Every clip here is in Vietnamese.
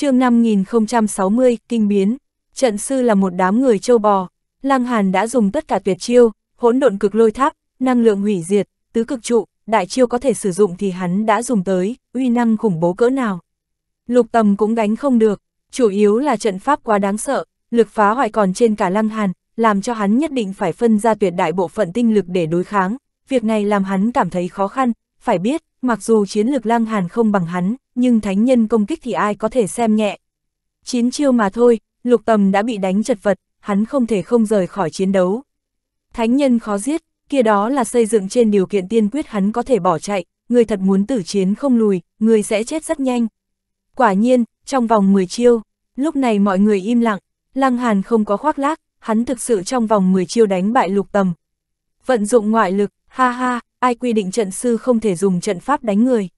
chương 5060, kinh biến, trận sư là một đám người châu bò, Lăng Hàn đã dùng tất cả tuyệt chiêu, hỗn độn cực lôi tháp, năng lượng hủy diệt, tứ cực trụ, đại chiêu có thể sử dụng thì hắn đã dùng tới, uy năng khủng bố cỡ nào. Lục tầm cũng gánh không được, chủ yếu là trận pháp quá đáng sợ, lực phá hoại còn trên cả Lăng Hàn, làm cho hắn nhất định phải phân ra tuyệt đại bộ phận tinh lực để đối kháng, việc này làm hắn cảm thấy khó khăn, phải biết, mặc dù chiến lược Lang Hàn không bằng hắn, nhưng thánh nhân công kích thì ai có thể xem nhẹ. Chín chiêu mà thôi, lục tầm đã bị đánh chật vật, hắn không thể không rời khỏi chiến đấu. Thánh nhân khó giết, kia đó là xây dựng trên điều kiện tiên quyết hắn có thể bỏ chạy, người thật muốn tử chiến không lùi, người sẽ chết rất nhanh. Quả nhiên, trong vòng 10 chiêu, lúc này mọi người im lặng, Lang Hàn không có khoác lác, hắn thực sự trong vòng 10 chiêu đánh bại lục tầm. Vận dụng ngoại lực, ha ha, ai quy định trận sư không thể dùng trận pháp đánh người.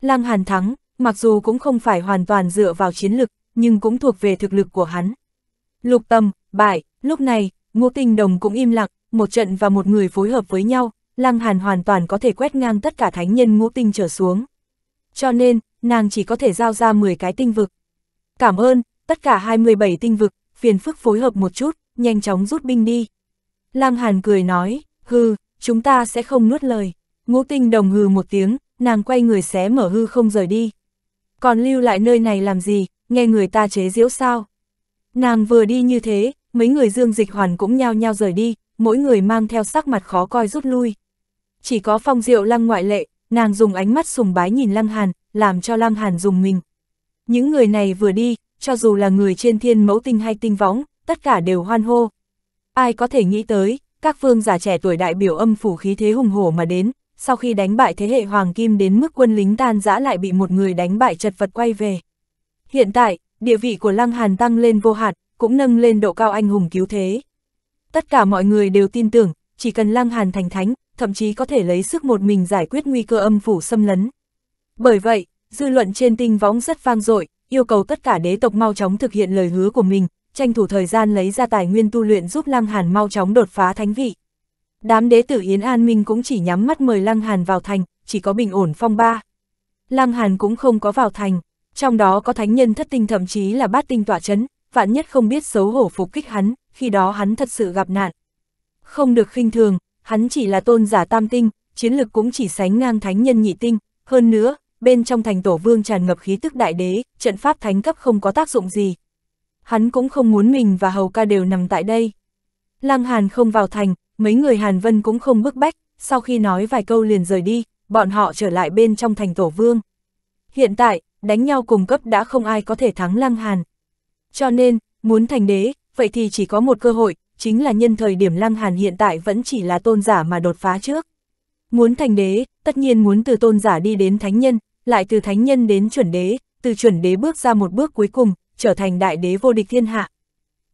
Lăng Hàn thắng, mặc dù cũng không phải hoàn toàn dựa vào chiến lực, nhưng cũng thuộc về thực lực của hắn. Lục tâm, bại, lúc này, ngũ Tinh đồng cũng im lặng, một trận và một người phối hợp với nhau, Lăng Hàn hoàn toàn có thể quét ngang tất cả thánh nhân ngũ tinh trở xuống. Cho nên, nàng chỉ có thể giao ra 10 cái tinh vực. Cảm ơn, tất cả 27 tinh vực, phiền phức phối hợp một chút, nhanh chóng rút binh đi. Lăng Hàn cười nói, hư, chúng ta sẽ không nuốt lời. Ngũ tinh đồng hừ một tiếng, nàng quay người xé mở hư không rời đi. Còn lưu lại nơi này làm gì, nghe người ta chế diễu sao. Nàng vừa đi như thế, mấy người dương dịch hoàn cũng nhao nhao rời đi, mỗi người mang theo sắc mặt khó coi rút lui. Chỉ có phong diệu lăng ngoại lệ, nàng dùng ánh mắt sùng bái nhìn lăng hàn, làm cho lăng hàn dùng mình. Những người này vừa đi, cho dù là người trên thiên mẫu tinh hay tinh võng, tất cả đều hoan hô. Ai có thể nghĩ tới, các vương giả trẻ tuổi đại biểu âm phủ khí thế hùng hổ mà đến, sau khi đánh bại thế hệ Hoàng Kim đến mức quân lính tan rã lại bị một người đánh bại chật vật quay về. Hiện tại, địa vị của Lăng Hàn tăng lên vô hạn, cũng nâng lên độ cao anh hùng cứu thế. Tất cả mọi người đều tin tưởng, chỉ cần Lăng Hàn thành thánh, thậm chí có thể lấy sức một mình giải quyết nguy cơ âm phủ xâm lấn. Bởi vậy, dư luận trên tinh võng rất vang dội, yêu cầu tất cả đế tộc mau chóng thực hiện lời hứa của mình, tranh thủ thời gian lấy ra tài nguyên tu luyện giúp Lăng Hàn mau chóng đột phá thánh vị. Đám đế tử Yến An Minh cũng chỉ nhắm mắt mời Lăng Hàn vào thành, chỉ có bình ổn phong ba. Lăng Hàn cũng không có vào thành, trong đó có thánh nhân thất tinh thậm chí là bát tinh tỏa chấn, vạn nhất không biết xấu hổ phục kích hắn, khi đó hắn thật sự gặp nạn. Không được khinh thường, hắn chỉ là tôn giả tam tinh, chiến lực cũng chỉ sánh ngang thánh nhân nhị tinh, hơn nữa, bên trong thành tổ vương tràn ngập khí tức đại đế, trận pháp thánh cấp không có tác dụng gì, hắn cũng không muốn mình và hầu ca đều nằm tại đây. Lăng Hàn không vào thành, mấy người Hàn Vân cũng không bức bách, sau khi nói vài câu liền rời đi, bọn họ trở lại bên trong thành Tổ Vương. Hiện tại, đánh nhau cùng cấp đã không ai có thể thắng Lăng Hàn. Cho nên, muốn thành đế, vậy thì chỉ có một cơ hội, chính là nhân thời điểm Lăng Hàn hiện tại vẫn chỉ là tôn giả mà đột phá trước. Muốn thành đế, tất nhiên muốn từ tôn giả đi đến thánh nhân, lại từ thánh nhân đến chuẩn đế, từ chuẩn đế bước ra một bước cuối cùng, trở thành đại đế vô địch thiên hạ.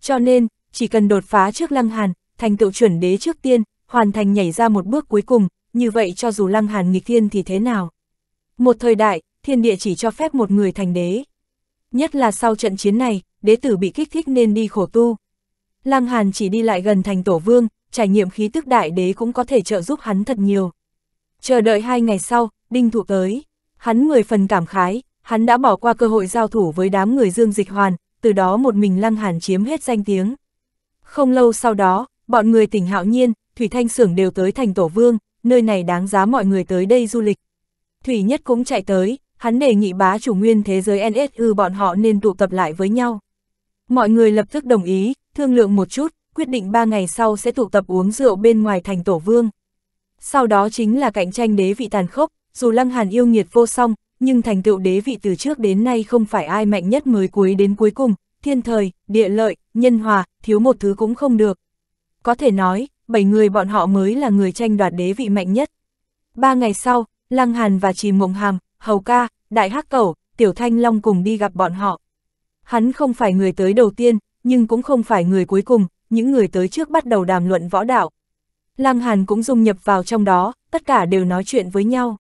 Cho nên, chỉ cần đột phá trước Lăng Hàn, thành tựu chuẩn đế trước tiên, hoàn thành nhảy ra một bước cuối cùng, như vậy cho dù Lăng Hàn nghịch thiên thì thế nào? Một thời đại, thiên địa chỉ cho phép một người thành đế. Nhất là sau trận chiến này, đế tử bị kích thích nên đi khổ tu. Lăng Hàn chỉ đi lại gần thành tổ vương, trải nghiệm khí tức đại đế cũng có thể trợ giúp hắn thật nhiều. Chờ đợi hai ngày sau, đinh thụ tới. Hắn mười phần cảm khái, hắn đã bỏ qua cơ hội giao thủ với đám người Dương Dịch Hoàn, từ đó một mình Lăng Hàn chiếm hết danh tiếng. Không lâu sau đó, bọn người tỉnh Hạo Nhiên, Thủy Thanh Sưởng đều tới thành Tổ Vương, nơi này đáng giá mọi người tới đây du lịch. Thủy Nhất cũng chạy tới, hắn đề nghị bá chủ nguyên thế giới NSU bọn họ nên tụ tập lại với nhau. Mọi người lập tức đồng ý, thương lượng một chút, quyết định ba ngày sau sẽ tụ tập uống rượu bên ngoài thành Tổ Vương. Sau đó chính là cạnh tranh đế vị tàn khốc, dù Lăng Hàn yêu nghiệt vô song, nhưng thành tựu đế vị từ trước đến nay không phải ai mạnh nhất mới cuối đến cuối cùng, thiên thời, địa lợi, nhân hòa, thiếu một thứ cũng không được. Có thể nói, bảy người bọn họ mới là người tranh đoạt đế vị mạnh nhất. Ba ngày sau, Lăng Hàn và Trì Mộng Hàm, Hầu Ca, Đại Hắc Cẩu, Tiểu Thanh Long cùng đi gặp bọn họ. Hắn không phải người tới đầu tiên, nhưng cũng không phải người cuối cùng, những người tới trước bắt đầu đàm luận võ đạo. Lăng Hàn cũng dung nhập vào trong đó, tất cả đều nói chuyện với nhau.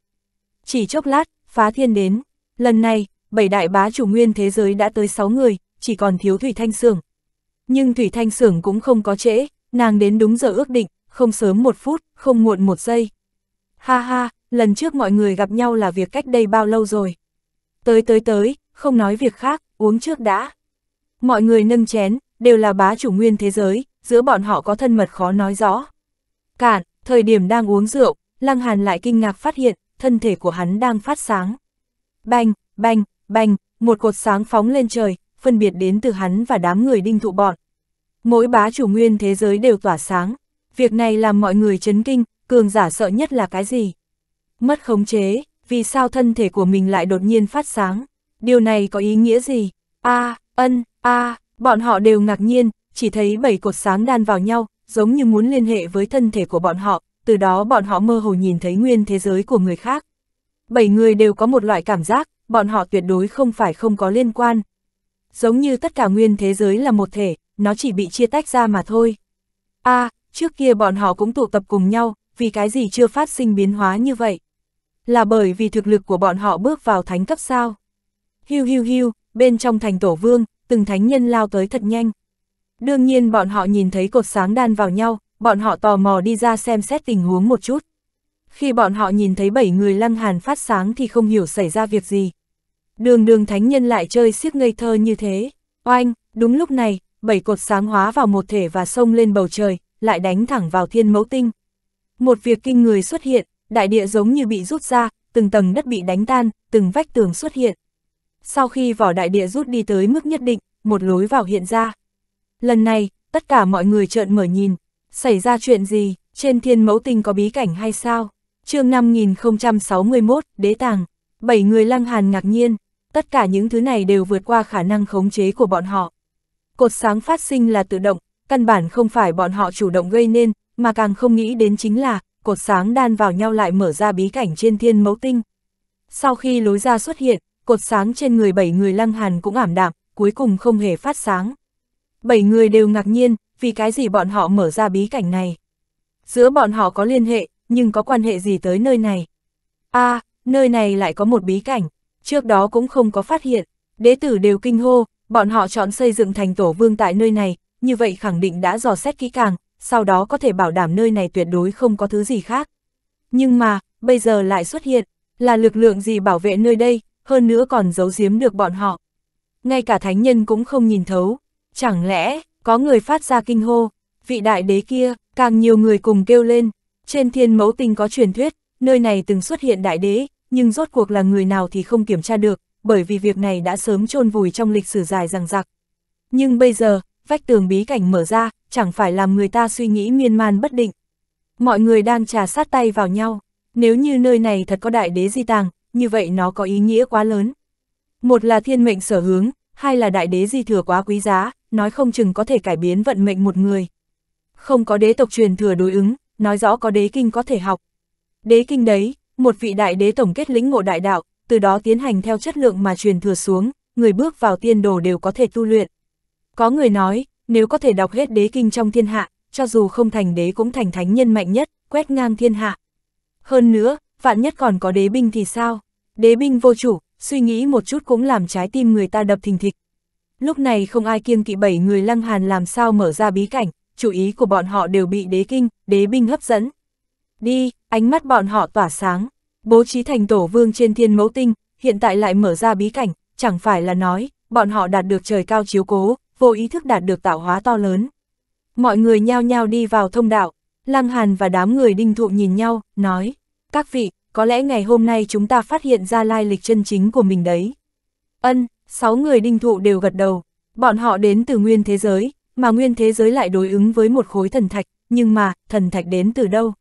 Chỉ chốc lát, phá thiên đến. Lần này, bảy đại bá chủ nguyên thế giới đã tới 6 người, chỉ còn thiếu Thủy Thanh Sưởng. Nhưng Thủy Thanh Sưởng cũng không có trễ, nàng đến đúng giờ ước định, không sớm một phút, không muộn một giây. Ha ha, lần trước mọi người gặp nhau là việc cách đây bao lâu rồi. Tới tới tới, không nói việc khác, uống trước đã. Mọi người nâng chén, đều là bá chủ nguyên thế giới, giữa bọn họ có thân mật khó nói rõ. Cản, thời điểm đang uống rượu, Lăng Hàn lại kinh ngạc phát hiện, thân thể của hắn đang phát sáng. Banh, banh, banh, một cột sáng phóng lên trời, phân biệt đến từ hắn và đám người đinh thụ bọn. Mỗi bá chủ nguyên thế giới đều tỏa sáng. Việc này làm mọi người chấn kinh, cường giả sợ nhất là cái gì? Mất khống chế, vì sao thân thể của mình lại đột nhiên phát sáng? Điều này có ý nghĩa gì? A, ân, a, bọn họ đều ngạc nhiên, chỉ thấy bảy cột sáng đan vào nhau, giống như muốn liên hệ với thân thể của bọn họ, từ đó bọn họ mơ hồ nhìn thấy nguyên thế giới của người khác. Bảy người đều có một loại cảm giác, bọn họ tuyệt đối không phải không có liên quan. Giống như tất cả nguyên thế giới là một thể, nó chỉ bị chia tách ra mà thôi. a à, trước kia bọn họ cũng tụ tập cùng nhau, vì cái gì chưa phát sinh biến hóa như vậy? Là bởi vì thực lực của bọn họ bước vào thánh cấp sao? Hiu hiu hiu, bên trong thành tổ vương, từng thánh nhân lao tới thật nhanh. Đương nhiên bọn họ nhìn thấy cột sáng đan vào nhau, bọn họ tò mò đi ra xem xét tình huống một chút. Khi bọn họ nhìn thấy bảy người lăng hàn phát sáng thì không hiểu xảy ra việc gì. Đường đường thánh nhân lại chơi siếc ngây thơ như thế. Oanh, đúng lúc này, bảy cột sáng hóa vào một thể và sông lên bầu trời, lại đánh thẳng vào thiên mẫu tinh. Một việc kinh người xuất hiện, đại địa giống như bị rút ra, từng tầng đất bị đánh tan, từng vách tường xuất hiện. Sau khi vỏ đại địa rút đi tới mức nhất định, một lối vào hiện ra. Lần này, tất cả mọi người trợn mở nhìn, Xảy ra chuyện gì, trên thiên mẫu tinh có bí cảnh hay sao? chương 5061, đế tàng, bảy người lăng hàn ngạc nhiên, tất cả những thứ này đều vượt qua khả năng khống chế của bọn họ. Cột sáng phát sinh là tự động, căn bản không phải bọn họ chủ động gây nên, mà càng không nghĩ đến chính là, cột sáng đan vào nhau lại mở ra bí cảnh trên thiên mẫu tinh. Sau khi lối ra xuất hiện, cột sáng trên người bảy người lăng hàn cũng ảm đạm, cuối cùng không hề phát sáng. Bảy người đều ngạc nhiên, vì cái gì bọn họ mở ra bí cảnh này. Giữa bọn họ có liên hệ, nhưng có quan hệ gì tới nơi này. a à, nơi này lại có một bí cảnh, trước đó cũng không có phát hiện, đế tử đều kinh hô, bọn họ chọn xây dựng thành tổ vương tại nơi này, như vậy khẳng định đã dò xét kỹ càng, sau đó có thể bảo đảm nơi này tuyệt đối không có thứ gì khác. Nhưng mà, bây giờ lại xuất hiện, là lực lượng gì bảo vệ nơi đây, hơn nữa còn giấu giếm được bọn họ. Ngay cả thánh nhân cũng không nhìn thấu, Chẳng lẽ, có người phát ra kinh hô, vị đại đế kia, càng nhiều người cùng kêu lên. Trên thiên mẫu tinh có truyền thuyết, nơi này từng xuất hiện đại đế, nhưng rốt cuộc là người nào thì không kiểm tra được, bởi vì việc này đã sớm chôn vùi trong lịch sử dài rằng rạc. Nhưng bây giờ, vách tường bí cảnh mở ra, chẳng phải làm người ta suy nghĩ miên man bất định. Mọi người đang trà sát tay vào nhau, nếu như nơi này thật có đại đế di tàng, như vậy nó có ý nghĩa quá lớn. Một là thiên mệnh sở hướng, hai là đại đế di thừa quá quý giá, nói không chừng có thể cải biến vận mệnh một người. Không có đế tộc truyền thừa đối ứng, nói rõ có đế kinh có thể học. Đế kinh đấy, một vị đại đế tổng kết lĩnh ngộ đại đạo, từ đó tiến hành theo chất lượng mà truyền thừa xuống, người bước vào tiên đồ đều có thể tu luyện. Có người nói, nếu có thể đọc hết đế kinh trong thiên hạ, cho dù không thành đế cũng thành thánh nhân mạnh nhất, quét ngang thiên hạ. Hơn nữa, vạn nhất còn có đế binh thì sao? Đế binh vô chủ, suy nghĩ một chút cũng làm trái tim người ta đập thình thịch, Lúc này không ai kiêng kỵ bảy người lăng hàn làm sao mở ra bí cảnh, chú ý của bọn họ đều bị đế kinh, đế binh hấp dẫn. Đi, ánh mắt bọn họ tỏa sáng, bố trí thành tổ vương trên thiên mẫu tinh, hiện tại lại mở ra bí cảnh, chẳng phải là nói, bọn họ đạt được trời cao chiếu cố, vô ý thức đạt được tạo hóa to lớn. Mọi người nhao nhao đi vào thông đạo, Lăng Hàn và đám người đinh thụ nhìn nhau, nói, các vị, có lẽ ngày hôm nay chúng ta phát hiện ra lai lịch chân chính của mình đấy. Ân, sáu người đinh thụ đều gật đầu. Bọn họ đến từ nguyên thế giới, mà nguyên thế giới lại đối ứng với một khối thần thạch, nhưng mà, thần thạch đến từ đâu?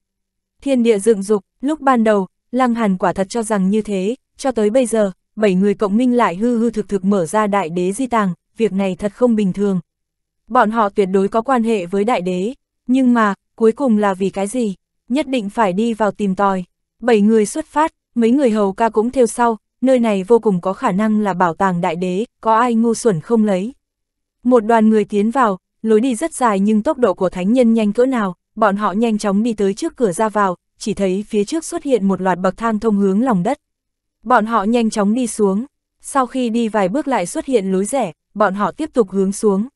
Thiên địa dựng dục, lúc ban đầu, Lăng Hàn quả thật cho rằng như thế, cho tới bây giờ, bảy người cộng minh lại hư hư thực thực mở ra đại đế di tàng, việc này thật không bình thường. Bọn họ tuyệt đối có quan hệ với đại đế, nhưng mà, cuối cùng là vì cái gì? Nhất định phải đi vào tìm tòi. Bảy người xuất phát, mấy người hầu ca cũng theo sau, nơi này vô cùng có khả năng là bảo tàng đại đế, có ai ngu xuẩn không lấy. Một đoàn người tiến vào, lối đi rất dài nhưng tốc độ của thánh nhân nhanh cỡ nào, bọn họ nhanh chóng đi tới trước cửa ra vào, chỉ thấy phía trước xuất hiện một loạt bậc thang thông hướng lòng đất. Bọn họ nhanh chóng đi xuống, sau khi đi vài bước lại xuất hiện lối rẻ, bọn họ tiếp tục hướng xuống.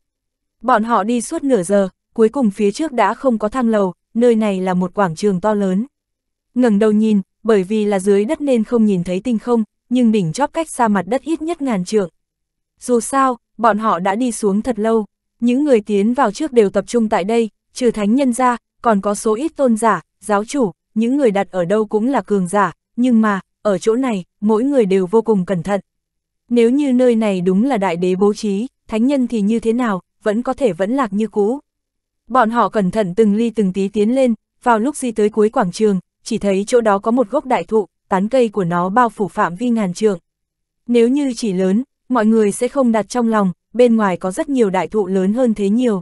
Bọn họ đi suốt nửa giờ, cuối cùng phía trước đã không có thang lầu, nơi này là một quảng trường to lớn. ngẩng đầu nhìn, bởi vì là dưới đất nên không nhìn thấy tinh không, nhưng đỉnh chóp cách xa mặt đất ít nhất ngàn trượng. Dù sao, bọn họ đã đi xuống thật lâu, những người tiến vào trước đều tập trung tại đây, trừ thánh nhân ra, còn có số ít tôn giả, giáo chủ, những người đặt ở đâu cũng là cường giả, nhưng mà, ở chỗ này, mỗi người đều vô cùng cẩn thận. Nếu như nơi này đúng là đại đế bố trí, thánh nhân thì như thế nào, vẫn có thể vẫn lạc như cũ. Bọn họ cẩn thận từng ly từng tí tiến lên, vào lúc di tới cuối quảng trường, chỉ thấy chỗ đó có một gốc đại thụ, tán cây của nó bao phủ phạm vi ngàn trượng. Nếu như chỉ lớn, mọi người sẽ không đặt trong lòng, bên ngoài có rất nhiều đại thụ lớn hơn thế nhiều.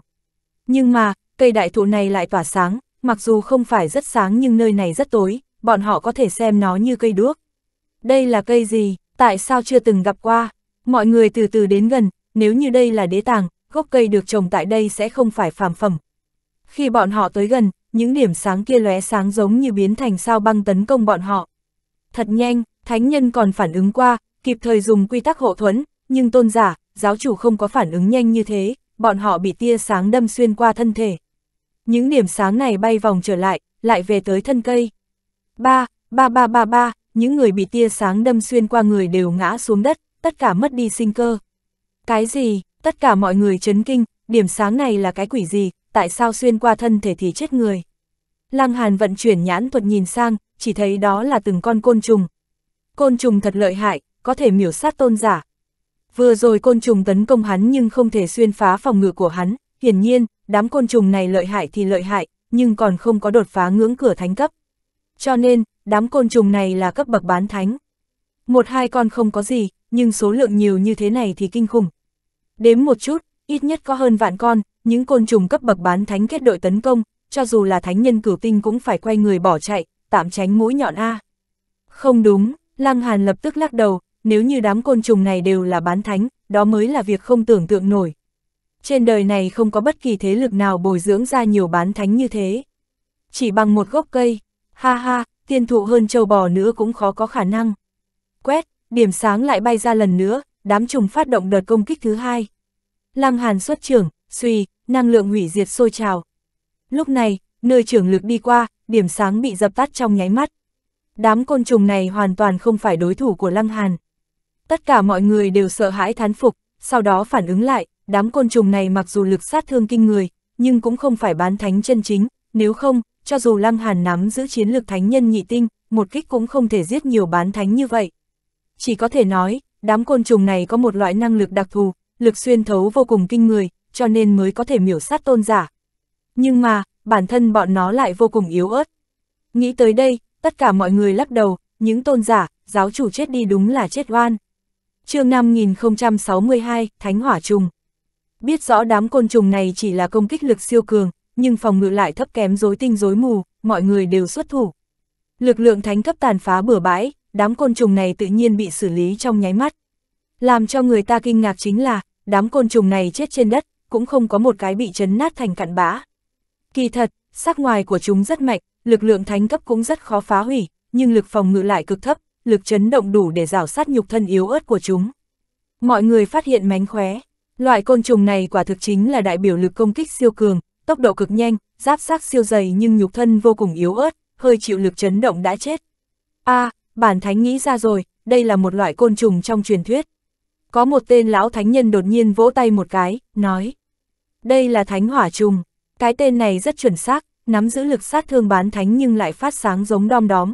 Nhưng mà, cây đại thụ này lại tỏa sáng, mặc dù không phải rất sáng nhưng nơi này rất tối, bọn họ có thể xem nó như cây đuốc. Đây là cây gì, tại sao chưa từng gặp qua? Mọi người từ từ đến gần, nếu như đây là đế tàng, gốc cây được trồng tại đây sẽ không phải phàm phẩm. Khi bọn họ tới gần, những điểm sáng kia lóe sáng giống như biến thành sao băng tấn công bọn họ thật nhanh, thánh nhân còn phản ứng qua, kịp thời dùng quy tắc hộ thuẫn, nhưng tôn giả, giáo chủ không có phản ứng nhanh như thế, bọn họ bị tia sáng đâm xuyên qua thân thể. Những điểm sáng này bay vòng trở lại, lại về tới thân cây. Ba, ba ba ba ba, những người bị tia sáng đâm xuyên qua người đều ngã xuống đất, tất cả mất đi sinh cơ. Cái gì, tất cả mọi người chấn kinh, điểm sáng này là cái quỷ gì, tại sao xuyên qua thân thể thì chết người. Lăng Hàn vận chuyển nhãn thuật nhìn sang, chỉ thấy đó là từng con côn trùng. Côn trùng thật lợi hại, có thể miểu sát tôn giả. Vừa rồi côn trùng tấn công hắn nhưng không thể xuyên phá phòng ngự của hắn, hiển nhiên, đám côn trùng này lợi hại thì lợi hại, nhưng còn không có đột phá ngưỡng cửa thánh cấp. Cho nên, đám côn trùng này là cấp bậc bán thánh. Một hai con không có gì, nhưng số lượng nhiều như thế này thì kinh khủng. Đếm một chút, ít nhất có hơn vạn con, những côn trùng cấp bậc bán thánh kết đội tấn công, cho dù là thánh nhân cửu tinh cũng phải quay người bỏ chạy, tạm tránh mũi nhọn A. Không đúng, Lăng Hàn lập tức lắc đầu, nếu như đám côn trùng này đều là bán thánh, đó mới là việc không tưởng tượng nổi. Trên đời này không có bất kỳ thế lực nào bồi dưỡng ra nhiều bán thánh như thế. Chỉ bằng một gốc cây, ha ha, tiên thụ hơn châu bò nữa cũng khó có khả năng. Quét, điểm sáng lại bay ra lần nữa, đám trùng phát động đợt công kích thứ hai. Lăng Hàn xuất trưởng, suy, năng lượng hủy diệt sôi trào. Lúc này, nơi trưởng lực đi qua, điểm sáng bị dập tắt trong nháy mắt. Đám côn trùng này hoàn toàn không phải đối thủ của Lăng Hàn. Tất cả mọi người đều sợ hãi thán phục, sau đó phản ứng lại, đám côn trùng này mặc dù lực sát thương kinh người, nhưng cũng không phải bán thánh chân chính, nếu không, cho dù Lăng Hàn nắm giữ chiến lược thánh nhân nhị tinh, một kích cũng không thể giết nhiều bán thánh như vậy. Chỉ có thể nói, đám côn trùng này có một loại năng lực đặc thù, lực xuyên thấu vô cùng kinh người, cho nên mới có thể miểu sát tôn giả. Nhưng mà, bản thân bọn nó lại vô cùng yếu ớt. Nghĩ tới đây, tất cả mọi người lắc đầu, những tôn giả, giáo chủ chết đi đúng là chết oan. chương 5062, Thánh Hỏa Trùng Biết rõ đám côn trùng này chỉ là công kích lực siêu cường, nhưng phòng ngự lại thấp kém rối tinh rối mù, mọi người đều xuất thủ. Lực lượng thánh cấp tàn phá bừa bãi, đám côn trùng này tự nhiên bị xử lý trong nháy mắt. Làm cho người ta kinh ngạc chính là, đám côn trùng này chết trên đất, cũng không có một cái bị chấn nát thành cặn bã. Kỳ thật, sắc ngoài của chúng rất mạnh, lực lượng thánh cấp cũng rất khó phá hủy, nhưng lực phòng ngự lại cực thấp, lực chấn động đủ để rào sát nhục thân yếu ớt của chúng. Mọi người phát hiện mánh khóe, loại côn trùng này quả thực chính là đại biểu lực công kích siêu cường, tốc độ cực nhanh, giáp xác siêu dày nhưng nhục thân vô cùng yếu ớt, hơi chịu lực chấn động đã chết. A, à, bản thánh nghĩ ra rồi, đây là một loại côn trùng trong truyền thuyết. Có một tên lão thánh nhân đột nhiên vỗ tay một cái, nói. Đây là thánh hỏa trùng, cái tên này rất chuẩn xác, nắm giữ lực sát thương bán thánh nhưng lại phát sáng giống đom đóm.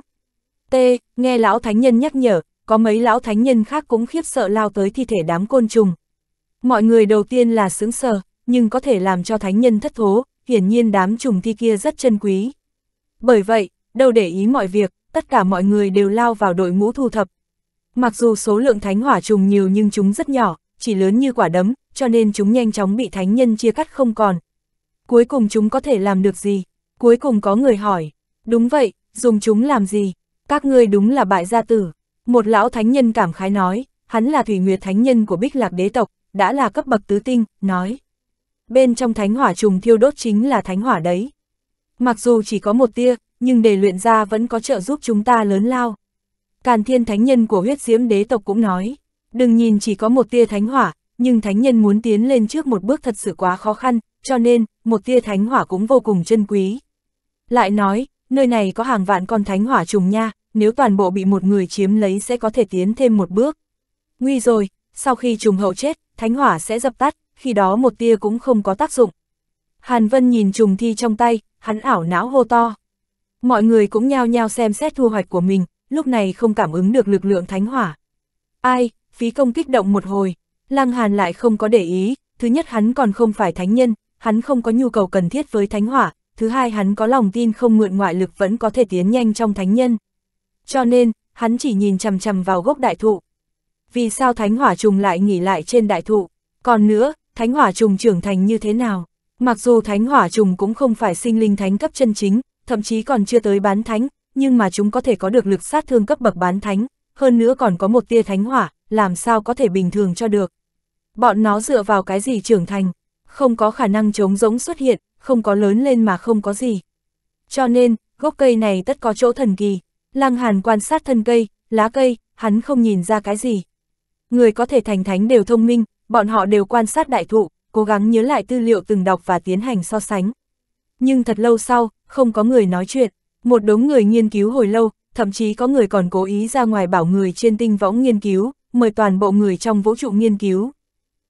T, nghe lão thánh nhân nhắc nhở, có mấy lão thánh nhân khác cũng khiếp sợ lao tới thi thể đám côn trùng. Mọi người đầu tiên là sướng sờ, nhưng có thể làm cho thánh nhân thất thố, hiển nhiên đám trùng thi kia rất chân quý. Bởi vậy, đâu để ý mọi việc, tất cả mọi người đều lao vào đội ngũ thu thập. Mặc dù số lượng thánh hỏa trùng nhiều nhưng chúng rất nhỏ, chỉ lớn như quả đấm, cho nên chúng nhanh chóng bị thánh nhân chia cắt không còn, Cuối cùng chúng có thể làm được gì? Cuối cùng có người hỏi. Đúng vậy, dùng chúng làm gì? Các ngươi đúng là bại gia tử. Một lão thánh nhân cảm khái nói, hắn là thủy nguyệt thánh nhân của bích lạc đế tộc, đã là cấp bậc tứ tinh, nói. Bên trong thánh hỏa trùng thiêu đốt chính là thánh hỏa đấy. Mặc dù chỉ có một tia, nhưng để luyện ra vẫn có trợ giúp chúng ta lớn lao. Càn thiên thánh nhân của huyết diễm đế tộc cũng nói, đừng nhìn chỉ có một tia thánh hỏa, nhưng thánh nhân muốn tiến lên trước một bước thật sự quá khó khăn, cho nên, một tia thánh hỏa cũng vô cùng chân quý. Lại nói, nơi này có hàng vạn con thánh hỏa trùng nha, nếu toàn bộ bị một người chiếm lấy sẽ có thể tiến thêm một bước. Nguy rồi, sau khi trùng hậu chết, thánh hỏa sẽ dập tắt, khi đó một tia cũng không có tác dụng. Hàn Vân nhìn trùng thi trong tay, hắn ảo não hô to. Mọi người cũng nhao nhao xem xét thu hoạch của mình, lúc này không cảm ứng được lực lượng thánh hỏa. Ai, phí công kích động một hồi, Lăng Hàn lại không có để ý, thứ nhất hắn còn không phải thánh nhân, hắn không có nhu cầu cần thiết với thánh hỏa, thứ hai hắn có lòng tin không mượn ngoại lực vẫn có thể tiến nhanh trong thánh nhân. Cho nên, hắn chỉ nhìn chằm chằm vào gốc đại thụ. Vì sao thánh hỏa trùng lại nghỉ lại trên đại thụ? Còn nữa, thánh hỏa trùng trưởng thành như thế nào? Mặc dù thánh hỏa trùng cũng không phải sinh linh thánh cấp chân chính, thậm chí còn chưa tới bán thánh, nhưng mà chúng có thể có được lực sát thương cấp bậc bán thánh, hơn nữa còn có một tia thánh hỏa, làm sao có thể bình thường cho được. Bọn nó dựa vào cái gì trưởng thành? không có khả năng chống rỗng xuất hiện, không có lớn lên mà không có gì. Cho nên, gốc cây này tất có chỗ thần kỳ. Lăng Hàn quan sát thân cây, lá cây, hắn không nhìn ra cái gì. Người có thể thành thánh đều thông minh, bọn họ đều quan sát đại thụ, cố gắng nhớ lại tư liệu từng đọc và tiến hành so sánh. Nhưng thật lâu sau, không có người nói chuyện, một đống người nghiên cứu hồi lâu, thậm chí có người còn cố ý ra ngoài bảo người trên tinh võng nghiên cứu, mời toàn bộ người trong vũ trụ nghiên cứu.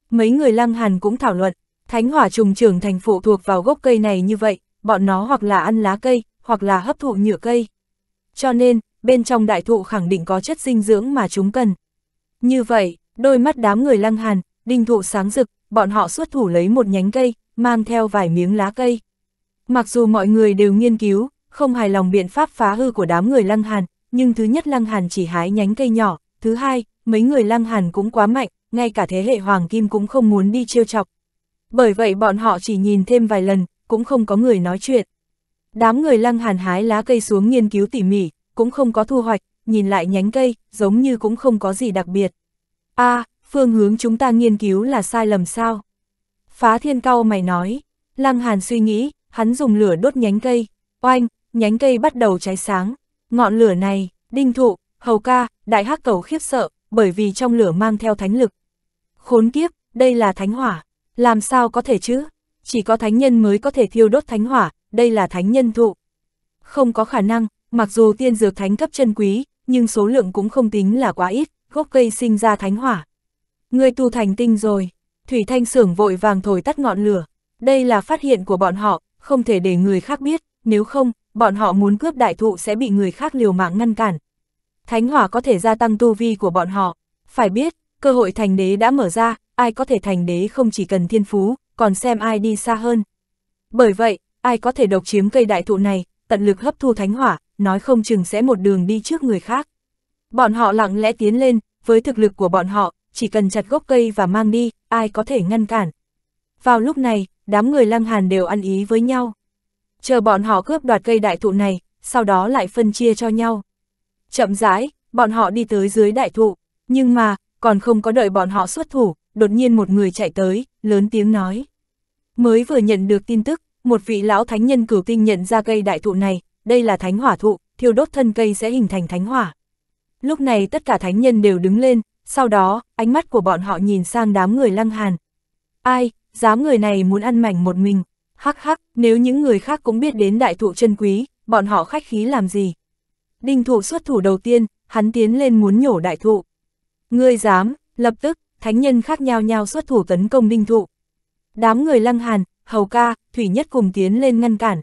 Mấy người lăng hàn cũng thảo luận, Thánh hỏa trùng trưởng thành phụ thuộc vào gốc cây này như vậy, bọn nó hoặc là ăn lá cây, hoặc là hấp thụ nhựa cây. Cho nên, bên trong đại thụ khẳng định có chất dinh dưỡng mà chúng cần. Như vậy, đôi mắt đám người lăng hàn, đinh thụ sáng rực, bọn họ xuất thủ lấy một nhánh cây, mang theo vài miếng lá cây. Mặc dù mọi người đều nghiên cứu, không hài lòng biện pháp phá hư của đám người lăng hàn, nhưng thứ nhất lăng hàn chỉ hái nhánh cây nhỏ, thứ hai, mấy người lăng hàn cũng quá mạnh, ngay cả thế hệ hoàng kim cũng không muốn đi trêu chọc, bởi vậy bọn họ chỉ nhìn thêm vài lần, cũng không có người nói chuyện. Đám người lăng hàn hái lá cây xuống nghiên cứu tỉ mỉ, cũng không có thu hoạch, nhìn lại nhánh cây, giống như cũng không có gì đặc biệt. a à, phương hướng chúng ta nghiên cứu là sai lầm sao? Phá thiên cao mày nói, lăng hàn suy nghĩ, hắn dùng lửa đốt nhánh cây, oanh, nhánh cây bắt đầu cháy sáng, ngọn lửa này, đinh thụ, hầu ca, đại hắc cầu khiếp sợ, bởi vì trong lửa mang theo thánh lực. Khốn kiếp, đây là thánh hỏa, làm sao có thể chứ? Chỉ có thánh nhân mới có thể thiêu đốt thánh hỏa, đây là thánh nhân thụ. Không có khả năng, mặc dù tiên dược thánh cấp chân quý, nhưng số lượng cũng không tính là quá ít, gốc cây sinh ra thánh hỏa. Người tu thành tinh rồi, Thủy Thanh Sưởng vội vàng thổi tắt ngọn lửa. Đây là phát hiện của bọn họ, không thể để người khác biết, nếu không, bọn họ muốn cướp đại thụ sẽ bị người khác liều mạng ngăn cản. Thánh hỏa có thể gia tăng tu vi của bọn họ. Phải biết, Cơ hội thành đế đã mở ra, ai có thể thành đế không chỉ cần thiên phú, còn xem ai đi xa hơn. Bởi vậy, ai có thể độc chiếm cây đại thụ này, tận lực hấp thu thánh hỏa, nói không chừng sẽ một đường đi trước người khác. Bọn họ lặng lẽ tiến lên, với thực lực của bọn họ, chỉ cần chặt gốc cây và mang đi, ai có thể ngăn cản. Vào lúc này, đám người lăng hàn đều ăn ý với nhau. Chờ bọn họ cướp đoạt cây đại thụ này, sau đó lại phân chia cho nhau. Chậm rãi, bọn họ đi tới dưới đại thụ, nhưng mà, còn không có đợi bọn họ xuất thủ, đột nhiên một người chạy tới, lớn tiếng nói. Mới vừa nhận được tin tức, một vị lão thánh nhân cửu tinh nhận ra cây đại thụ này, đây là thánh hỏa thụ, thiêu đốt thân cây sẽ hình thành thánh hỏa. Lúc này tất cả thánh nhân đều đứng lên, sau đó, ánh mắt của bọn họ nhìn sang đám người lăng hàn. Ai, dám người này muốn ăn mảnh một mình, hắc hắc, nếu những người khác cũng biết đến đại thụ chân quý, bọn họ khách khí làm gì. Đinh thụ xuất thủ đầu tiên, hắn tiến lên muốn nhổ đại thụ. Ngươi dám, lập tức, thánh nhân khác nhau nhau xuất thủ tấn công đinh thụ. Đám người lăng hàn, hầu ca, thủy nhất cùng tiến lên ngăn cản.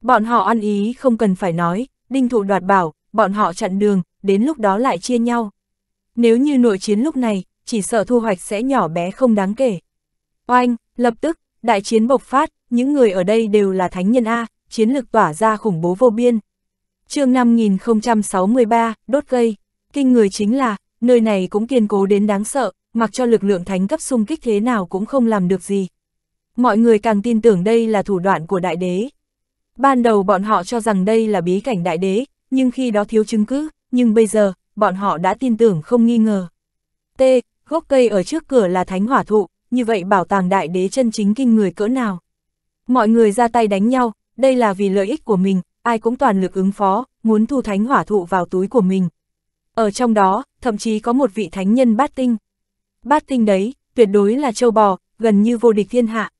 Bọn họ ăn ý không cần phải nói, đinh thụ đoạt bảo, bọn họ chặn đường, đến lúc đó lại chia nhau. Nếu như nội chiến lúc này, chỉ sợ thu hoạch sẽ nhỏ bé không đáng kể. Oanh, lập tức, đại chiến bộc phát, những người ở đây đều là thánh nhân A, chiến lực tỏa ra khủng bố vô biên. chương 5063, đốt gây, kinh người chính là, nơi này cũng kiên cố đến đáng sợ, mặc cho lực lượng thánh cấp xung kích thế nào cũng không làm được gì. Mọi người càng tin tưởng đây là thủ đoạn của đại đế. Ban đầu bọn họ cho rằng đây là bí cảnh đại đế, nhưng khi đó thiếu chứng cứ, nhưng bây giờ, bọn họ đã tin tưởng không nghi ngờ. T. Gốc cây ở trước cửa là thánh hỏa thụ, như vậy bảo tàng đại đế chân chính kinh người cỡ nào. Mọi người ra tay đánh nhau, đây là vì lợi ích của mình, ai cũng toàn lực ứng phó, muốn thu thánh hỏa thụ vào túi của mình. Ở trong đó, thậm chí có một vị thánh nhân bát tinh. Bát tinh đấy, tuyệt đối là châu bò, gần như vô địch thiên hạ.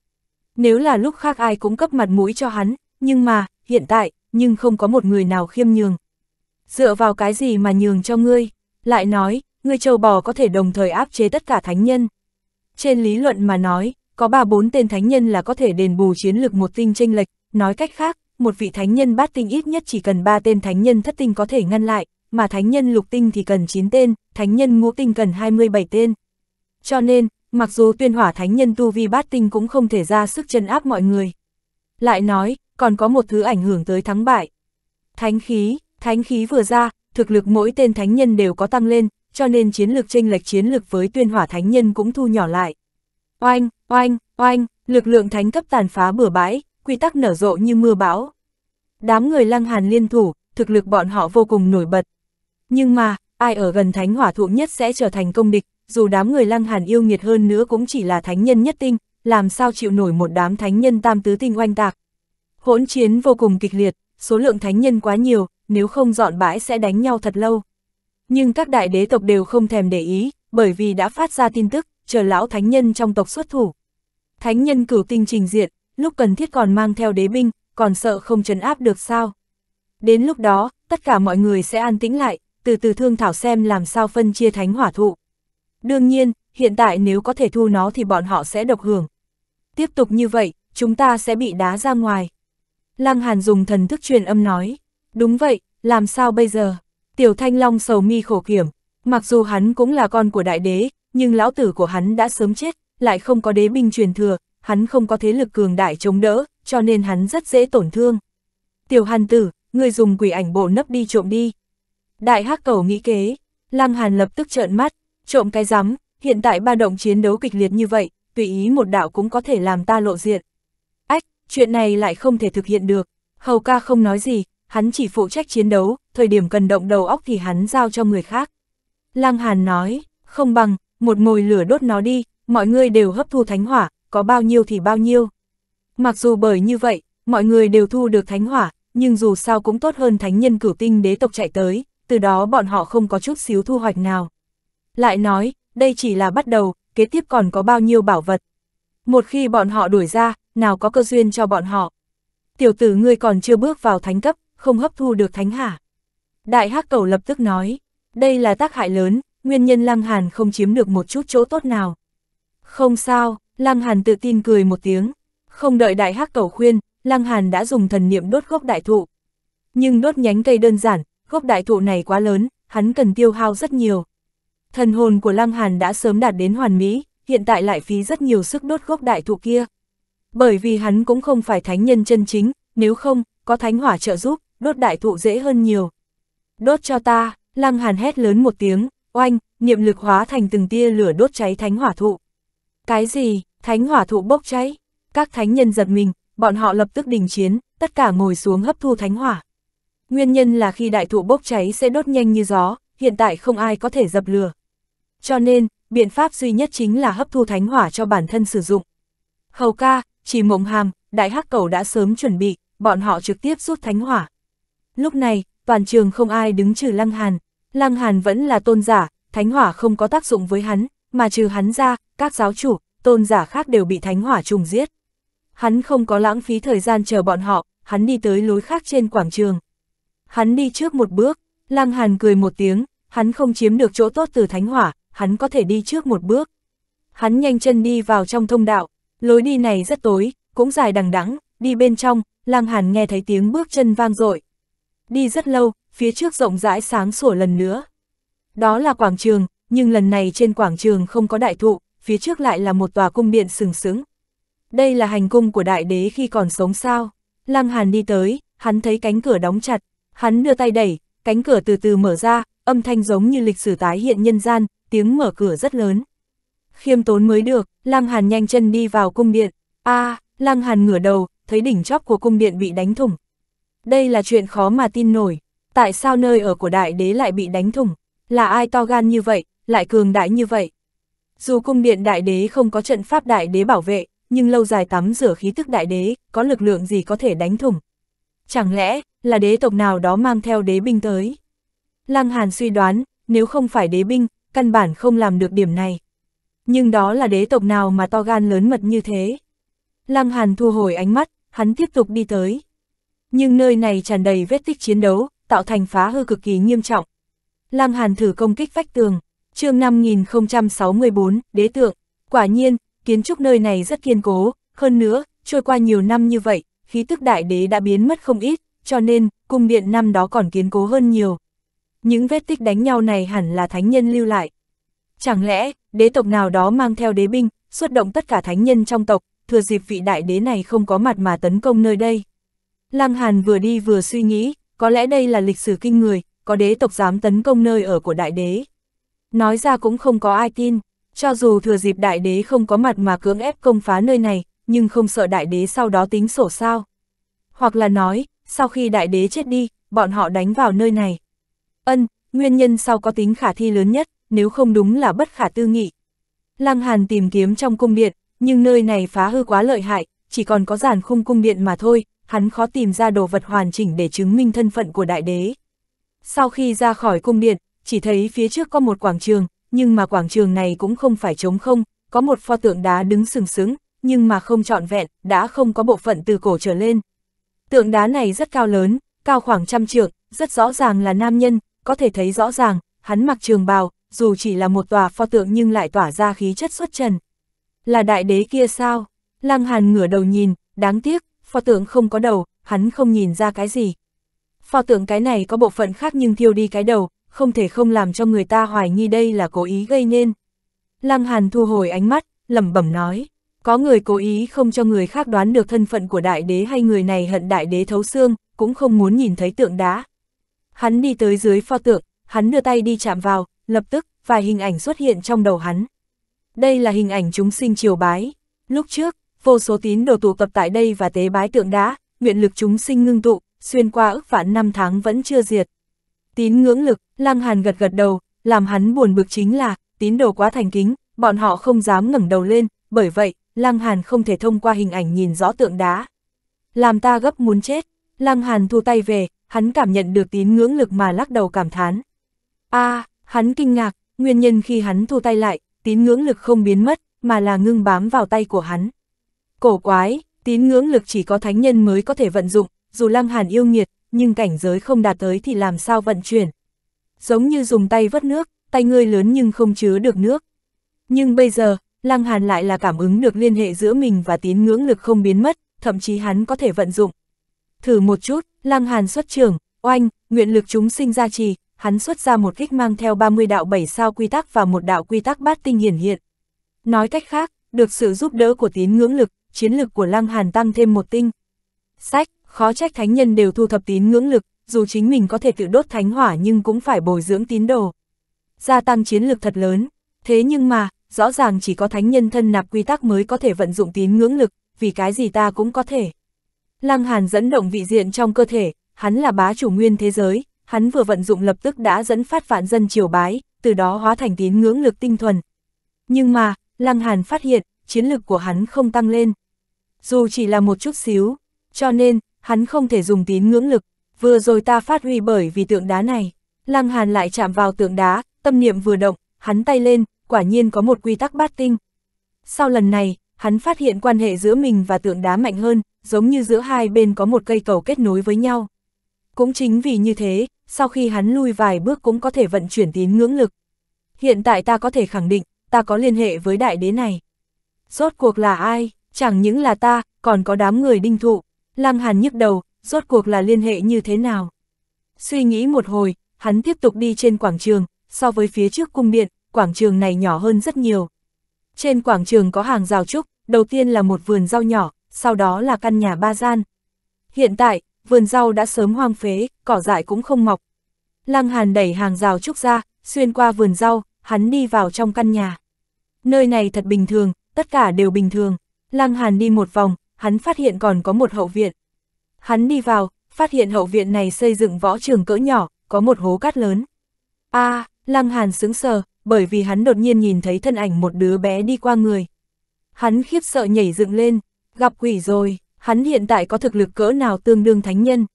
Nếu là lúc khác ai cũng cấp mặt mũi cho hắn, nhưng mà, hiện tại, nhưng không có một người nào khiêm nhường. Dựa vào cái gì mà nhường cho ngươi? Lại nói, ngươi châu bò có thể đồng thời áp chế tất cả thánh nhân. Trên lý luận mà nói, có ba bốn tên thánh nhân là có thể đền bù chiến lược một tinh tranh lệch, nói cách khác, một vị thánh nhân bát tinh ít nhất chỉ cần ba tên thánh nhân thất tinh có thể ngăn lại, mà thánh nhân lục tinh thì cần 9 tên, thánh nhân ngũ tinh cần 27 tên. Cho nên, mặc dù tuyên hỏa thánh nhân tu vi bát tinh cũng không thể ra sức chân áp mọi người. Lại nói, còn có một thứ ảnh hưởng tới thắng bại. Thánh khí, thánh khí vừa ra, thực lực mỗi tên thánh nhân đều có tăng lên, cho nên chiến lược chênh lệch chiến lược với tuyên hỏa thánh nhân cũng thu nhỏ lại. Oanh, oanh, oanh, lực lượng thánh cấp tàn phá bừa bãi, quy tắc nở rộ như mưa bão. Đám người lăng hàn liên thủ, thực lực bọn họ vô cùng nổi bật. Nhưng mà, ai ở gần thánh hỏa thụ nhất sẽ trở thành công địch, dù đám người lăng hàn yêu nghiệt hơn nữa cũng chỉ là thánh nhân nhất tinh, làm sao chịu nổi một đám thánh nhân tam tứ tinh oanh tạc. Hỗn chiến vô cùng kịch liệt, số lượng thánh nhân quá nhiều, nếu không dọn bãi sẽ đánh nhau thật lâu. Nhưng các đại đế tộc đều không thèm để ý, bởi vì đã phát ra tin tức, chờ lão thánh nhân trong tộc xuất thủ. Thánh nhân cửu tinh trình diện, lúc cần thiết còn mang theo đế binh, còn sợ không trấn áp được sao. Đến lúc đó, tất cả mọi người sẽ an tĩnh lại, từ từ thương thảo xem làm sao phân chia thánh hỏa thụ. Đương nhiên, hiện tại nếu có thể thu nó thì bọn họ sẽ độc hưởng. Tiếp tục như vậy, chúng ta sẽ bị đá ra ngoài. Lăng Hàn dùng thần thức truyền âm nói, đúng vậy, làm sao bây giờ? Tiểu Thanh Long sầu mi khổ kiểm, mặc dù hắn cũng là con của đại đế, nhưng lão tử của hắn đã sớm chết, lại không có đế binh truyền thừa, hắn không có thế lực cường đại chống đỡ, cho nên hắn rất dễ tổn thương. Tiểu Hàn tử, người dùng quỷ ảnh bộ nấp đi trộm đi, Đại hắc cầu nghĩ kế, Lăng Hàn lập tức trợn mắt, trộm cái rắm, hiện tại ba động chiến đấu kịch liệt như vậy, tùy ý một đạo cũng có thể làm ta lộ diện. Ách, chuyện này lại không thể thực hiện được, Hầu ca không nói gì, hắn chỉ phụ trách chiến đấu, thời điểm cần động đầu óc thì hắn giao cho người khác. Lăng Hàn nói, không bằng, một mồi lửa đốt nó đi, mọi người đều hấp thu thánh hỏa, có bao nhiêu thì bao nhiêu. Mặc dù bởi như vậy, mọi người đều thu được thánh hỏa, nhưng dù sao cũng tốt hơn thánh nhân cửu tinh đế tộc chạy tới, từ đó bọn họ không có chút xíu thu hoạch nào. Lại nói, đây chỉ là bắt đầu, kế tiếp còn có bao nhiêu bảo vật. Một khi bọn họ đuổi ra, nào có cơ duyên cho bọn họ. Tiểu tử ngươi còn chưa bước vào thánh cấp, không hấp thu được thánh hả? Đại hắc cầu lập tức nói, đây là tác hại lớn, nguyên nhân Lăng Hàn không chiếm được một chút chỗ tốt nào. Không sao, Lăng Hàn tự tin cười một tiếng, không đợi đại hắc cầu khuyên, Lăng Hàn đã dùng thần niệm đốt gốc đại thụ. Nhưng đốt nhánh cây đơn giản, gốc đại thụ này quá lớn, hắn cần tiêu hao rất nhiều. Thần hồn của Lăng Hàn đã sớm đạt đến hoàn mỹ, hiện tại lại phí rất nhiều sức đốt gốc đại thụ kia. Bởi vì hắn cũng không phải thánh nhân chân chính, nếu không, có thánh hỏa trợ giúp, đốt đại thụ dễ hơn nhiều. Đốt cho ta, Lăng Hàn hét lớn một tiếng, oanh, niệm lực hóa thành từng tia lửa đốt cháy thánh hỏa thụ. Cái gì, thánh hỏa thụ bốc cháy? Các thánh nhân giật mình, bọn họ lập tức đình chiến, tất cả ngồi xuống hấp thu thánh hỏa. Nguyên nhân là khi đại thụ bốc cháy sẽ đốt nhanh như gió, hiện tại không ai có thể dập lửa. Cho nên, biện pháp duy nhất chính là hấp thu thánh hỏa cho bản thân sử dụng. Hầu ca, chỉ mộng hàm, đại hắc cầu đã sớm chuẩn bị, bọn họ trực tiếp rút thánh hỏa. Lúc này, toàn trường không ai đứng trừ Lăng Hàn. Lăng Hàn vẫn là tôn giả, thánh hỏa không có tác dụng với hắn, mà trừ hắn ra, các giáo chủ, tôn giả khác đều bị thánh hỏa trùng giết. Hắn không có lãng phí thời gian chờ bọn họ, hắn đi tới lối khác trên quảng trường hắn đi trước một bước, Lăng Hàn cười một tiếng, hắn không chiếm được chỗ tốt từ thánh hỏa, hắn có thể đi trước một bước. Hắn nhanh chân đi vào trong thông đạo, lối đi này rất tối, cũng dài đằng đẵng, đi bên trong, Lăng Hàn nghe thấy tiếng bước chân vang dội. Đi rất lâu, phía trước rộng rãi sáng sủa lần nữa. Đó là quảng trường, nhưng lần này trên quảng trường không có đại thụ, phía trước lại là một tòa cung điện sừng sững. Đây là hành cung của đại đế khi còn sống sao? Lăng Hàn đi tới, hắn thấy cánh cửa đóng chặt, Hắn đưa tay đẩy, cánh cửa từ từ mở ra, âm thanh giống như lịch sử tái hiện nhân gian, tiếng mở cửa rất lớn. Khiêm tốn mới được, Lăng Hàn nhanh chân đi vào cung điện. a à, Lăng Hàn ngửa đầu, thấy đỉnh chóp của cung điện bị đánh thủng. Đây là chuyện khó mà tin nổi. Tại sao nơi ở của đại đế lại bị đánh thủng? Là ai to gan như vậy, lại cường đại như vậy? Dù cung điện đại đế không có trận pháp đại đế bảo vệ, nhưng lâu dài tắm rửa khí tức đại đế, có lực lượng gì có thể đánh thủng chẳng lẽ là đế tộc nào đó mang theo đế binh tới. Lăng Hàn suy đoán, nếu không phải đế binh, căn bản không làm được điểm này. Nhưng đó là đế tộc nào mà to gan lớn mật như thế. Lăng Hàn thu hồi ánh mắt, hắn tiếp tục đi tới. Nhưng nơi này tràn đầy vết tích chiến đấu, tạo thành phá hư cực kỳ nghiêm trọng. Lăng Hàn thử công kích vách tường, chương 5064, đế tượng. Quả nhiên, kiến trúc nơi này rất kiên cố, hơn nữa, trôi qua nhiều năm như vậy, khí tức đại đế đã biến mất không ít, cho nên, cung điện năm đó còn kiến cố hơn nhiều. Những vết tích đánh nhau này hẳn là thánh nhân lưu lại. Chẳng lẽ, đế tộc nào đó mang theo đế binh, xuất động tất cả thánh nhân trong tộc, thừa dịp vị đại đế này không có mặt mà tấn công nơi đây. Lăng Hàn vừa đi vừa suy nghĩ, có lẽ đây là lịch sử kinh người, có đế tộc dám tấn công nơi ở của đại đế. Nói ra cũng không có ai tin, cho dù thừa dịp đại đế không có mặt mà cưỡng ép công phá nơi này, nhưng không sợ đại đế sau đó tính sổ sao. Hoặc là nói, sau khi đại đế chết đi, bọn họ đánh vào nơi này. Ân, nguyên nhân sau có tính khả thi lớn nhất, nếu không đúng là bất khả tư nghị. Lăng Hàn tìm kiếm trong cung điện, nhưng nơi này phá hư quá lợi hại, chỉ còn có giàn khung cung điện mà thôi, hắn khó tìm ra đồ vật hoàn chỉnh để chứng minh thân phận của đại đế. Sau khi ra khỏi cung điện, chỉ thấy phía trước có một quảng trường, nhưng mà quảng trường này cũng không phải trống không, có một pho tượng đá đứng sừng sững, nhưng mà không trọn vẹn, đã không có bộ phận từ cổ trở lên. Tượng đá này rất cao lớn, cao khoảng trăm trượng, rất rõ ràng là nam nhân, có thể thấy rõ ràng, hắn mặc trường bào, dù chỉ là một tòa pho tượng nhưng lại tỏa ra khí chất xuất trần. Là đại đế kia sao? Lăng Hàn ngửa đầu nhìn, đáng tiếc, pho tượng không có đầu, hắn không nhìn ra cái gì. Pho tượng cái này có bộ phận khác nhưng thiêu đi cái đầu, không thể không làm cho người ta hoài nghi đây là cố ý gây nên. Lăng Hàn thu hồi ánh mắt, lẩm bẩm nói. Có người cố ý không cho người khác đoán được thân phận của đại đế hay người này hận đại đế thấu xương, cũng không muốn nhìn thấy tượng đá. Hắn đi tới dưới pho tượng, hắn đưa tay đi chạm vào, lập tức, vài hình ảnh xuất hiện trong đầu hắn. Đây là hình ảnh chúng sinh triều bái. Lúc trước, vô số tín đồ tụ tập tại đây và tế bái tượng đá, nguyện lực chúng sinh ngưng tụ, xuyên qua ức vạn năm tháng vẫn chưa diệt. Tín ngưỡng lực, Lăng Hàn gật gật đầu, làm hắn buồn bực chính là, tín đồ quá thành kính, bọn họ không dám ngẩng đầu lên, bởi vậy, Lăng Hàn không thể thông qua hình ảnh nhìn rõ tượng đá. Làm ta gấp muốn chết, Lăng Hàn thu tay về, hắn cảm nhận được tín ngưỡng lực mà lắc đầu cảm thán. a à, hắn kinh ngạc, nguyên nhân khi hắn thu tay lại, tín ngưỡng lực không biến mất, mà là ngưng bám vào tay của hắn. Cổ quái, tín ngưỡng lực chỉ có thánh nhân mới có thể vận dụng, dù Lăng Hàn yêu nghiệt, nhưng cảnh giới không đạt tới thì làm sao vận chuyển. Giống như dùng tay vất nước, tay ngươi lớn nhưng không chứa được nước. Nhưng bây giờ, Lăng Hàn lại là cảm ứng được liên hệ giữa mình và tín ngưỡng lực không biến mất, thậm chí hắn có thể vận dụng. Thử một chút, Lăng Hàn xuất trường, oanh, nguyện lực chúng sinh ra trì, hắn xuất ra một kích mang theo 30 đạo bảy sao quy tắc và một đạo quy tắc bát tinh hiển hiện. Nói cách khác, được sự giúp đỡ của tín ngưỡng lực, chiến lực của Lăng Hàn tăng thêm một tinh. Sách, khó trách thánh nhân đều thu thập tín ngưỡng lực, dù chính mình có thể tự đốt thánh hỏa nhưng cũng phải bồi dưỡng tín đồ. Gia tăng chiến lực thật lớn, thế nhưng mà, rõ ràng chỉ có thánh nhân thân nạp quy tắc mới có thể vận dụng tín ngưỡng lực, vì cái gì ta cũng có thể. Lăng Hàn dẫn động vị diện trong cơ thể, hắn là bá chủ nguyên thế giới, hắn vừa vận dụng lập tức đã dẫn phát vạn dân triều bái, từ đó hóa thành tín ngưỡng lực tinh thuần. Nhưng mà, Lăng Hàn phát hiện, chiến lực của hắn không tăng lên. Dù chỉ là một chút xíu, cho nên, hắn không thể dùng tín ngưỡng lực, vừa rồi ta phát huy bởi vì tượng đá này. Lăng Hàn lại chạm vào tượng đá, tâm niệm vừa động, hắn tay lên, quả nhiên có một quy tắc bát tinh. Sau lần này, hắn phát hiện quan hệ giữa mình và tượng đá mạnh hơn, giống như giữa hai bên có một cây cầu kết nối với nhau. Cũng chính vì như thế, sau khi hắn lui vài bước cũng có thể vận chuyển tín ngưỡng lực. Hiện tại ta có thể khẳng định, ta có liên hệ với đại đế này. Rốt cuộc là ai, chẳng những là ta, còn có đám người đinh thụ. Lăng Hàn nhức đầu, rốt cuộc là liên hệ như thế nào? Suy nghĩ một hồi, hắn tiếp tục đi trên quảng trường, so với phía trước cung điện, quảng trường này nhỏ hơn rất nhiều. Trên quảng trường có hàng rào trúc, đầu tiên là một vườn rau nhỏ, sau đó là căn nhà ba gian. Hiện tại, vườn rau đã sớm hoang phế, cỏ dại cũng không mọc. Lăng Hàn đẩy hàng rào trúc ra, xuyên qua vườn rau, hắn đi vào trong căn nhà. Nơi này thật bình thường, tất cả đều bình thường. Lăng Hàn đi một vòng, hắn phát hiện còn có một hậu viện. Hắn đi vào, phát hiện hậu viện này xây dựng võ trường cỡ nhỏ, có một hố cát lớn. a à, Lăng Hàn sững sờ, bởi vì hắn đột nhiên nhìn thấy thân ảnh một đứa bé đi qua người. Hắn khiếp sợ nhảy dựng lên, gặp quỷ rồi, hắn hiện tại có thực lực cỡ nào tương đương thánh nhân.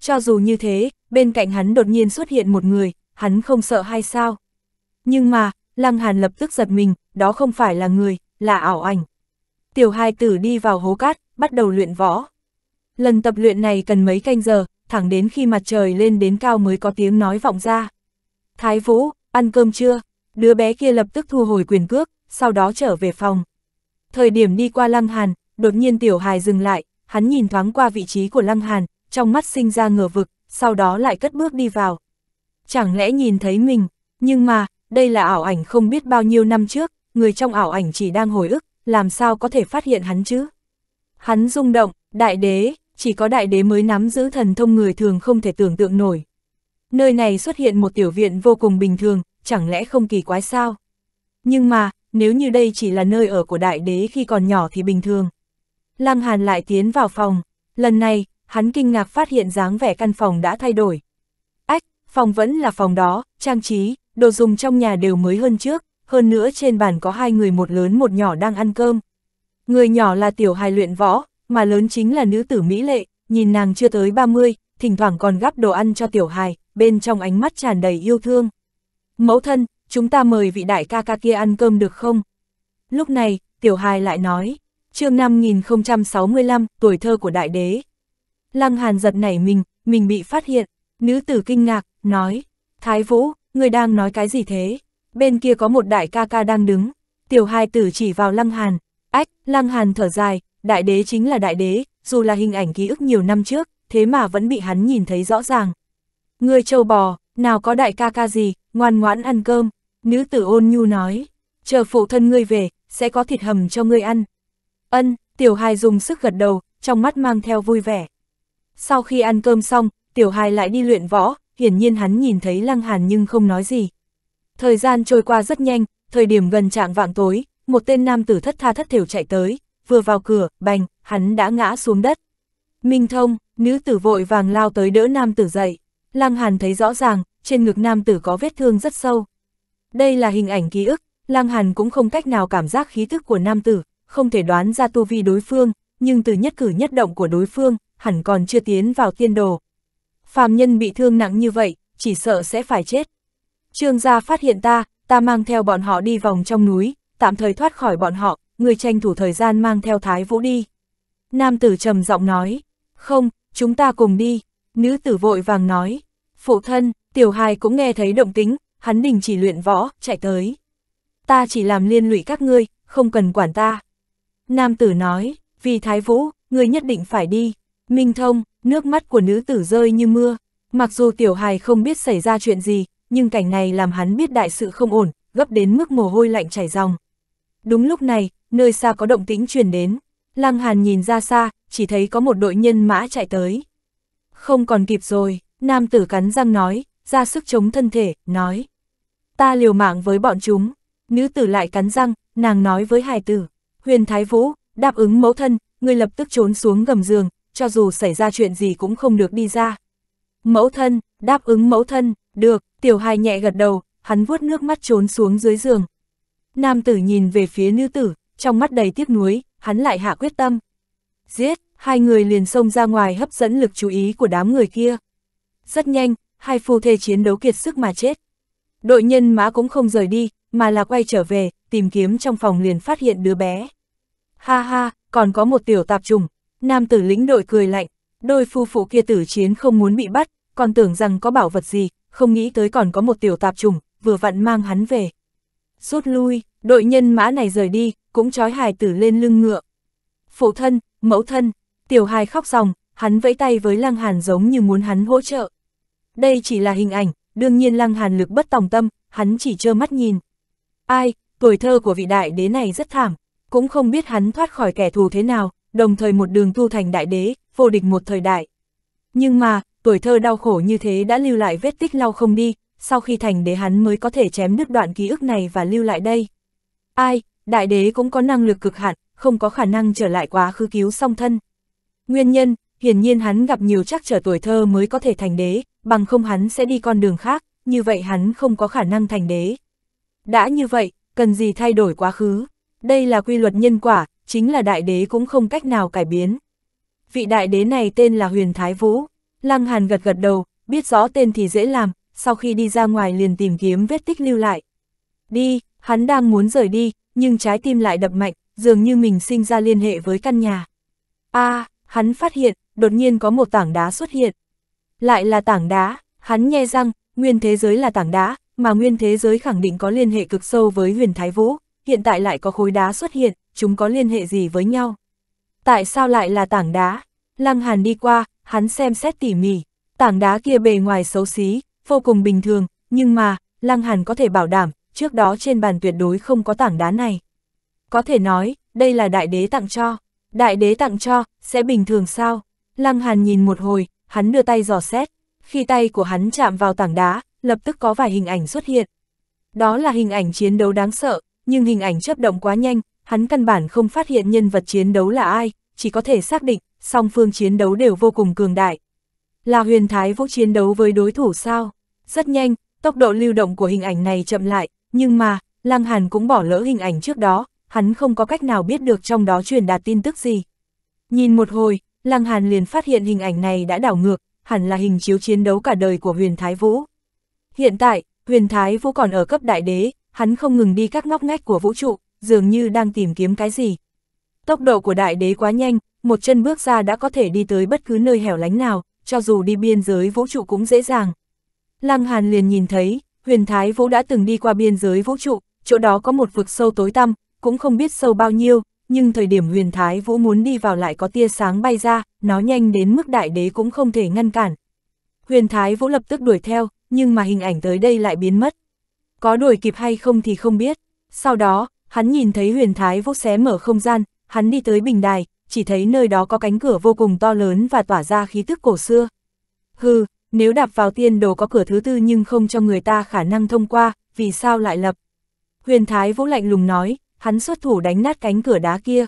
Cho dù như thế, bên cạnh hắn đột nhiên xuất hiện một người, hắn không sợ hay sao. Nhưng mà, Lăng Hàn lập tức giật mình, đó không phải là người, là ảo ảnh. Tiểu hai tử đi vào hố cát, bắt đầu luyện võ. Lần tập luyện này cần mấy canh giờ, thẳng đến khi mặt trời lên đến cao mới có tiếng nói vọng ra. Thái Vũ, ăn cơm chưa? Đứa bé kia lập tức thu hồi quyền cước, sau đó trở về phòng. Thời điểm đi qua Lăng Hàn, đột nhiên Tiểu Hài dừng lại, hắn nhìn thoáng qua vị trí của Lăng Hàn, trong mắt sinh ra ngờ vực, sau đó lại cất bước đi vào. Chẳng lẽ nhìn thấy mình, nhưng mà, đây là ảo ảnh không biết bao nhiêu năm trước, người trong ảo ảnh chỉ đang hồi ức, làm sao có thể phát hiện hắn chứ? Hắn rung động, đại đế, chỉ có đại đế mới nắm giữ thần thông người thường không thể tưởng tượng nổi. Nơi này xuất hiện một tiểu viện vô cùng bình thường, chẳng lẽ không kỳ quái sao? Nhưng mà, nếu như đây chỉ là nơi ở của đại đế khi còn nhỏ thì bình thường. Lăng Hàn lại tiến vào phòng, lần này, hắn kinh ngạc phát hiện dáng vẻ căn phòng đã thay đổi. Ách, phòng vẫn là phòng đó, trang trí, đồ dùng trong nhà đều mới hơn trước, hơn nữa trên bàn có hai người một lớn một nhỏ đang ăn cơm. Người nhỏ là tiểu hài luyện võ, mà lớn chính là nữ tử Mỹ Lệ, nhìn nàng chưa tới 30, thỉnh thoảng còn gắp đồ ăn cho tiểu hài, bên trong ánh mắt tràn đầy yêu thương. Mẫu thân, chúng ta mời vị đại ca ca kia ăn cơm được không? Lúc này, tiểu hài lại nói, chương 5065, tuổi thơ của đại đế. Lăng Hàn giật nảy mình, mình bị phát hiện, nữ tử kinh ngạc, nói, Thái Vũ, người đang nói cái gì thế? Bên kia có một đại ca ca đang đứng, tiểu hài tử chỉ vào Lăng Hàn, ách, Lăng Hàn thở dài, đại đế chính là đại đế, dù là hình ảnh ký ức nhiều năm trước, thế mà vẫn bị hắn nhìn thấy rõ ràng. Người châu bò, nào có đại ca ca gì, ngoan ngoãn ăn cơm, nữ tử ôn nhu nói, chờ phụ thân ngươi về, sẽ có thịt hầm cho ngươi ăn. Ân, tiểu hài dùng sức gật đầu, trong mắt mang theo vui vẻ. Sau khi ăn cơm xong, tiểu hài lại đi luyện võ, hiển nhiên hắn nhìn thấy lăng hàn nhưng không nói gì. Thời gian trôi qua rất nhanh, thời điểm gần trạng vạng tối, một tên nam tử thất tha thất thểu chạy tới, vừa vào cửa, bành, hắn đã ngã xuống đất. Minh thông, nữ tử vội vàng lao tới đỡ nam tử dậy. Lăng hàn thấy rõ ràng, trên ngực nam tử có vết thương rất sâu. Đây là hình ảnh ký ức, Lăng Hàn cũng không cách nào cảm giác khí thức của nam tử, không thể đoán ra tu vi đối phương, nhưng từ nhất cử nhất động của đối phương, hẳn còn chưa tiến vào tiên đồ. Phàm nhân bị thương nặng như vậy, chỉ sợ sẽ phải chết. Trương gia phát hiện ta, ta mang theo bọn họ đi vòng trong núi, tạm thời thoát khỏi bọn họ, người tranh thủ thời gian mang theo Thái Vũ đi. Nam tử trầm giọng nói, không, chúng ta cùng đi. Nữ tử vội vàng nói, phụ thân, Tiểu hài cũng nghe thấy động tính, hắn đình chỉ luyện võ, chạy tới. Ta chỉ làm liên lụy các ngươi, không cần quản ta. Nam tử nói, vì thái vũ, ngươi nhất định phải đi. Minh thông, nước mắt của nữ tử rơi như mưa. Mặc dù tiểu hài không biết xảy ra chuyện gì, nhưng cảnh này làm hắn biết đại sự không ổn, gấp đến mức mồ hôi lạnh chảy ròng. Đúng lúc này, nơi xa có động tĩnh truyền đến. Lăng Hàn nhìn ra xa, chỉ thấy có một đội nhân mã chạy tới. Không còn kịp rồi, nam tử cắn răng nói, ra sức chống thân thể, nói. Ta liều mạng với bọn chúng, nữ tử lại cắn răng, nàng nói với hài tử. Huyền Thái Vũ, đáp ứng mẫu thân, người lập tức trốn xuống gầm giường, cho dù xảy ra chuyện gì cũng không được đi ra. Mẫu thân, đáp ứng mẫu thân, được, tiểu hài nhẹ gật đầu, hắn vuốt nước mắt trốn xuống dưới giường. Nam tử nhìn về phía nữ tử, trong mắt đầy tiếc nuối, hắn lại hạ quyết tâm. Giết, hai người liền xông ra ngoài hấp dẫn lực chú ý của đám người kia. Rất nhanh, hai phu thê chiến đấu kiệt sức mà chết. Đội nhân mã cũng không rời đi, mà là quay trở về, tìm kiếm trong phòng liền phát hiện đứa bé. Ha ha, còn có một tiểu tạp trùng, nam tử lĩnh đội cười lạnh, đôi phu phụ kia tử chiến không muốn bị bắt, còn tưởng rằng có bảo vật gì, không nghĩ tới còn có một tiểu tạp trùng, vừa vặn mang hắn về. Rút lui, đội nhân mã này rời đi, cũng trói hài tử lên lưng ngựa. Phụ thân, mẫu thân, tiểu hài khóc ròng, hắn vẫy tay với lăng hàn giống như muốn hắn hỗ trợ. Đây chỉ là hình ảnh, đương nhiên lăng hàn lực bất tòng tâm, hắn chỉ trơ mắt nhìn. Ai, tuổi thơ của vị đại đế này rất thảm, cũng không biết hắn thoát khỏi kẻ thù thế nào, đồng thời một đường tu thành đại đế, vô địch một thời đại. Nhưng mà, tuổi thơ đau khổ như thế đã lưu lại vết tích lau không đi, sau khi thành đế hắn mới có thể chém đứt đoạn ký ức này và lưu lại đây. Ai, đại đế cũng có năng lực cực hạn, không có khả năng trở lại quá khứ cứu song thân. Nguyên nhân, hiển nhiên hắn gặp nhiều trắc trở tuổi thơ mới có thể thành đế, bằng không hắn sẽ đi con đường khác, như vậy hắn không có khả năng thành đế. Đã như vậy, cần gì thay đổi quá khứ? Đây là quy luật nhân quả, chính là đại đế cũng không cách nào cải biến. Vị đại đế này tên là Huyền Thái Vũ. Lăng Hàn gật gật đầu, biết rõ tên thì dễ làm, sau khi đi ra ngoài liền tìm kiếm vết tích lưu lại. Đi, hắn đang muốn rời đi, nhưng trái tim lại đập mạnh, dường như mình sinh ra liên hệ với căn nhà. a à, hắn phát hiện, đột nhiên có một tảng đá xuất hiện lại là tảng đá, hắn nghe rằng, nguyên thế giới là tảng đá, mà nguyên thế giới khẳng định có liên hệ cực sâu với huyền Thái Vũ, hiện tại lại có khối đá xuất hiện, chúng có liên hệ gì với nhau? Tại sao lại là tảng đá? Lăng Hàn đi qua, hắn xem xét tỉ mỉ, tảng đá kia bề ngoài xấu xí, vô cùng bình thường, nhưng mà, Lăng Hàn có thể bảo đảm, trước đó trên bàn tuyệt đối không có tảng đá này. Có thể nói, đây là đại đế tặng cho. Đại đế tặng cho, sẽ bình thường sao? Lăng Hàn nhìn một hồi, hắn đưa tay dò xét, khi tay của hắn chạm vào tảng đá, lập tức có vài hình ảnh xuất hiện. Đó là hình ảnh chiến đấu đáng sợ, nhưng hình ảnh chấp động quá nhanh, hắn căn bản không phát hiện nhân vật chiến đấu là ai, chỉ có thể xác định, song phương chiến đấu đều vô cùng cường đại. Là huyền thái vũ chiến đấu với đối thủ sao? Rất nhanh, tốc độ lưu động của hình ảnh này chậm lại, nhưng mà, Lăng Hàn cũng bỏ lỡ hình ảnh trước đó, hắn không có cách nào biết được trong đó truyền đạt tin tức gì. Nhìn một hồi, Lăng Hàn liền phát hiện hình ảnh này đã đảo ngược, hẳn là hình chiếu chiến đấu cả đời của huyền Thái Vũ. Hiện tại, huyền Thái Vũ còn ở cấp đại đế, hắn không ngừng đi các ngóc ngách của vũ trụ, dường như đang tìm kiếm cái gì. Tốc độ của đại đế quá nhanh, một chân bước ra đã có thể đi tới bất cứ nơi hẻo lánh nào, cho dù đi biên giới vũ trụ cũng dễ dàng. Lăng Hàn liền nhìn thấy, huyền Thái Vũ đã từng đi qua biên giới vũ trụ, chỗ đó có một vực sâu tối tăm, cũng không biết sâu bao nhiêu, nhưng thời điểm huyền thái vũ muốn đi vào lại có tia sáng bay ra, nó nhanh đến mức đại đế cũng không thể ngăn cản. Huyền thái vũ lập tức đuổi theo, nhưng mà hình ảnh tới đây lại biến mất. Có đuổi kịp hay không thì không biết. Sau đó, hắn nhìn thấy huyền thái vũ xé mở không gian, hắn đi tới bình đài, chỉ thấy nơi đó có cánh cửa vô cùng to lớn và tỏa ra khí tức cổ xưa. Hừ, nếu đạp vào tiên đồ có cửa thứ tư nhưng không cho người ta khả năng thông qua, vì sao lại lập? Huyền Thái Vũ lạnh lùng nói, hắn xuất thủ đánh nát cánh cửa đá kia.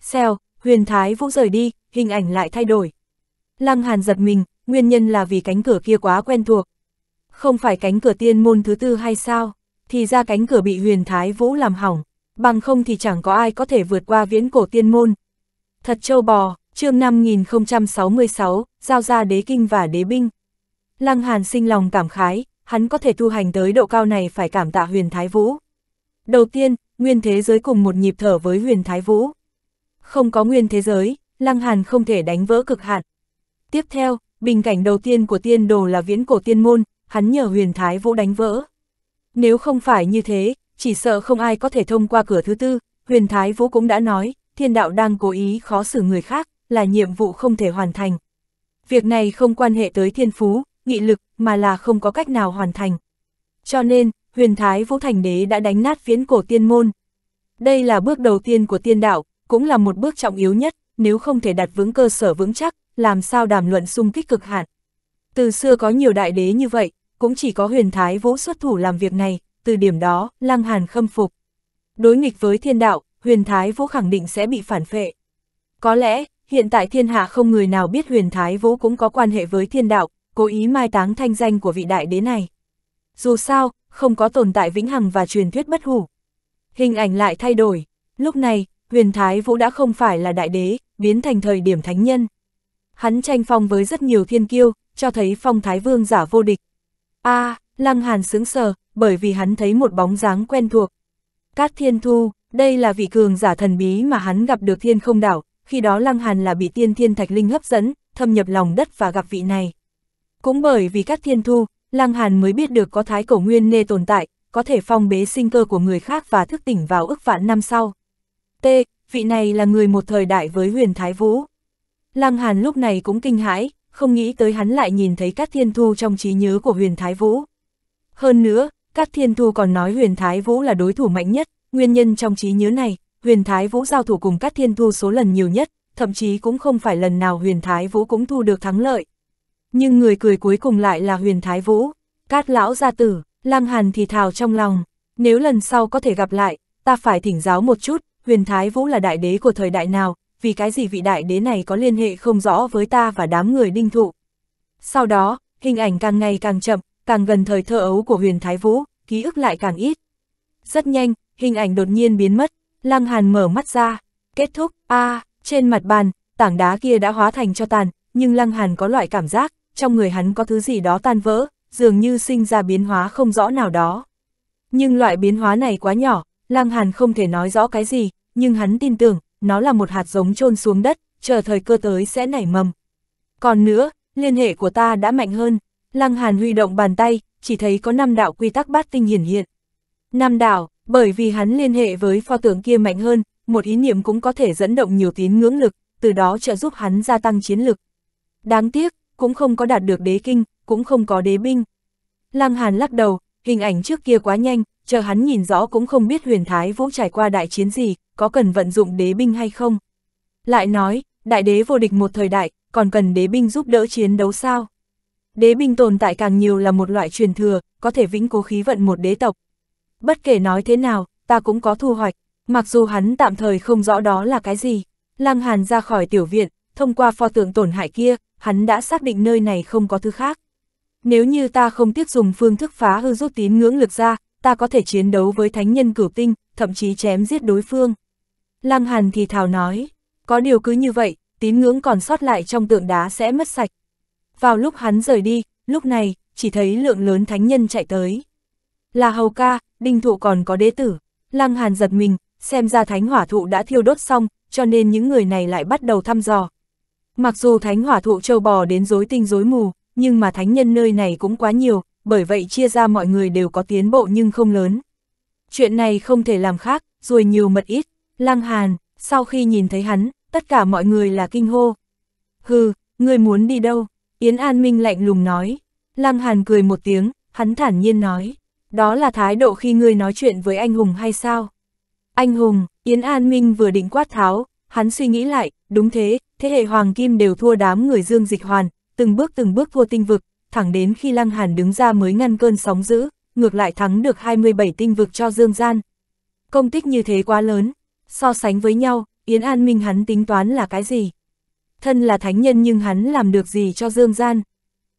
xeo, huyền thái vũ rời đi, hình ảnh lại thay đổi. Lăng Hàn giật mình, nguyên nhân là vì cánh cửa kia quá quen thuộc. Không phải cánh cửa tiên môn thứ tư hay sao, thì ra cánh cửa bị huyền thái vũ làm hỏng, bằng không thì chẳng có ai có thể vượt qua viễn cổ tiên môn. Thật châu bò, chương 5066, giao ra đế kinh và đế binh. Lăng Hàn sinh lòng cảm khái, hắn có thể tu hành tới độ cao này phải cảm tạ huyền thái vũ. Đầu tiên, nguyên thế giới cùng một nhịp thở với huyền thái vũ. Không có nguyên thế giới, Lăng Hàn không thể đánh vỡ cực hạn. Tiếp theo, bình cảnh đầu tiên của tiên đồ là viễn cổ tiên môn, hắn nhờ huyền thái vũ đánh vỡ. Nếu không phải như thế, chỉ sợ không ai có thể thông qua cửa thứ tư, huyền thái vũ cũng đã nói, thiên đạo đang cố ý khó xử người khác, là nhiệm vụ không thể hoàn thành. Việc này không quan hệ tới thiên phú, nghị lực, mà là không có cách nào hoàn thành. Cho nên, huyền thái vũ thành đế đã đánh nát phiến cổ tiên môn. Đây là bước đầu tiên của tiên đạo, cũng là một bước trọng yếu nhất, nếu không thể đặt vững cơ sở vững chắc, làm sao đàm luận xung kích cực hạn. Từ xưa có nhiều đại đế như vậy, cũng chỉ có huyền thái vũ xuất thủ làm việc này, từ điểm đó, lăng hàn khâm phục. Đối nghịch với thiên đạo, huyền thái vũ khẳng định sẽ bị phản phệ. Có lẽ, hiện tại thiên hạ không người nào biết huyền thái vũ cũng có quan hệ với thiên đạo, cố ý mai táng thanh danh của vị đại đế này. Dù sao, không có tồn tại vĩnh hằng và truyền thuyết bất hủ. Hình ảnh lại thay đổi, lúc này, huyền Thái Vũ đã không phải là đại đế, biến thành thời điểm thánh nhân. Hắn tranh phong với rất nhiều thiên kiêu, cho thấy phong Thái Vương giả vô địch. a à, Lăng Hàn sướng sờ, bởi vì hắn thấy một bóng dáng quen thuộc. Cát Thiên Thu, đây là vị cường giả thần bí mà hắn gặp được thiên không đảo, khi đó Lăng Hàn là bị tiên thiên thạch linh hấp dẫn, thâm nhập lòng đất và gặp vị này. Cũng bởi vì Cát Thiên Thu, Lăng Hàn mới biết được có thái cổ nguyên nê tồn tại, có thể phong bế sinh cơ của người khác và thức tỉnh vào ức vạn năm sau. T. Vị này là người một thời đại với huyền thái vũ. Lăng Hàn lúc này cũng kinh hãi, không nghĩ tới hắn lại nhìn thấy Cát Thiên Thu trong trí nhớ của huyền thái vũ. Hơn nữa, Cát Thiên Thu còn nói huyền thái vũ là đối thủ mạnh nhất, nguyên nhân trong trí nhớ này, huyền thái vũ giao thủ cùng Cát Thiên Thu số lần nhiều nhất, thậm chí cũng không phải lần nào huyền thái vũ cũng thu được thắng lợi, nhưng người cười cuối cùng lại là huyền thái vũ, cát lão gia tử, lăng hàn thì thào trong lòng, nếu lần sau có thể gặp lại, ta phải thỉnh giáo một chút, huyền thái vũ là đại đế của thời đại nào, vì cái gì vị đại đế này có liên hệ không rõ với ta và đám người đinh thụ. Sau đó, hình ảnh càng ngày càng chậm, càng gần thời thơ ấu của huyền thái vũ, ký ức lại càng ít. Rất nhanh, hình ảnh đột nhiên biến mất, lăng hàn mở mắt ra, kết thúc, a à, trên mặt bàn, tảng đá kia đã hóa thành cho tàn, nhưng lăng hàn có loại cảm giác, trong người hắn có thứ gì đó tan vỡ, dường như sinh ra biến hóa không rõ nào đó. Nhưng loại biến hóa này quá nhỏ, Lang Hàn không thể nói rõ cái gì, nhưng hắn tin tưởng, nó là một hạt giống trôn xuống đất, chờ thời cơ tới sẽ nảy mầm. Còn nữa, liên hệ của ta đã mạnh hơn, Lăng Hàn huy động bàn tay, chỉ thấy có năm đạo quy tắc bát tinh hiển hiện. Năm đạo, bởi vì hắn liên hệ với pho tượng kia mạnh hơn, một ý niệm cũng có thể dẫn động nhiều tín ngưỡng lực, từ đó trợ giúp hắn gia tăng chiến lực. Đáng tiếc, cũng không có đạt được đế kinh, cũng không có đế binh. Lăng Hàn lắc đầu, hình ảnh trước kia quá nhanh, chờ hắn nhìn rõ cũng không biết huyền thái vũ trải qua đại chiến gì, có cần vận dụng đế binh hay không. Lại nói, đại đế vô địch một thời đại, còn cần đế binh giúp đỡ chiến đấu sao? Đế binh tồn tại càng nhiều là một loại truyền thừa, có thể vĩnh cố khí vận một đế tộc. Bất kể nói thế nào, ta cũng có thu hoạch, mặc dù hắn tạm thời không rõ đó là cái gì. Lăng Hàn ra khỏi tiểu viện, thông qua pho tượng tổn hại kia, hắn đã xác định nơi này không có thứ khác. Nếu như ta không tiếc dùng phương thức phá hư rút tín ngưỡng lực ra, ta có thể chiến đấu với thánh nhân cửu tinh, thậm chí chém giết đối phương. Lăng Hàn thì thào nói, có điều cứ như vậy, tín ngưỡng còn sót lại trong tượng đá sẽ mất sạch. Vào lúc hắn rời đi, lúc này, chỉ thấy lượng lớn thánh nhân chạy tới. Là hầu ca, đinh thụ còn có đế tử. Lăng Hàn giật mình, xem ra thánh hỏa thụ đã thiêu đốt xong, cho nên những người này lại bắt đầu thăm dò, Mặc dù thánh hỏa thụ châu bò đến rối tinh rối mù, nhưng mà thánh nhân nơi này cũng quá nhiều, bởi vậy chia ra mọi người đều có tiến bộ nhưng không lớn. Chuyện này không thể làm khác, rồi nhiều mật ít. Lăng Hàn, sau khi nhìn thấy hắn, tất cả mọi người là kinh hô. Hừ, ngươi muốn đi đâu? Yến An Minh lạnh lùng nói. Lăng Hàn cười một tiếng, hắn thản nhiên nói. Đó là thái độ khi ngươi nói chuyện với anh Hùng hay sao? Anh Hùng, Yến An Minh vừa định quát tháo, hắn suy nghĩ lại, đúng thế, thế hệ Hoàng Kim đều thua đám người Dương Dịch Hoàn, từng bước từng bước thua tinh vực, thẳng đến khi Lăng Hàn đứng ra mới ngăn cơn sóng dữ, ngược lại thắng được 27 tinh vực cho Dương Gian. Công tích như thế quá lớn, so sánh với nhau, Yến An Minh hắn tính toán là cái gì? Thân là thánh nhân nhưng hắn làm được gì cho Dương Gian?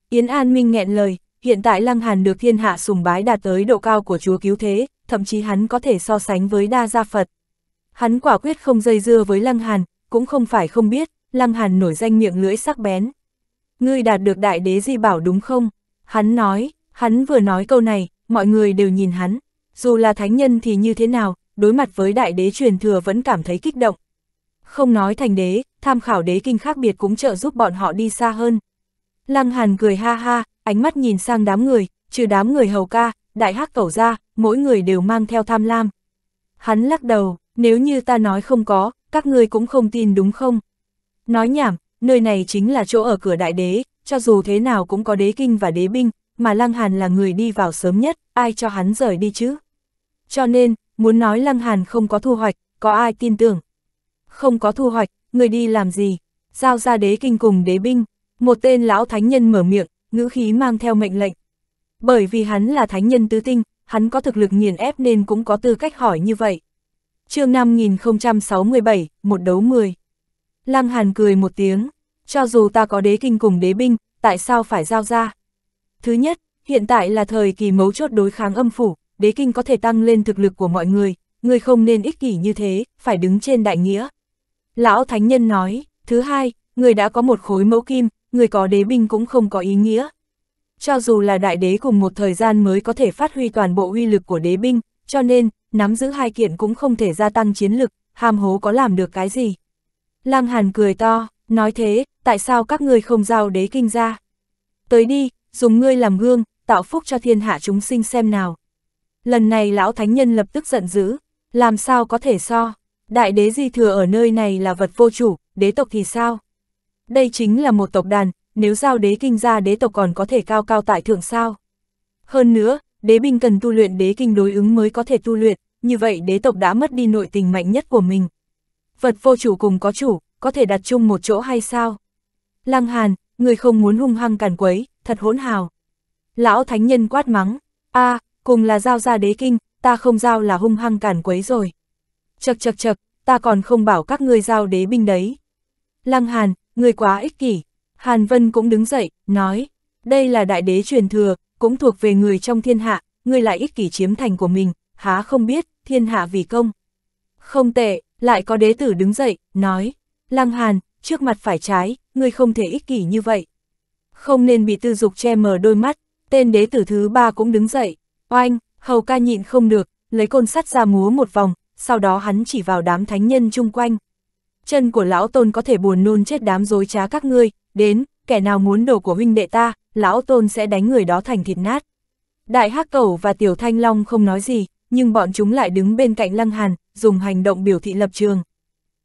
Yến An Minh nghẹn lời, hiện tại Lăng Hàn được thiên hạ sùng bái đạt tới độ cao của Chúa Cứu Thế, thậm chí hắn có thể so sánh với đa gia Phật. Hắn quả quyết không dây dưa với Lăng Hàn, cũng không phải không biết, Lăng Hàn nổi danh miệng lưỡi sắc bén. Ngươi đạt được đại đế di bảo đúng không? Hắn nói, hắn vừa nói câu này, mọi người đều nhìn hắn. Dù là thánh nhân thì như thế nào, đối mặt với đại đế truyền thừa vẫn cảm thấy kích động. Không nói thành đế, tham khảo đế kinh khác biệt cũng trợ giúp bọn họ đi xa hơn. Lăng Hàn cười ha ha, ánh mắt nhìn sang đám người, trừ đám người hầu ca, đại hắc cẩu ra, mỗi người đều mang theo tham lam. Hắn lắc đầu, nếu như ta nói không có, các ngươi cũng không tin đúng không? Nói nhảm, nơi này chính là chỗ ở cửa đại đế, cho dù thế nào cũng có đế kinh và đế binh, mà Lăng Hàn là người đi vào sớm nhất, ai cho hắn rời đi chứ? Cho nên, muốn nói Lăng Hàn không có thu hoạch, có ai tin tưởng? Không có thu hoạch, người đi làm gì? Giao ra đế kinh cùng đế binh, một tên lão thánh nhân mở miệng, ngữ khí mang theo mệnh lệnh. Bởi vì hắn là thánh nhân tứ tinh, hắn có thực lực nghiền ép nên cũng có tư cách hỏi như vậy. chương 5067, một đấu 10 Lăng Hàn cười một tiếng, cho dù ta có đế kinh cùng đế binh, tại sao phải giao ra? Thứ nhất, hiện tại là thời kỳ mấu chốt đối kháng âm phủ, đế kinh có thể tăng lên thực lực của mọi người, người không nên ích kỷ như thế, phải đứng trên đại nghĩa. Lão Thánh Nhân nói, thứ hai, người đã có một khối mẫu kim, người có đế binh cũng không có ý nghĩa. Cho dù là đại đế cùng một thời gian mới có thể phát huy toàn bộ uy lực của đế binh, cho nên, nắm giữ hai kiện cũng không thể gia tăng chiến lực, hàm hố có làm được cái gì. Lăng Hàn cười to, nói thế, tại sao các ngươi không giao đế kinh ra? Tới đi, dùng ngươi làm gương, tạo phúc cho thiên hạ chúng sinh xem nào. Lần này lão thánh nhân lập tức giận dữ, làm sao có thể so, đại đế di thừa ở nơi này là vật vô chủ, đế tộc thì sao? Đây chính là một tộc đàn, nếu giao đế kinh ra đế tộc còn có thể cao cao tại thượng sao? Hơn nữa, đế binh cần tu luyện đế kinh đối ứng mới có thể tu luyện, như vậy đế tộc đã mất đi nội tình mạnh nhất của mình, vật vô chủ cùng có chủ, có thể đặt chung một chỗ hay sao? Lăng Hàn, người không muốn hung hăng càn quấy, thật hỗn hào. Lão thánh nhân quát mắng, a à, cùng là giao ra đế kinh, ta không giao là hung hăng càn quấy rồi. Chật chật chật, ta còn không bảo các ngươi giao đế binh đấy. Lăng Hàn, người quá ích kỷ. Hàn Vân cũng đứng dậy, nói, đây là đại đế truyền thừa, cũng thuộc về người trong thiên hạ, người lại ích kỷ chiếm thành của mình, há không biết, thiên hạ vì công. Không tệ, lại có đế tử đứng dậy, nói, Lăng Hàn, trước mặt phải trái, ngươi không thể ích kỷ như vậy. Không nên bị tư dục che mờ đôi mắt, tên đế tử thứ ba cũng đứng dậy, oanh, hầu ca nhịn không được, lấy côn sắt ra múa một vòng, sau đó hắn chỉ vào đám thánh nhân chung quanh. Chân của lão tôn có thể buồn nôn chết đám dối trá các ngươi, đến, kẻ nào muốn đồ của huynh đệ ta, lão tôn sẽ đánh người đó thành thịt nát. Đại hắc cẩu và tiểu thanh long không nói gì, nhưng bọn chúng lại đứng bên cạnh lăng hàn, dùng hành động biểu thị lập trường.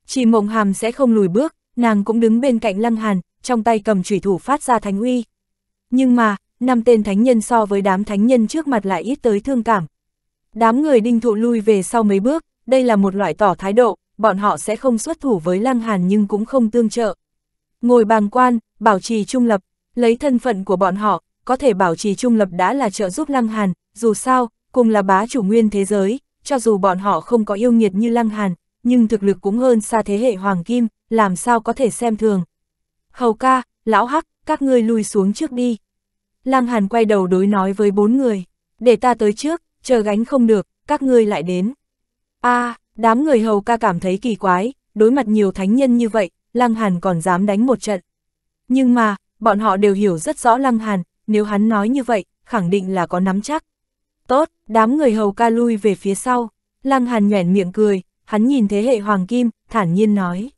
Chỉ mộng hàm sẽ không lùi bước, nàng cũng đứng bên cạnh lăng hàn, trong tay cầm chủy thủ phát ra thánh uy. Nhưng mà, năm tên thánh nhân so với đám thánh nhân trước mặt lại ít tới thương cảm. Đám người đinh thụ lui về sau mấy bước, đây là một loại tỏ thái độ, bọn họ sẽ không xuất thủ với lăng hàn nhưng cũng không tương trợ. Ngồi bàng quan, bảo trì trung lập, lấy thân phận của bọn họ, có thể bảo trì trung lập đã là trợ giúp lăng hàn, dù sao, cùng là bá chủ nguyên thế giới, cho dù bọn họ không có yêu nghiệt như Lăng Hàn, nhưng thực lực cũng hơn xa thế hệ Hoàng Kim, làm sao có thể xem thường. Hầu ca, lão hắc, các ngươi lui xuống trước đi. Lăng Hàn quay đầu đối nói với bốn người, để ta tới trước, chờ gánh không được, các ngươi lại đến. a à, đám người hầu ca cảm thấy kỳ quái, đối mặt nhiều thánh nhân như vậy, Lăng Hàn còn dám đánh một trận. Nhưng mà, bọn họ đều hiểu rất rõ Lăng Hàn, nếu hắn nói như vậy, khẳng định là có nắm chắc. Tốt, đám người hầu ca lui về phía sau, Lăng Hàn nhoẻn miệng cười, hắn nhìn thế hệ Hoàng Kim, thản nhiên nói.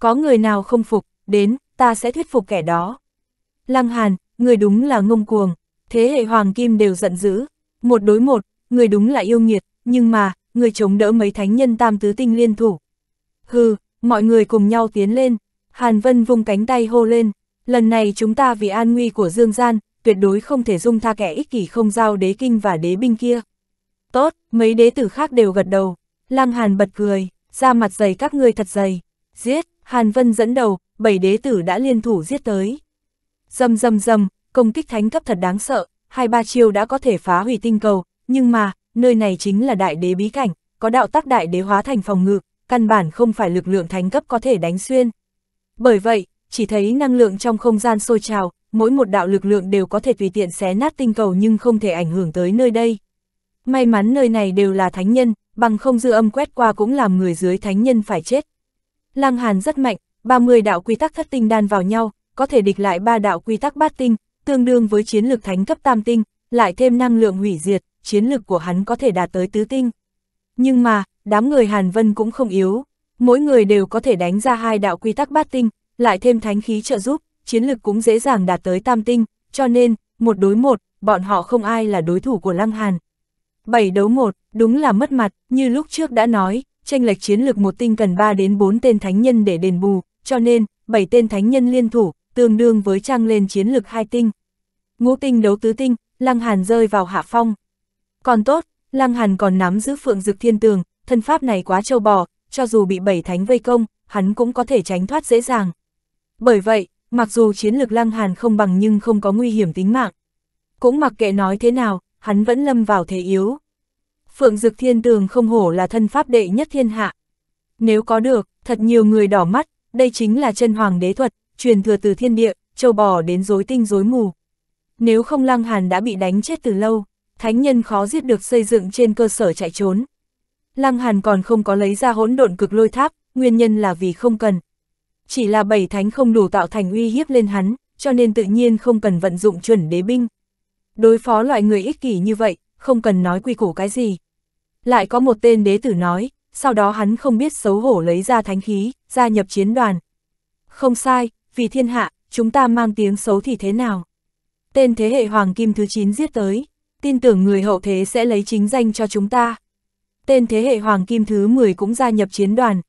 Có người nào không phục, đến, ta sẽ thuyết phục kẻ đó. Lăng Hàn, người đúng là ngông cuồng, thế hệ Hoàng Kim đều giận dữ. Một đối một, người đúng là yêu nghiệt, nhưng mà, người chống đỡ mấy thánh nhân tam tứ tinh liên thủ. Hừ, mọi người cùng nhau tiến lên, Hàn Vân vung cánh tay hô lên. Lần này chúng ta vì an nguy của Dương Gian, tuyệt đối không thể dung tha kẻ ích kỷ không giao đế kinh và đế binh kia. Tốt, mấy đế tử khác đều gật đầu, Lăng Hàn bật cười, ra mặt dày các ngươi thật dày, giết, Hàn Vân dẫn đầu, bảy đế tử đã liên thủ giết tới. Dầm dầm dầm, công kích thánh cấp thật đáng sợ, hai ba chiêu đã có thể phá hủy tinh cầu, nhưng mà, nơi này chính là đại đế bí cảnh, có đạo tác đại đế hóa thành phòng ngự, căn bản không phải lực lượng thánh cấp có thể đánh xuyên. Bởi vậy, chỉ thấy năng lượng trong không gian sôi trào, mỗi một đạo lực lượng đều có thể tùy tiện xé nát tinh cầu nhưng không thể ảnh hưởng tới nơi đây. May mắn nơi này đều là thánh nhân, bằng không dư âm quét qua cũng làm người dưới thánh nhân phải chết. Lăng Hàn rất mạnh, 30 đạo quy tắc thất tinh đan vào nhau, có thể địch lại ba đạo quy tắc bát tinh, tương đương với chiến lực thánh cấp tam tinh, lại thêm năng lượng hủy diệt, chiến lực của hắn có thể đạt tới tứ tinh. Nhưng mà, đám người Hàn Vân cũng không yếu, mỗi người đều có thể đánh ra hai đạo quy tắc bát tinh, lại thêm thánh khí trợ giúp, chiến lực cũng dễ dàng đạt tới tam tinh, cho nên, một đối một, bọn họ không ai là đối thủ của Lăng Hàn. Bảy đấu một, đúng là mất mặt, như lúc trước đã nói, tranh lệch chiến lực một tinh cần 3 đến 4 tên thánh nhân để đền bù, cho nên, bảy tên thánh nhân liên thủ, tương đương với trang lên chiến lực hai tinh. Ngũ tinh đấu tứ tinh, Lăng Hàn rơi vào hạ phong. Còn tốt, Lăng Hàn còn nắm giữ phượng dực thiên tường, thân pháp này quá trâu bò, cho dù bị bảy thánh vây công, hắn cũng có thể tránh thoát dễ dàng. Bởi vậy, mặc dù chiến lược Lăng Hàn không bằng nhưng không có nguy hiểm tính mạng. Cũng mặc kệ nói thế nào, hắn vẫn lâm vào thế yếu. Phượng Dực Thiên Tường không hổ là thân pháp đệ nhất thiên hạ. Nếu có được, thật nhiều người đỏ mắt, đây chính là chân hoàng đế thuật, truyền thừa từ thiên địa, châu bò đến rối tinh rối mù. Nếu không Lăng Hàn đã bị đánh chết từ lâu, thánh nhân khó giết được xây dựng trên cơ sở chạy trốn. Lăng Hàn còn không có lấy ra hỗn độn cực lôi tháp, nguyên nhân là vì không cần, chỉ là bảy thánh không đủ tạo thành uy hiếp lên hắn, cho nên tự nhiên không cần vận dụng chuẩn đế binh. Đối phó loại người ích kỷ như vậy, không cần nói quy củ cái gì. Lại có một tên đế tử nói, sau đó hắn không biết xấu hổ lấy ra thánh khí, gia nhập chiến đoàn. Không sai, vì thiên hạ, chúng ta mang tiếng xấu thì thế nào? Tên thế hệ Hoàng Kim thứ 9 giết tới, tin tưởng người hậu thế sẽ lấy chính danh cho chúng ta. Tên thế hệ Hoàng Kim thứ 10 cũng gia nhập chiến đoàn.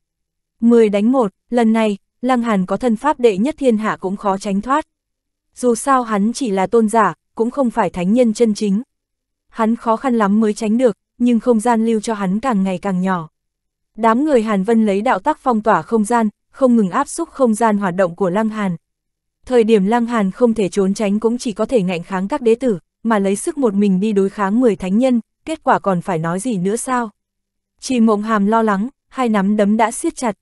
10 đánh 1, lần này, Lăng Hàn có thân pháp đệ nhất thiên hạ cũng khó tránh thoát. Dù sao hắn chỉ là tôn giả, cũng không phải thánh nhân chân chính. Hắn khó khăn lắm mới tránh được, nhưng không gian lưu cho hắn càng ngày càng nhỏ. Đám người Hàn Vân lấy đạo tắc phong tỏa không gian, không ngừng áp xúc không gian hoạt động của Lăng Hàn. Thời điểm Lăng Hàn không thể trốn tránh cũng chỉ có thể ngạnh kháng các đế tử, mà lấy sức một mình đi đối kháng 10 thánh nhân, kết quả còn phải nói gì nữa sao? Chỉ mộng hàm lo lắng, hai nắm đấm đã siết chặt.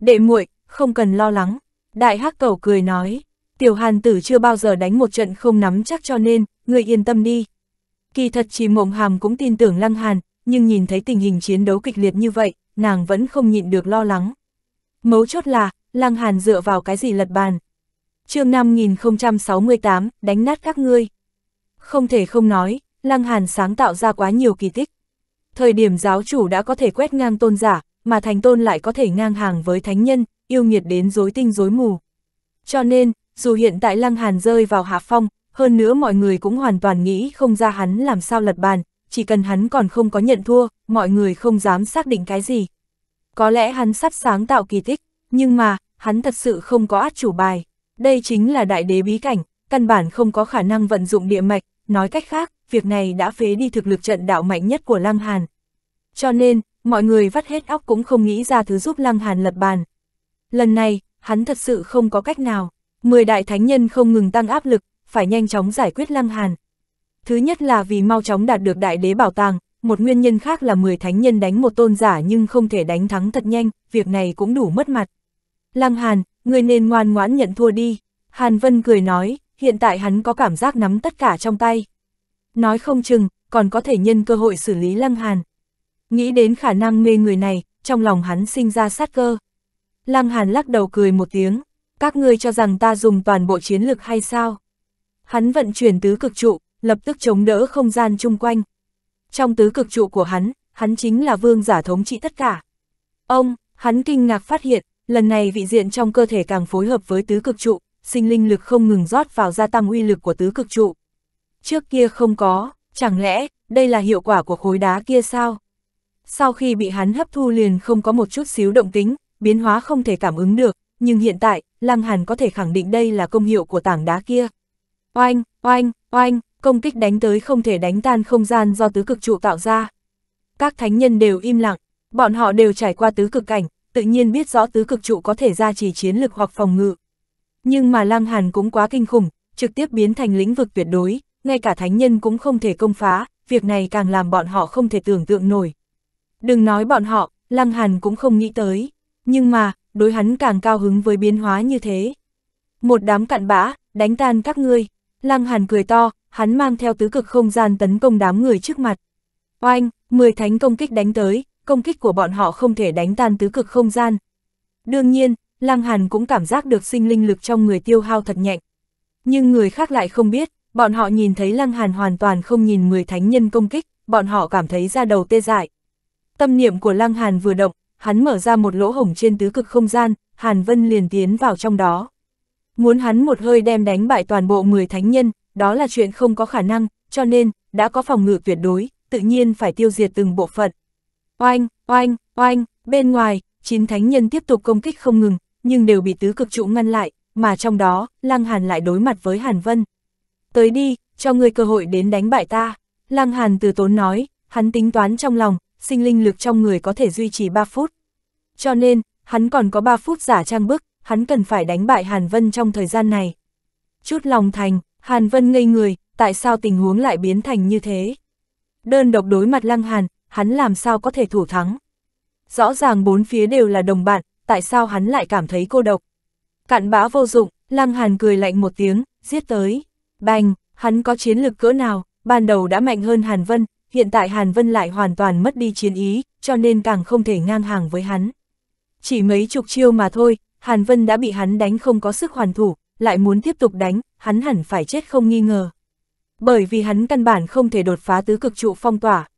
Đệ muội không cần lo lắng. Đại hắc cầu cười nói, tiểu hàn tử chưa bao giờ đánh một trận không nắm chắc cho nên, người yên tâm đi. Kỳ thật chỉ mộng hàm cũng tin tưởng lăng hàn, nhưng nhìn thấy tình hình chiến đấu kịch liệt như vậy, nàng vẫn không nhịn được lo lắng. Mấu chốt là, lăng hàn dựa vào cái gì lật bàn. chương 5068, đánh nát các ngươi. Không thể không nói, lăng hàn sáng tạo ra quá nhiều kỳ tích. Thời điểm giáo chủ đã có thể quét ngang tôn giả, mà thành tôn lại có thể ngang hàng với thánh nhân, yêu nghiệt đến rối tinh rối mù. Cho nên, dù hiện tại Lăng Hàn rơi vào hạ phong, hơn nữa mọi người cũng hoàn toàn nghĩ không ra hắn làm sao lật bàn, chỉ cần hắn còn không có nhận thua, mọi người không dám xác định cái gì. Có lẽ hắn sắp sáng tạo kỳ tích, nhưng mà, hắn thật sự không có át chủ bài. Đây chính là đại đế bí cảnh, căn bản không có khả năng vận dụng địa mạch, nói cách khác, việc này đã phế đi thực lực trận đạo mạnh nhất của Lăng Hàn. Cho nên, mọi người vắt hết óc cũng không nghĩ ra thứ giúp Lăng Hàn lật bàn. Lần này, hắn thật sự không có cách nào. Mười đại thánh nhân không ngừng tăng áp lực, phải nhanh chóng giải quyết Lăng Hàn. Thứ nhất là vì mau chóng đạt được đại đế bảo tàng, một nguyên nhân khác là mười thánh nhân đánh một tôn giả nhưng không thể đánh thắng thật nhanh, việc này cũng đủ mất mặt. Lăng Hàn, người nên ngoan ngoãn nhận thua đi. Hàn Vân cười nói, hiện tại hắn có cảm giác nắm tất cả trong tay. Nói không chừng, còn có thể nhân cơ hội xử lý Lăng Hàn. Nghĩ đến khả năng mê người này, trong lòng hắn sinh ra sát cơ. Lăng Hàn lắc đầu cười một tiếng, các ngươi cho rằng ta dùng toàn bộ chiến lực hay sao? Hắn vận chuyển tứ cực trụ, lập tức chống đỡ không gian chung quanh. Trong tứ cực trụ của hắn, hắn chính là vương giả thống trị tất cả. Ông, hắn kinh ngạc phát hiện, lần này vị diện trong cơ thể càng phối hợp với tứ cực trụ, sinh linh lực không ngừng rót vào gia tăng uy lực của tứ cực trụ. Trước kia không có, chẳng lẽ, đây là hiệu quả của khối đá kia sao? Sau khi bị hắn hấp thu liền không có một chút xíu động tính, biến hóa không thể cảm ứng được, nhưng hiện tại, Lăng Hàn có thể khẳng định đây là công hiệu của tảng đá kia. Oanh, oanh, oanh, công kích đánh tới không thể đánh tan không gian do tứ cực trụ tạo ra. Các thánh nhân đều im lặng, bọn họ đều trải qua tứ cực cảnh, tự nhiên biết rõ tứ cực trụ có thể ra chỉ chiến lực hoặc phòng ngự. Nhưng mà Lăng Hàn cũng quá kinh khủng, trực tiếp biến thành lĩnh vực tuyệt đối, ngay cả thánh nhân cũng không thể công phá, việc này càng làm bọn họ không thể tưởng tượng nổi. Đừng nói bọn họ, Lăng Hàn cũng không nghĩ tới nhưng mà, đối hắn càng cao hứng với biến hóa như thế. Một đám cặn bã, đánh tan các ngươi. Lăng Hàn cười to, hắn mang theo tứ cực không gian tấn công đám người trước mặt. Oanh, 10 thánh công kích đánh tới, công kích của bọn họ không thể đánh tan tứ cực không gian. Đương nhiên, Lăng Hàn cũng cảm giác được sinh linh lực trong người tiêu hao thật nhạy. Nhưng người khác lại không biết, bọn họ nhìn thấy Lăng Hàn hoàn toàn không nhìn 10 thánh nhân công kích, bọn họ cảm thấy ra đầu tê dại. Tâm niệm của Lăng Hàn vừa động, hắn mở ra một lỗ hổng trên tứ cực không gian, Hàn Vân liền tiến vào trong đó. Muốn hắn một hơi đem đánh bại toàn bộ 10 thánh nhân, đó là chuyện không có khả năng, cho nên, đã có phòng ngự tuyệt đối, tự nhiên phải tiêu diệt từng bộ phận. Oanh, oanh, oanh, bên ngoài, chín thánh nhân tiếp tục công kích không ngừng, nhưng đều bị tứ cực trụ ngăn lại, mà trong đó, Lăng Hàn lại đối mặt với Hàn Vân. Tới đi, cho người cơ hội đến đánh bại ta. Lăng Hàn từ tốn nói, hắn tính toán trong lòng, sinh linh lực trong người có thể duy trì 3 phút. Cho nên, hắn còn có 3 phút giả trang bức, hắn cần phải đánh bại Hàn Vân trong thời gian này. Chút lòng thành, Hàn Vân ngây người, tại sao tình huống lại biến thành như thế? Đơn độc đối mặt Lăng Hàn, hắn làm sao có thể thủ thắng? Rõ ràng bốn phía đều là đồng bạn, tại sao hắn lại cảm thấy cô độc? Cạn bã vô dụng, Lăng Hàn cười lạnh một tiếng, giết tới. Bành, hắn có chiến lực cỡ nào, ban đầu đã mạnh hơn Hàn Vân, hiện tại Hàn Vân lại hoàn toàn mất đi chiến ý, cho nên càng không thể ngang hàng với hắn. Chỉ mấy chục chiêu mà thôi, Hàn Vân đã bị hắn đánh không có sức hoàn thủ, lại muốn tiếp tục đánh, hắn hẳn phải chết không nghi ngờ. Bởi vì hắn căn bản không thể đột phá tứ cực trụ phong tỏa.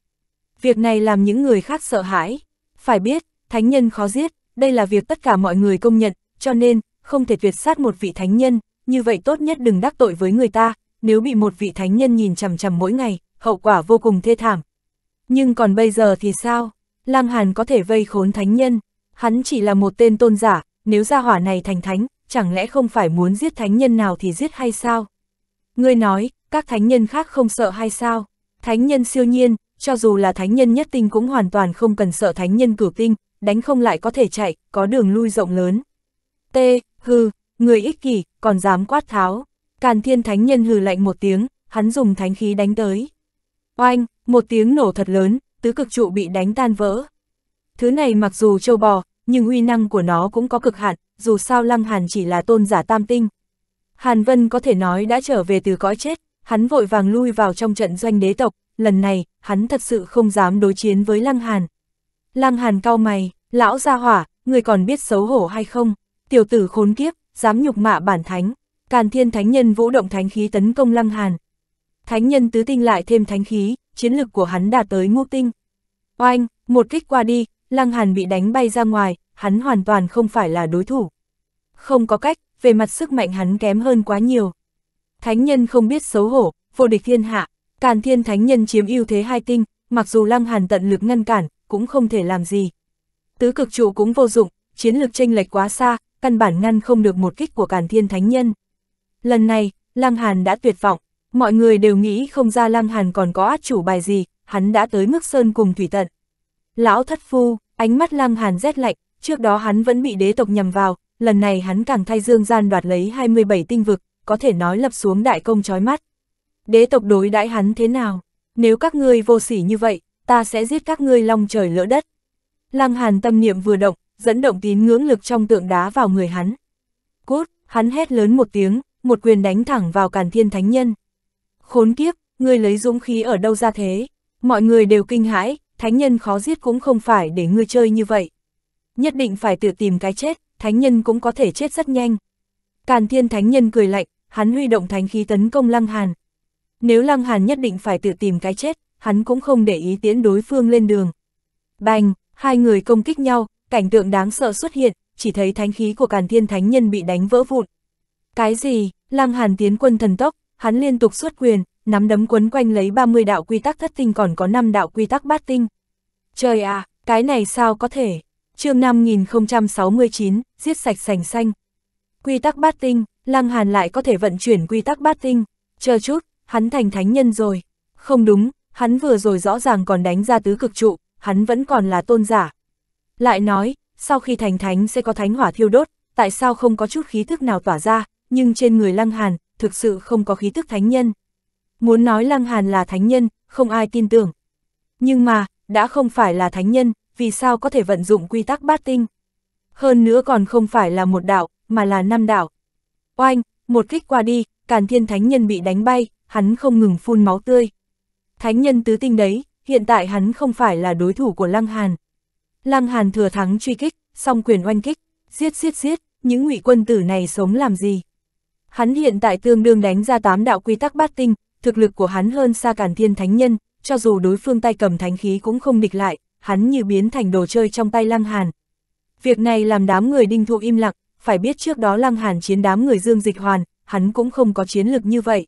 Việc này làm những người khác sợ hãi. Phải biết, thánh nhân khó giết, đây là việc tất cả mọi người công nhận, cho nên, không thể tuyệt sát một vị thánh nhân, như vậy tốt nhất đừng đắc tội với người ta, nếu bị một vị thánh nhân nhìn chằm chằm mỗi ngày, hậu quả vô cùng thê thảm. Nhưng còn bây giờ thì sao? Lăng Hàn có thể vây khốn thánh nhân, hắn chỉ là một tên tôn giả, nếu ra hỏa này thành thánh, chẳng lẽ không phải muốn giết thánh nhân nào thì giết hay sao? Ngươi nói, các thánh nhân khác không sợ hay sao? Thánh nhân siêu nhiên, cho dù là thánh nhân nhất tinh cũng hoàn toàn không cần sợ thánh nhân cửu tinh, đánh không lại có thể chạy, có đường lui rộng lớn. T, hư, người ích kỷ, còn dám quát tháo. Càn thiên thánh nhân hừ lạnh một tiếng, hắn dùng thánh khí đánh tới. Oanh, một tiếng nổ thật lớn, tứ cực trụ bị đánh tan vỡ. Thứ này mặc dù châu bò, nhưng uy năng của nó cũng có cực hạn, dù sao Lăng Hàn chỉ là tôn giả tam tinh. Hàn Vân có thể nói đã trở về từ cõi chết, hắn vội vàng lui vào trong trận doanh đế tộc, lần này, hắn thật sự không dám đối chiến với Lăng Hàn. Lăng Hàn cau mày, lão gia hỏa, người còn biết xấu hổ hay không? Tiểu tử khốn kiếp, dám nhục mạ bản thánh. Càn Thiên Thánh Nhân vũ động thánh khí tấn công Lăng Hàn thánh nhân tứ tinh lại thêm thánh khí, chiến lực của hắn đạt tới ngũ tinh. Oanh, một kích qua đi, Lăng Hàn bị đánh bay ra ngoài, hắn hoàn toàn không phải là đối thủ. Không có cách, về mặt sức mạnh hắn kém hơn quá nhiều. Thánh nhân không biết xấu hổ, vô địch thiên hạ, Càn Thiên Thánh nhân chiếm ưu thế hai tinh, mặc dù Lăng Hàn tận lực ngăn cản, cũng không thể làm gì. Tứ cực trụ cũng vô dụng, chiến lực chênh lệch quá xa, căn bản ngăn không được một kích của Càn Thiên Thánh nhân. Lần này, Lăng Hàn đã tuyệt vọng. Mọi người đều nghĩ không ra Lăng Hàn còn có át chủ bài gì, hắn đã tới mức sơn cùng thủy tận. Lão thất phu, ánh mắt Lăng Hàn rét lạnh, trước đó hắn vẫn bị đế tộc nhầm vào, lần này hắn càng thay dương gian đoạt lấy 27 tinh vực, có thể nói lập xuống đại công chói mắt. Đế tộc đối đãi hắn thế nào? Nếu các ngươi vô sỉ như vậy, ta sẽ giết các ngươi long trời lỡ đất. Lăng Hàn tâm niệm vừa động, dẫn động tín ngưỡng lực trong tượng đá vào người hắn. Cút, hắn hét lớn một tiếng, một quyền đánh thẳng vào Càn Thiên Thánh Nhân. Khốn kiếp, ngươi lấy dũng khí ở đâu ra thế? Mọi người đều kinh hãi, thánh nhân khó giết cũng không phải để ngươi chơi như vậy. Nhất định phải tự tìm cái chết, thánh nhân cũng có thể chết rất nhanh. Càn thiên thánh nhân cười lạnh, hắn huy động thánh khí tấn công Lăng Hàn. Nếu Lăng Hàn nhất định phải tự tìm cái chết, hắn cũng không để ý tiến đối phương lên đường. Bành, hai người công kích nhau, cảnh tượng đáng sợ xuất hiện, chỉ thấy thánh khí của Càn Thiên Thánh Nhân bị đánh vỡ vụn. Cái gì? Lăng Hàn tiến quân thần tốc, hắn liên tục xuất quyền, nắm đấm quấn quanh lấy 30 đạo quy tắc thất tinh còn có 5 đạo quy tắc bát tinh. Trời à, cái này sao có thể? chương 5069, giết sạch sành xanh. Quy tắc bát tinh, Lăng Hàn lại có thể vận chuyển quy tắc bát tinh. Chờ chút, hắn thành thánh nhân rồi. Không đúng, hắn vừa rồi rõ ràng còn đánh ra tứ cực trụ, hắn vẫn còn là tôn giả. Lại nói, sau khi thành thánh sẽ có thánh hỏa thiêu đốt, tại sao không có chút khí thức nào tỏa ra, nhưng trên người Lăng Hàn, thực sự không có khí tức thánh nhân. Muốn nói Lăng Hàn là thánh nhân, không ai tin tưởng. Nhưng mà, đã không phải là thánh nhân, vì sao có thể vận dụng quy tắc bát tinh? Hơn nữa còn không phải là một đạo, mà là năm đạo. Oanh, một kích qua đi, Càn Thiên Thánh Nhân bị đánh bay, hắn không ngừng phun máu tươi. Thánh Nhân tứ tinh đấy, hiện tại hắn không phải là đối thủ của Lăng Hàn. Lăng Hàn thừa thắng truy kích, song quyền oanh kích, giết giết giết, những ngụy quân tử này sống làm gì? Hắn hiện tại tương đương đánh ra tám đạo quy tắc bát tinh, thực lực của hắn hơn xa cản thiên thánh nhân, cho dù đối phương tay cầm thánh khí cũng không địch lại, hắn như biến thành đồ chơi trong tay Lăng Hàn. Việc này làm đám người đinh thụ im lặng, phải biết trước đó Lăng Hàn chiến đám người Dương Dịch Hoàn, hắn cũng không có chiến lực như vậy.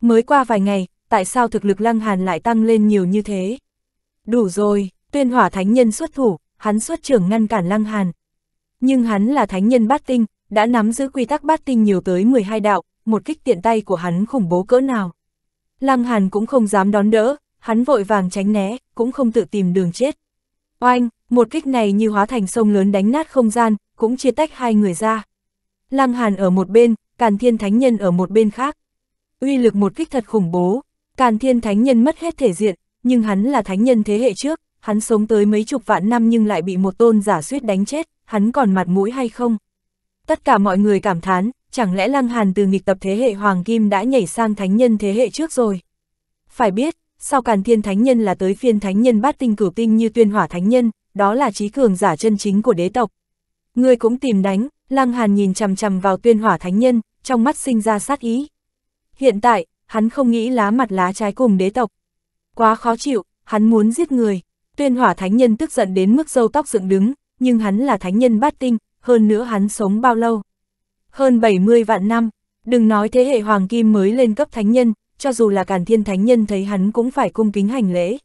Mới qua vài ngày, tại sao thực lực Lăng Hàn lại tăng lên nhiều như thế? Đủ rồi, tuyên hỏa thánh nhân xuất thủ, hắn xuất trưởng ngăn cản Lăng Hàn. Nhưng hắn là thánh nhân bát tinh, đã nắm giữ quy tắc bát tinh nhiều tới 12 đạo, một kích tiện tay của hắn khủng bố cỡ nào. Lăng Hàn cũng không dám đón đỡ, hắn vội vàng tránh né, cũng không tự tìm đường chết. Oanh, một kích này như hóa thành sông lớn đánh nát không gian, cũng chia tách hai người ra. Lăng Hàn ở một bên, Càn Thiên Thánh Nhân ở một bên khác. Uy lực một kích thật khủng bố, Càn Thiên Thánh Nhân mất hết thể diện, nhưng hắn là thánh nhân thế hệ trước, hắn sống tới mấy chục vạn năm nhưng lại bị một tôn giả suýt đánh chết, hắn còn mặt mũi hay không? Tất cả mọi người cảm thán, chẳng lẽ Lăng Hàn từ nghịch tập thế hệ Hoàng Kim đã nhảy sang thánh nhân thế hệ trước rồi? Phải biết, sau càn thiên thánh nhân là tới phiên thánh nhân bát tinh cửu tinh như tuyên hỏa thánh nhân, đó là trí cường giả chân chính của đế tộc. Người cũng tìm đánh, Lăng Hàn nhìn chằm chằm vào tuyên hỏa thánh nhân, trong mắt sinh ra sát ý. Hiện tại, hắn không nghĩ lá mặt lá trái cùng đế tộc. Quá khó chịu, hắn muốn giết người. Tuyên hỏa thánh nhân tức giận đến mức râu tóc dựng đứng, nhưng hắn là thánh nhân bát tinh, hơn nữa hắn sống bao lâu? Hơn 70 vạn năm, đừng nói thế hệ Hoàng Kim mới lên cấp thánh nhân, cho dù là Càn Thiên Thánh Nhân thấy hắn cũng phải cung kính hành lễ.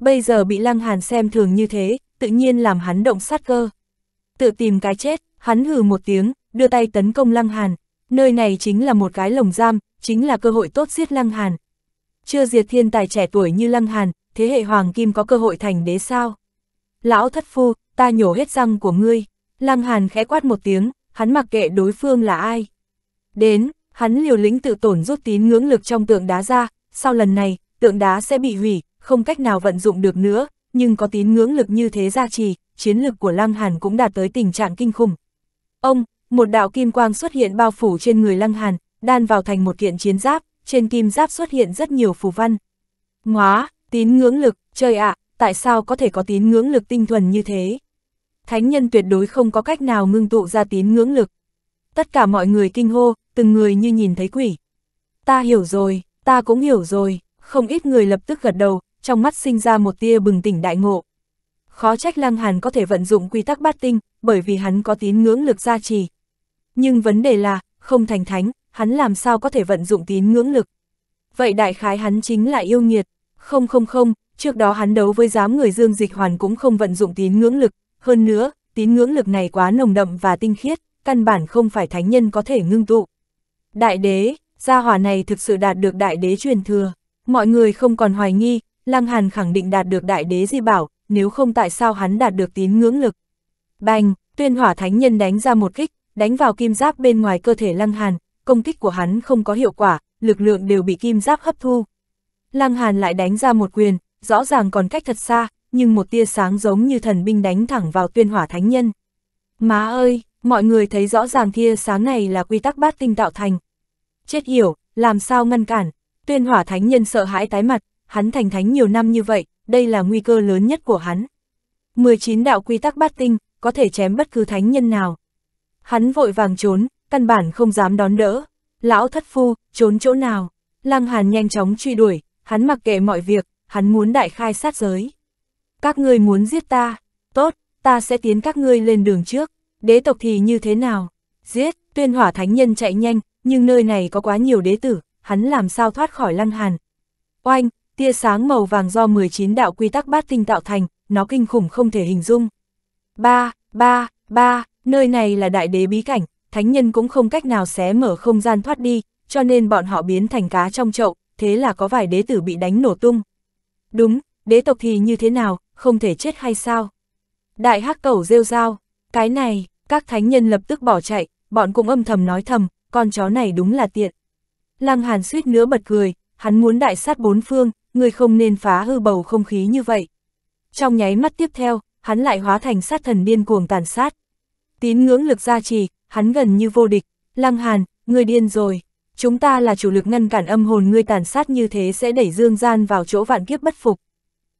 Bây giờ bị Lăng Hàn xem thường như thế, tự nhiên làm hắn động sát cơ. Tự tìm cái chết, hắn hừ một tiếng, đưa tay tấn công Lăng Hàn. Nơi này chính là một cái lồng giam, chính là cơ hội tốt giết Lăng Hàn. Chưa diệt thiên tài trẻ tuổi như Lăng Hàn, thế hệ Hoàng Kim có cơ hội thành đế sao? Lão thất phu, ta nhổ hết răng của ngươi. Lăng Hàn khẽ quát một tiếng, hắn mặc kệ đối phương là ai. Đến, hắn liều lĩnh tự tổn rút tín ngưỡng lực trong tượng đá ra, sau lần này, tượng đá sẽ bị hủy, không cách nào vận dụng được nữa, nhưng có tín ngưỡng lực như thế ra trì, chiến lực của Lăng Hàn cũng đạt tới tình trạng kinh khủng. Ông, một đạo kim quang xuất hiện bao phủ trên người Lăng Hàn, đan vào thành một kiện chiến giáp, trên kim giáp xuất hiện rất nhiều phù văn. Ngóa, tín ngưỡng lực, trời ạ, tại sao có thể có tín ngưỡng lực tinh thuần như thế? thánh nhân tuyệt đối không có cách nào ngưng tụ ra tín ngưỡng lực. Tất cả mọi người kinh hô, từng người như nhìn thấy quỷ. Ta hiểu rồi, ta cũng hiểu rồi, không ít người lập tức gật đầu, trong mắt sinh ra một tia bừng tỉnh đại ngộ. Khó trách Lăng Hàn có thể vận dụng quy tắc bát tinh, bởi vì hắn có tín ngưỡng lực gia trì. Nhưng vấn đề là, không thành thánh, hắn làm sao có thể vận dụng tín ngưỡng lực. Vậy đại khái hắn chính là yêu nghiệt. Không không không, trước đó hắn đấu với giám người dương dịch hoàn cũng không vận dụng tín ngưỡng lực, hơn nữa, tín ngưỡng lực này quá nồng đậm và tinh khiết, căn bản không phải thánh nhân có thể ngưng tụ. Đại đế, gia hỏa này thực sự đạt được đại đế truyền thừa. Mọi người không còn hoài nghi, Lăng Hàn khẳng định đạt được đại đế di bảo, nếu không tại sao hắn đạt được tín ngưỡng lực. Bành, tuyên hỏa thánh nhân đánh ra một kích, đánh vào kim giáp bên ngoài cơ thể Lăng Hàn, công kích của hắn không có hiệu quả, lực lượng đều bị kim giáp hấp thu. Lăng Hàn lại đánh ra một quyền, rõ ràng còn cách thật xa, nhưng một tia sáng giống như thần binh đánh thẳng vào tuyên hỏa thánh nhân. Má ơi, mọi người thấy rõ ràng tia sáng này là quy tắc bát tinh tạo thành. Chết hiểu, làm sao ngăn cản, tuyên hỏa thánh nhân sợ hãi tái mặt, hắn thành thánh nhiều năm như vậy, đây là nguy cơ lớn nhất của hắn. 19 đạo quy tắc bát tinh, có thể chém bất cứ thánh nhân nào. Hắn vội vàng trốn, căn bản không dám đón đỡ. Lão thất phu, trốn chỗ nào? Lăng Hàn nhanh chóng truy đuổi, hắn mặc kệ mọi việc, hắn muốn đại khai sát giới các ngươi muốn giết ta, tốt, ta sẽ tiến các ngươi lên đường trước, đế tộc thì như thế nào? Giết, tuyên hỏa thánh nhân chạy nhanh, nhưng nơi này có quá nhiều đế tử, hắn làm sao thoát khỏi lăng hàn. Oanh, tia sáng màu vàng do 19 đạo quy tắc bát tinh tạo thành, nó kinh khủng không thể hình dung. Ba, ba, ba, nơi này là đại đế bí cảnh, thánh nhân cũng không cách nào xé mở không gian thoát đi, cho nên bọn họ biến thành cá trong chậu, thế là có vài đế tử bị đánh nổ tung. Đúng, đế tộc thì như thế nào, không thể chết hay sao? Đại hắc cầu rêu rao, cái này, các thánh nhân lập tức bỏ chạy, bọn cũng âm thầm nói thầm, con chó này đúng là tiện. Lăng Hàn suýt nữa bật cười, hắn muốn đại sát bốn phương, người không nên phá hư bầu không khí như vậy. Trong nháy mắt tiếp theo, hắn lại hóa thành sát thần điên cuồng tàn sát. Tín ngưỡng lực gia trì, hắn gần như vô địch, Lăng Hàn, người điên rồi, chúng ta là chủ lực ngăn cản âm hồn ngươi tàn sát như thế sẽ đẩy dương gian vào chỗ vạn kiếp bất phục.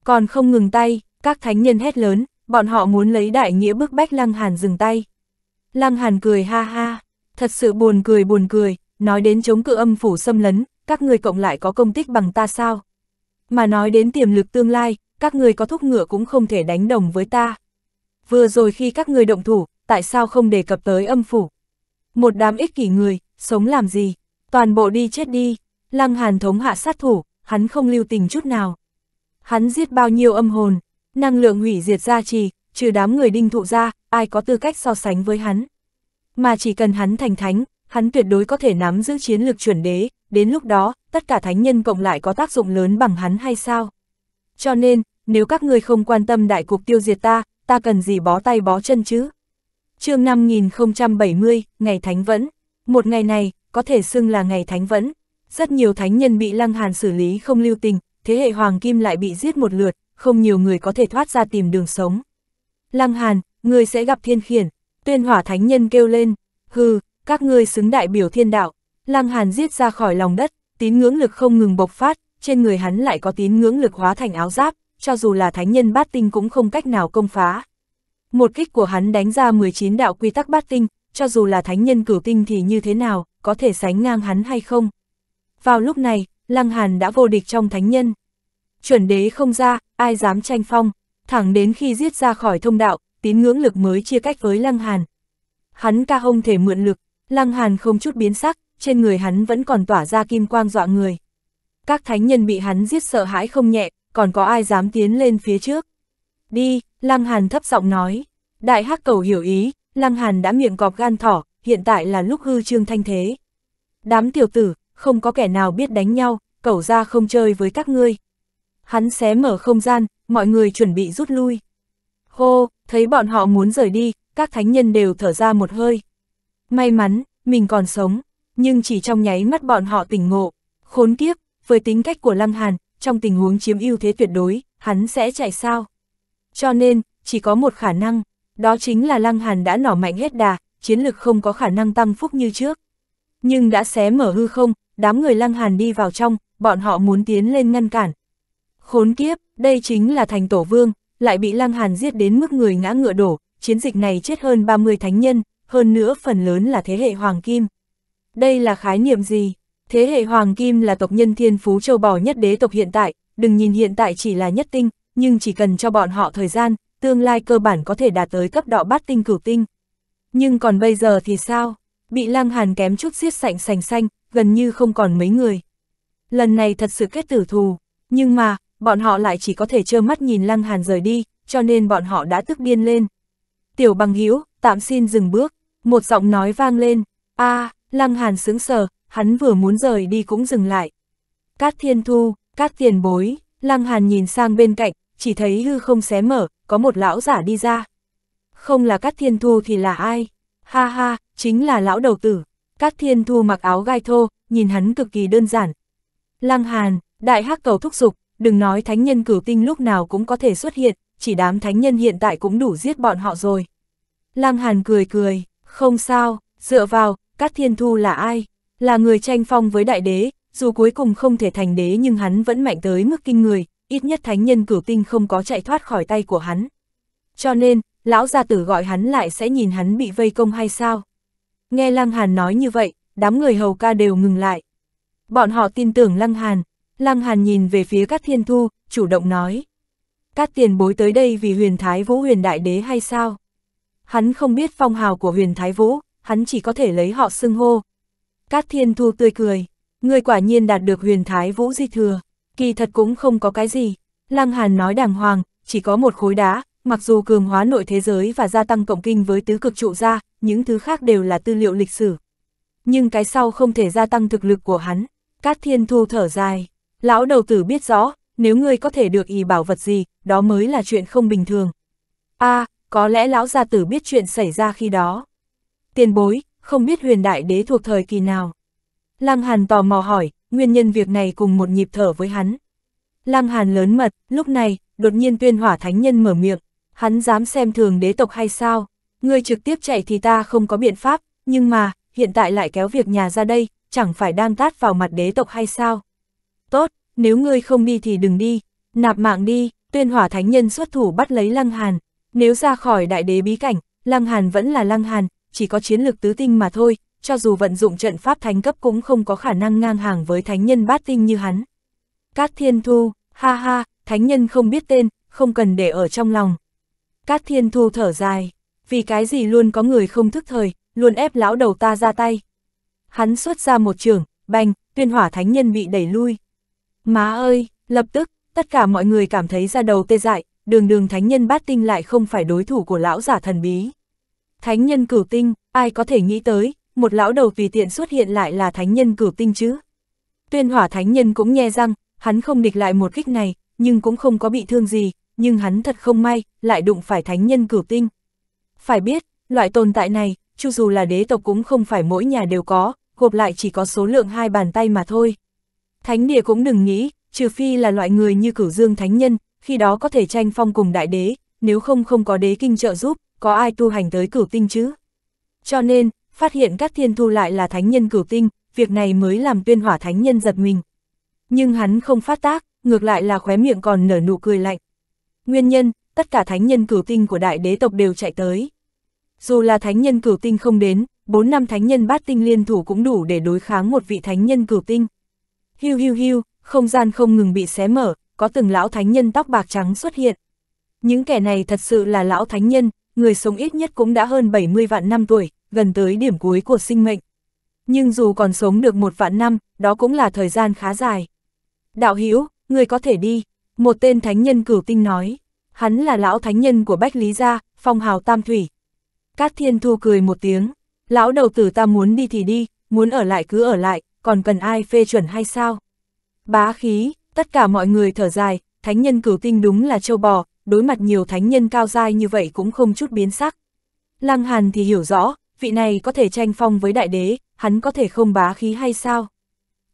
Còn không ngừng tay, các thánh nhân hét lớn, bọn họ muốn lấy đại nghĩa bức bách Lăng Hàn dừng tay. Lăng Hàn cười ha ha, thật sự buồn cười buồn cười, nói đến chống cự âm phủ xâm lấn, các người cộng lại có công tích bằng ta sao? Mà nói đến tiềm lực tương lai, các người có thúc ngựa cũng không thể đánh đồng với ta. Vừa rồi khi các người động thủ, tại sao không đề cập tới âm phủ? Một đám ích kỷ người, sống làm gì? Toàn bộ đi chết đi, Lăng Hàn thống hạ sát thủ, hắn không lưu tình chút nào. Hắn giết bao nhiêu âm hồn, năng lượng hủy diệt ra trì, trừ đám người đinh thụ ra, ai có tư cách so sánh với hắn. Mà chỉ cần hắn thành thánh, hắn tuyệt đối có thể nắm giữ chiến lược chuẩn đế, đến lúc đó, tất cả thánh nhân cộng lại có tác dụng lớn bằng hắn hay sao? Cho nên, nếu các người không quan tâm đại cục tiêu diệt ta, ta cần gì bó tay bó chân chứ? chương 5070, ngày Thánh Vẫn. Một ngày này, có thể xưng là ngày Thánh Vẫn. Rất nhiều thánh nhân bị Lăng Hàn xử lý không lưu tình, thế hệ Hoàng Kim lại bị giết một lượt, không nhiều người có thể thoát ra tìm đường sống. Lăng Hàn, ngươi sẽ gặp thiên khiển, tuyên hỏa thánh nhân kêu lên, hừ, các ngươi xứng đại biểu thiên đạo. Lăng Hàn giết ra khỏi lòng đất, tín ngưỡng lực không ngừng bộc phát, trên người hắn lại có tín ngưỡng lực hóa thành áo giáp, cho dù là thánh nhân bát tinh cũng không cách nào công phá. Một kích của hắn đánh ra 19 đạo quy tắc bát tinh, cho dù là thánh nhân cửu tinh thì như thế nào, có thể sánh ngang hắn hay không. Vào lúc này, Lăng Hàn đã vô địch trong thánh nhân. Chuẩn đế không ra, ai dám tranh phong, thẳng đến khi giết ra khỏi thông đạo, tín ngưỡng lực mới chia cách với Lăng Hàn. Hắn ca không thể mượn lực, Lăng Hàn không chút biến sắc, trên người hắn vẫn còn tỏa ra kim quang dọa người. Các thánh nhân bị hắn giết sợ hãi không nhẹ, còn có ai dám tiến lên phía trước. Đi, Lăng Hàn thấp giọng nói. Đại hắc cầu hiểu ý, Lăng Hàn đã miệng cọp gan thỏ, hiện tại là lúc hư trương thanh thế. Đám tiểu tử, không có kẻ nào biết đánh nhau, cẩu ra không chơi với các ngươi. Hắn xé mở không gian, mọi người chuẩn bị rút lui. Hô, thấy bọn họ muốn rời đi, các thánh nhân đều thở ra một hơi. May mắn, mình còn sống, nhưng chỉ trong nháy mắt bọn họ tỉnh ngộ. Khốn kiếp, với tính cách của Lăng Hàn, trong tình huống chiếm ưu thế tuyệt đối, hắn sẽ chạy sao? Cho nên, chỉ có một khả năng, đó chính là Lăng Hàn đã nỏ mạnh hết đà, chiến lực không có khả năng tăng phúc như trước. Nhưng đã xé mở hư không, đám người lăng hàn đi vào trong, bọn họ muốn tiến lên ngăn cản. Khốn kiếp, đây chính là thành tổ vương, lại bị lăng hàn giết đến mức người ngã ngựa đổ, chiến dịch này chết hơn 30 thánh nhân, hơn nữa phần lớn là thế hệ Hoàng Kim. Đây là khái niệm gì? Thế hệ Hoàng Kim là tộc nhân thiên phú châu bò nhất đế tộc hiện tại, đừng nhìn hiện tại chỉ là nhất tinh, nhưng chỉ cần cho bọn họ thời gian, tương lai cơ bản có thể đạt tới cấp đỏ bát tinh cửu tinh. Nhưng còn bây giờ thì sao? Bị lăng hàn kém chút xiết sạnh sành xanh, gần như không còn mấy người. Lần này thật sự kết tử thù, nhưng mà, bọn họ lại chỉ có thể trơ mắt nhìn Lăng Hàn rời đi, cho nên bọn họ đã tức điên lên. Tiểu bằng hiếu tạm xin dừng bước, một giọng nói vang lên, a à, Lăng Hàn sướng sờ, hắn vừa muốn rời đi cũng dừng lại. Cát Thiên Thu, Cát Tiền Bối, Lăng Hàn nhìn sang bên cạnh, chỉ thấy hư không xé mở, có một lão giả đi ra. Không là Cát Thiên Thu thì là ai? Ha ha, chính là lão đầu tử. Các thiên thu mặc áo gai thô, nhìn hắn cực kỳ đơn giản. Lăng Hàn, đại hắc cầu thúc giục, đừng nói thánh nhân cửu tinh lúc nào cũng có thể xuất hiện, chỉ đám thánh nhân hiện tại cũng đủ giết bọn họ rồi. Lăng Hàn cười cười, không sao, dựa vào, các thiên thu là ai? Là người tranh phong với đại đế, dù cuối cùng không thể thành đế nhưng hắn vẫn mạnh tới mức kinh người, ít nhất thánh nhân cửu tinh không có chạy thoát khỏi tay của hắn. Cho nên, lão gia tử gọi hắn lại sẽ nhìn hắn bị vây công hay sao? Nghe Lăng Hàn nói như vậy, đám người hầu ca đều ngừng lại. Bọn họ tin tưởng Lăng Hàn. Lăng Hàn nhìn về phía Cát Thiên Thu, chủ động nói. Cát tiền bối tới đây vì huyền thái vũ huyền đại đế hay sao? Hắn không biết phong hào của huyền thái vũ, hắn chỉ có thể lấy họ xưng hô. Cát Thiên Thu tươi cười. Người quả nhiên đạt được huyền thái vũ di thừa. Kỳ thật cũng không có cái gì. Lăng Hàn nói đàng hoàng, chỉ có một khối đá, Mặc dù cường hóa nội thế giới và gia tăng cộng kinh với tứ cực trụ ra, những thứ khác đều là tư liệu lịch sử. Nhưng cái sau không thể gia tăng thực lực của hắn. Cát Thiên Thu thở dài. Lão đầu tử biết rõ, nếu ngươi có thể được y bảo vật gì, đó mới là chuyện không bình thường. a à, có lẽ lão gia tử biết chuyện xảy ra khi đó. Tiền bối, không biết huyền đại đế thuộc thời kỳ nào. Lăng Hàn tò mò hỏi, nguyên nhân việc này cùng một nhịp thở với hắn. Lăng Hàn lớn mật, lúc này, đột nhiên tuyên hỏa thánh nhân mở miệng, hắn dám xem thường đế tộc hay sao? Ngươi trực tiếp chạy thì ta không có biện pháp, nhưng mà, hiện tại lại kéo việc nhà ra đây, chẳng phải đang tát vào mặt đế tộc hay sao? Tốt, nếu ngươi không đi thì đừng đi, nạp mạng đi, tuyên hỏa thánh nhân xuất thủ bắt lấy Lăng Hàn. Nếu ra khỏi đại đế bí cảnh, Lăng Hàn vẫn là Lăng Hàn, chỉ có chiến lược tứ tinh mà thôi, cho dù vận dụng trận pháp thánh cấp cũng không có khả năng ngang hàng với thánh nhân bát tinh như hắn. Các thiên thu, ha ha, thánh nhân không biết tên, không cần để ở trong lòng. Cát Thiên Thu thở dài, vì cái gì luôn có người không thức thời, luôn ép lão đầu ta ra tay. Hắn xuất ra một trường, bành, tuyên hỏa thánh nhân bị đẩy lui. Má ơi, lập tức, tất cả mọi người cảm thấy ra đầu tê dại, đường đường thánh nhân bát tinh lại không phải đối thủ của lão giả thần bí. Thánh nhân cửu tinh, ai có thể nghĩ tới, một lão đầu tùy tiện xuất hiện lại là thánh nhân cửu tinh chứ. Tuyên hỏa thánh nhân cũng nghe rằng, hắn không địch lại một kích này, nhưng cũng không có bị thương gì, nhưng hắn thật không may, lại đụng phải thánh nhân cửu tinh. Phải biết, loại tồn tại này, cho dù là đế tộc cũng không phải mỗi nhà đều có, gộp lại chỉ có số lượng hai bàn tay mà thôi. Thánh địa cũng đừng nghĩ, trừ phi là loại người như cửu dương thánh nhân, khi đó có thể tranh phong cùng đại đế, nếu không không có đế kinh trợ giúp, có ai tu hành tới cửu tinh chứ? Cho nên, phát hiện các thiên thu lại là thánh nhân cửu tinh, việc này mới làm tuyên hỏa thánh nhân giật mình. Nhưng hắn không phát tác, ngược lại là khóe miệng còn nở nụ cười lạnh, Nguyên nhân, tất cả thánh nhân cửu tinh của đại đế tộc đều chạy tới. Dù là thánh nhân cửu tinh không đến, bốn năm thánh nhân bát tinh liên thủ cũng đủ để đối kháng một vị thánh nhân cửu tinh. Hiu hiu hiu, không gian không ngừng bị xé mở, có từng lão thánh nhân tóc bạc trắng xuất hiện. Những kẻ này thật sự là lão thánh nhân, người sống ít nhất cũng đã hơn 70 vạn năm tuổi, gần tới điểm cuối của sinh mệnh. Nhưng dù còn sống được một vạn năm, đó cũng là thời gian khá dài. Đạo Hữu người có thể đi, một tên thánh nhân cửu tinh nói, hắn là lão thánh nhân của Bách Lý Gia, phong hào Tam Thủy. Cát Thiên Thu cười một tiếng, lão đầu tử ta muốn đi thì đi, muốn ở lại cứ ở lại, còn cần ai phê chuẩn hay sao? Bá khí, tất cả mọi người thở dài, thánh nhân cửu tinh đúng là châu bò, đối mặt nhiều thánh nhân cao dai như vậy cũng không chút biến sắc. Lăng Hàn thì hiểu rõ, vị này có thể tranh phong với đại đế, hắn có thể không bá khí hay sao?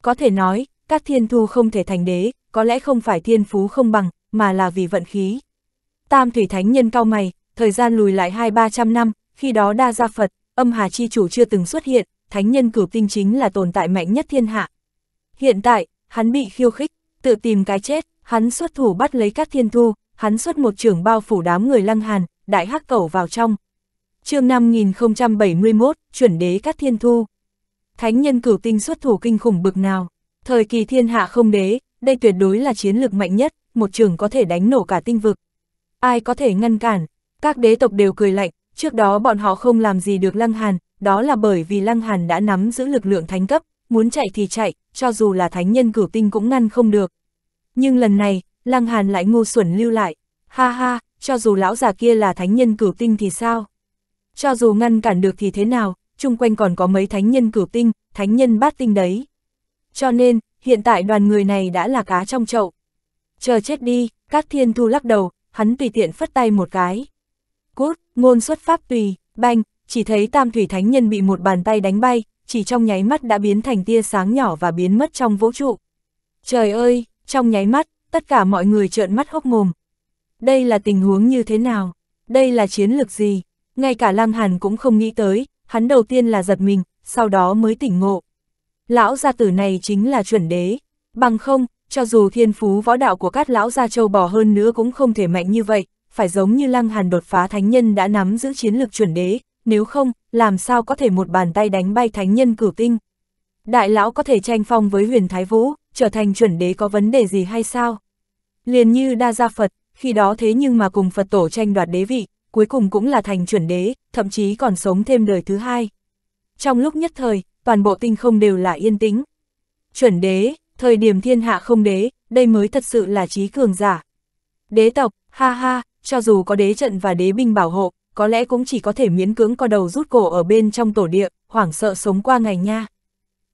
Có thể nói, cát thiên thu không thể thành đế, có lẽ không phải thiên phú không bằng, mà là vì vận khí. Tam Thủy Thánh Nhân cao mày, thời gian lùi lại hai ba trăm năm, khi đó đa gia Phật, âm hà chi chủ chưa từng xuất hiện, Thánh Nhân cửu tinh chính là tồn tại mạnh nhất thiên hạ. Hiện tại, hắn bị khiêu khích, tự tìm cái chết, hắn xuất thủ bắt lấy các thiên thu, hắn xuất một trưởng bao phủ đám người lăng hàn, đại hắc cẩu vào trong. chương năm 5071, chuẩn đế các thiên thu. Thánh nhân cửu tinh xuất thủ kinh khủng bực nào. Thời kỳ thiên hạ không đế, đây tuyệt đối là chiến lược mạnh nhất, một trường có thể đánh nổ cả tinh vực. Ai có thể ngăn cản? Các đế tộc đều cười lạnh, trước đó bọn họ không làm gì được Lăng Hàn, đó là bởi vì Lăng Hàn đã nắm giữ lực lượng thánh cấp, muốn chạy thì chạy, cho dù là thánh nhân cửu tinh cũng ngăn không được. Nhưng lần này, Lăng Hàn lại ngu xuẩn lưu lại, ha ha, cho dù lão già kia là thánh nhân cửu tinh thì sao? Cho dù ngăn cản được thì thế nào, chung quanh còn có mấy thánh nhân cửu tinh, thánh nhân bát tinh đấy. Cho nên, hiện tại đoàn người này đã là cá trong chậu. Chờ chết đi, các thiên thu lắc đầu, hắn tùy tiện phất tay một cái. Cút, ngôn xuất pháp tùy, banh, chỉ thấy tam thủy thánh nhân bị một bàn tay đánh bay, chỉ trong nháy mắt đã biến thành tia sáng nhỏ và biến mất trong vũ trụ. Trời ơi, trong nháy mắt, tất cả mọi người trợn mắt hốc mồm. Đây là tình huống như thế nào? Đây là chiến lược gì? Ngay cả Lang Hàn cũng không nghĩ tới, hắn đầu tiên là giật mình, sau đó mới tỉnh ngộ lão gia tử này chính là chuẩn đế. Bằng không, cho dù thiên phú võ đạo của các lão gia châu bò hơn nữa cũng không thể mạnh như vậy, phải giống như lăng hàn đột phá thánh nhân đã nắm giữ chiến lược chuẩn đế, nếu không, làm sao có thể một bàn tay đánh bay thánh nhân cửu tinh. Đại lão có thể tranh phong với huyền thái vũ, trở thành chuẩn đế có vấn đề gì hay sao? Liền như đa gia Phật, khi đó thế nhưng mà cùng Phật tổ tranh đoạt đế vị, cuối cùng cũng là thành chuẩn đế, thậm chí còn sống thêm đời thứ hai. Trong lúc nhất thời, toàn bộ tinh không đều là yên tĩnh. Chuẩn đế, thời điểm thiên hạ không đế, đây mới thật sự là trí cường giả. Đế tộc, ha ha, cho dù có đế trận và đế binh bảo hộ, có lẽ cũng chỉ có thể miễn cưỡng co đầu rút cổ ở bên trong tổ địa, hoảng sợ sống qua ngày nha.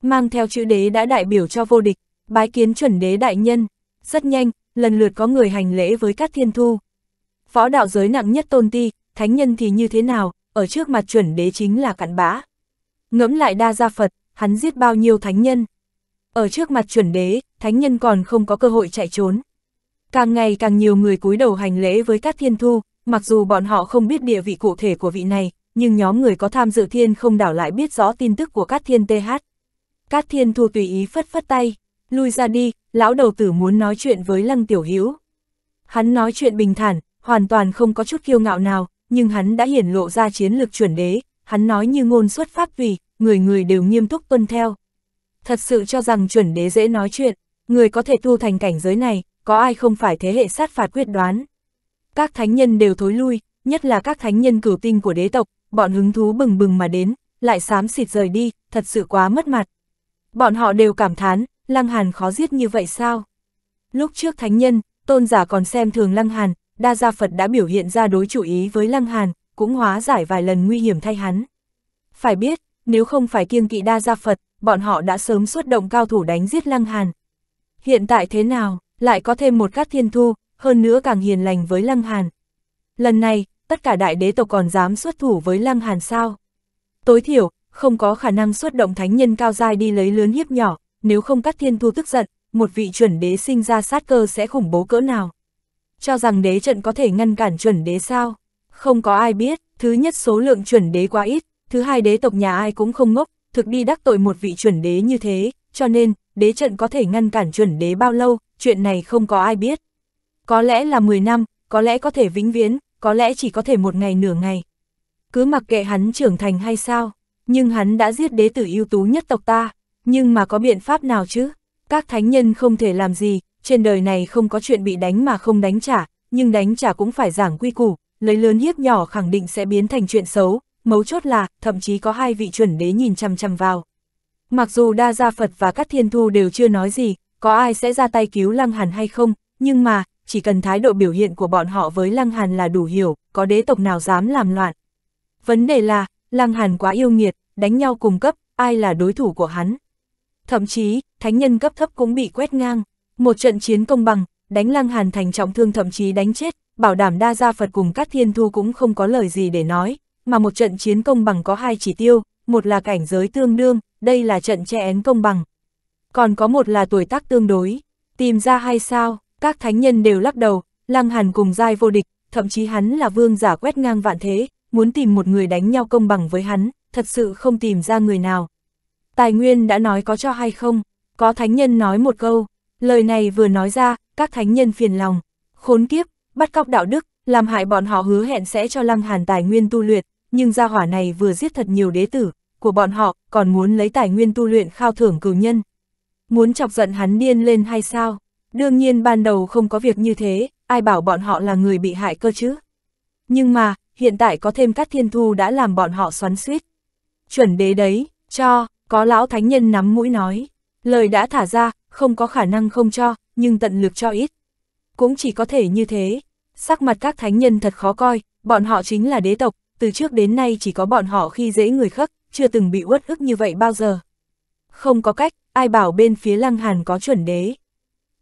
Mang theo chữ đế đã đại biểu cho vô địch, bái kiến chuẩn đế đại nhân. Rất nhanh, lần lượt có người hành lễ với các thiên thu. phó đạo giới nặng nhất tôn ti, thánh nhân thì như thế nào, ở trước mặt chuẩn đế chính là cặn bã. Ngẫm lại đa gia Phật, hắn giết bao nhiêu thánh nhân. Ở trước mặt chuẩn đế, thánh nhân còn không có cơ hội chạy trốn. Càng ngày càng nhiều người cúi đầu hành lễ với các thiên thu, mặc dù bọn họ không biết địa vị cụ thể của vị này, nhưng nhóm người có tham dự thiên không đảo lại biết rõ tin tức của các thiên TH. Các thiên thu tùy ý phất phất tay, lui ra đi, lão đầu tử muốn nói chuyện với lăng tiểu hữu Hắn nói chuyện bình thản, hoàn toàn không có chút kiêu ngạo nào, nhưng hắn đã hiển lộ ra chiến lược chuẩn đế, hắn nói như ngôn xuất phát vì, người người đều nghiêm túc tuân theo. Thật sự cho rằng chuẩn đế dễ nói chuyện, người có thể tu thành cảnh giới này, có ai không phải thế hệ sát phạt quyết đoán. Các thánh nhân đều thối lui, nhất là các thánh nhân cửu tinh của đế tộc, bọn hứng thú bừng bừng mà đến, lại xám xịt rời đi, thật sự quá mất mặt. Bọn họ đều cảm thán, Lăng Hàn khó giết như vậy sao? Lúc trước thánh nhân, tôn giả còn xem thường Lăng Hàn, đa gia Phật đã biểu hiện ra đối chủ ý với Lăng Hàn, cũng hóa giải vài lần nguy hiểm thay hắn. Phải biết, nếu không phải kiêng kỵ đa gia Phật, bọn họ đã sớm xuất động cao thủ đánh giết Lăng Hàn. Hiện tại thế nào, lại có thêm một các thiên thu, hơn nữa càng hiền lành với Lăng Hàn. Lần này, tất cả đại đế tộc còn dám xuất thủ với Lăng Hàn sao? Tối thiểu, không có khả năng xuất động thánh nhân cao giai đi lấy lớn hiếp nhỏ, nếu không các thiên thu tức giận, một vị chuẩn đế sinh ra sát cơ sẽ khủng bố cỡ nào. Cho rằng đế trận có thể ngăn cản chuẩn đế sao? Không có ai biết, thứ nhất số lượng chuẩn đế quá ít, thứ hai đế tộc nhà ai cũng không ngốc, thực đi đắc tội một vị chuẩn đế như thế, cho nên, đế trận có thể ngăn cản chuẩn đế bao lâu, chuyện này không có ai biết. Có lẽ là 10 năm, có lẽ có thể vĩnh viễn, có lẽ chỉ có thể một ngày nửa ngày. Cứ mặc kệ hắn trưởng thành hay sao, nhưng hắn đã giết đế tử ưu tú nhất tộc ta, nhưng mà có biện pháp nào chứ? Các thánh nhân không thể làm gì, trên đời này không có chuyện bị đánh mà không đánh trả, nhưng đánh trả cũng phải giảng quy củ, lấy lớn hiếp nhỏ khẳng định sẽ biến thành chuyện xấu, mấu chốt là, thậm chí có hai vị chuẩn đế nhìn chằm chằm vào. Mặc dù Đa Gia Phật và các thiên thu đều chưa nói gì, có ai sẽ ra tay cứu Lăng Hàn hay không, nhưng mà, chỉ cần thái độ biểu hiện của bọn họ với Lăng Hàn là đủ hiểu, có đế tộc nào dám làm loạn. Vấn đề là, Lăng Hàn quá yêu nghiệt, đánh nhau cùng cấp, ai là đối thủ của hắn. Thậm chí, thánh nhân cấp thấp cũng bị quét ngang. Một trận chiến công bằng, đánh Lăng Hàn Thành trọng thương thậm chí đánh chết, bảo đảm đa gia Phật cùng các thiên thu cũng không có lời gì để nói, mà một trận chiến công bằng có hai chỉ tiêu, một là cảnh giới tương đương, đây là trận che én công bằng. Còn có một là tuổi tác tương đối, tìm ra hay sao, các thánh nhân đều lắc đầu, Lăng Hàn cùng giai vô địch, thậm chí hắn là vương giả quét ngang vạn thế, muốn tìm một người đánh nhau công bằng với hắn, thật sự không tìm ra người nào. Tài nguyên đã nói có cho hay không, có thánh nhân nói một câu, lời này vừa nói ra, các thánh nhân phiền lòng, khốn kiếp, bắt cóc đạo đức, làm hại bọn họ hứa hẹn sẽ cho Lăng Hàn tài nguyên tu luyện, nhưng gia hỏa này vừa giết thật nhiều đế tử của bọn họ, còn muốn lấy tài nguyên tu luyện khao thưởng cửu nhân. Muốn chọc giận hắn điên lên hay sao? Đương nhiên ban đầu không có việc như thế, ai bảo bọn họ là người bị hại cơ chứ? Nhưng mà, hiện tại có thêm các thiên thu đã làm bọn họ xoắn suýt. Chuẩn đế đấy, cho, có lão thánh nhân nắm mũi nói. Lời đã thả ra, không có khả năng không cho, nhưng tận lực cho ít. Cũng chỉ có thể như thế, sắc mặt các thánh nhân thật khó coi, bọn họ chính là đế tộc, từ trước đến nay chỉ có bọn họ khi dễ người khác, chưa từng bị uất ức như vậy bao giờ. Không có cách, ai bảo bên phía Lăng Hàn có chuẩn đế.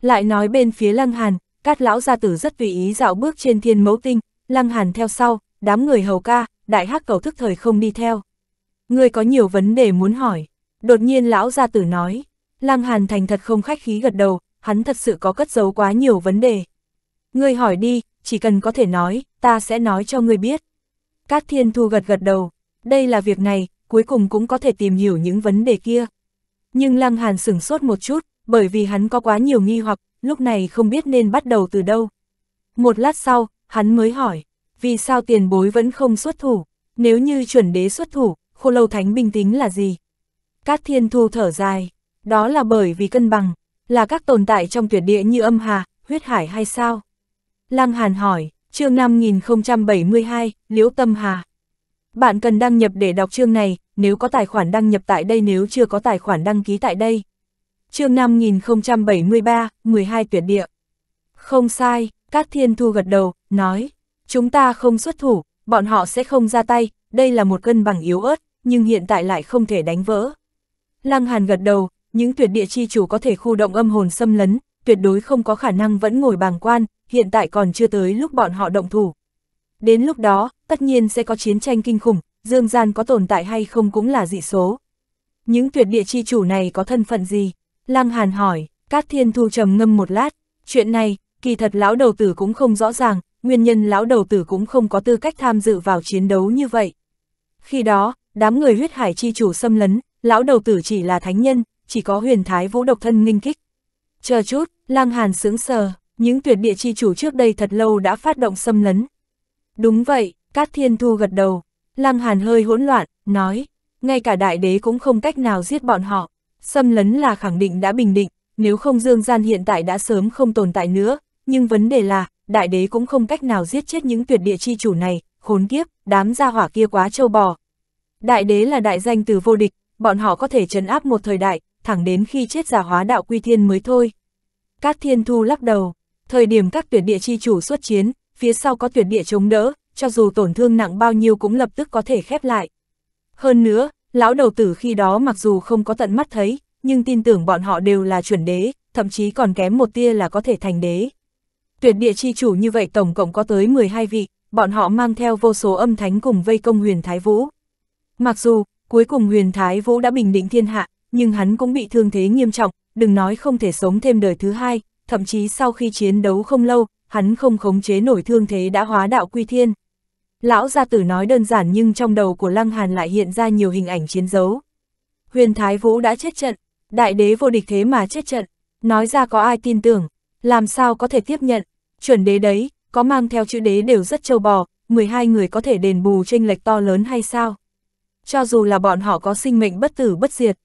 Lại nói bên phía Lăng Hàn, các lão gia tử rất tùy ý dạo bước trên thiên mẫu tinh, Lăng Hàn theo sau, đám người hầu ca, đại hắc cầu thức thời không đi theo. Người có nhiều vấn đề muốn hỏi, đột nhiên lão gia tử nói, Lăng Hàn thành thật không khách khí gật đầu, hắn thật sự có cất giấu quá nhiều vấn đề. Ngươi hỏi đi, chỉ cần có thể nói, ta sẽ nói cho ngươi biết. Cát Thiên Thu gật gật đầu, đây là việc này, cuối cùng cũng có thể tìm hiểu những vấn đề kia. Nhưng Lăng Hàn sửng sốt một chút, bởi vì hắn có quá nhiều nghi hoặc, lúc này không biết nên bắt đầu từ đâu. Một lát sau, hắn mới hỏi, vì sao tiền bối vẫn không xuất thủ, nếu như chuẩn đế xuất thủ, khô lâu thánh bình tĩnh là gì? Cát Thiên Thu thở dài, đó là bởi vì cân bằng, là các tồn tại trong tuyệt địa như âm hà, huyết hải hay sao? Lăng Hàn hỏi, chương 5072, Liễu Tâm Hà. Bạn cần đăng nhập để đọc chương này, nếu có tài khoản đăng nhập tại đây nếu chưa có tài khoản đăng ký tại đây. chương 5073, 12 tuyệt địa. Không sai, Cát Thiên Thu gật đầu, nói, chúng ta không xuất thủ, bọn họ sẽ không ra tay, đây là một cân bằng yếu ớt, nhưng hiện tại lại không thể đánh vỡ. Lăng Hàn gật đầu, những tuyệt địa chi chủ có thể khu động âm hồn xâm lấn, tuyệt đối không có khả năng vẫn ngồi bàng quan, hiện tại còn chưa tới lúc bọn họ động thủ. Đến lúc đó, tất nhiên sẽ có chiến tranh kinh khủng, dương gian có tồn tại hay không cũng là dị số. Những tuyệt địa chi chủ này có thân phận gì? Lăng Hàn hỏi, Cát Thiên Thu trầm ngâm một lát, chuyện này, kỳ thật lão đầu tử cũng không rõ ràng, nguyên nhân lão đầu tử cũng không có tư cách tham dự vào chiến đấu như vậy. Khi đó, đám người huyết hải chi chủ xâm lấn, lão đầu tử chỉ là thánh nhân, chỉ có huyền thái vũ độc thân nghinh kích. Chờ chút, lang hàn sướng sờ, những tuyệt địa chi chủ trước đây thật lâu đã phát động xâm lấn. Đúng vậy, Cát Thiên Thu gật đầu, lang hàn hơi hỗn loạn, nói, ngay cả đại đế cũng không cách nào giết bọn họ, xâm lấn là khẳng định đã bình định, nếu không dương gian hiện tại đã sớm không tồn tại nữa, nhưng vấn đề là, đại đế cũng không cách nào giết chết những tuyệt địa chi chủ này, khốn kiếp, đám gia hỏa kia quá trâu bò. Đại đế là đại danh từ vô địch, bọn họ có thể trấn áp một thời đại, thẳng đến khi chết giả hóa đạo quy thiên mới thôi. Các thiên thu lắc đầu, thời điểm các tuyển địa chi chủ xuất chiến, phía sau có tuyển địa chống đỡ, cho dù tổn thương nặng bao nhiêu cũng lập tức có thể khép lại. Hơn nữa, lão đầu tử khi đó mặc dù không có tận mắt thấy, nhưng tin tưởng bọn họ đều là chuẩn đế, thậm chí còn kém một tia là có thể thành đế. Tuyệt địa chi chủ như vậy tổng cộng có tới 12 vị, bọn họ mang theo vô số âm thánh cùng vây công huyền Thái Vũ. Mặc dù, cuối cùng huyền Thái Vũ đã bình định thiên hạ, nhưng hắn cũng bị thương thế nghiêm trọng, đừng nói không thể sống thêm đời thứ hai, thậm chí sau khi chiến đấu không lâu, hắn không khống chế nổi thương thế đã hóa đạo quy thiên. Lão gia tử nói đơn giản nhưng trong đầu của Lăng Hàn lại hiện ra nhiều hình ảnh chiến dấu. Huyền Thái Vũ đã chết trận, đại đế vô địch thế mà chết trận, nói ra có ai tin tưởng, làm sao có thể tiếp nhận, chuẩn đế đấy, có mang theo chữ đế đều rất châu bò, 12 người có thể đền bù tranh lệch to lớn hay sao? Cho dù là bọn họ có sinh mệnh bất tử bất diệt,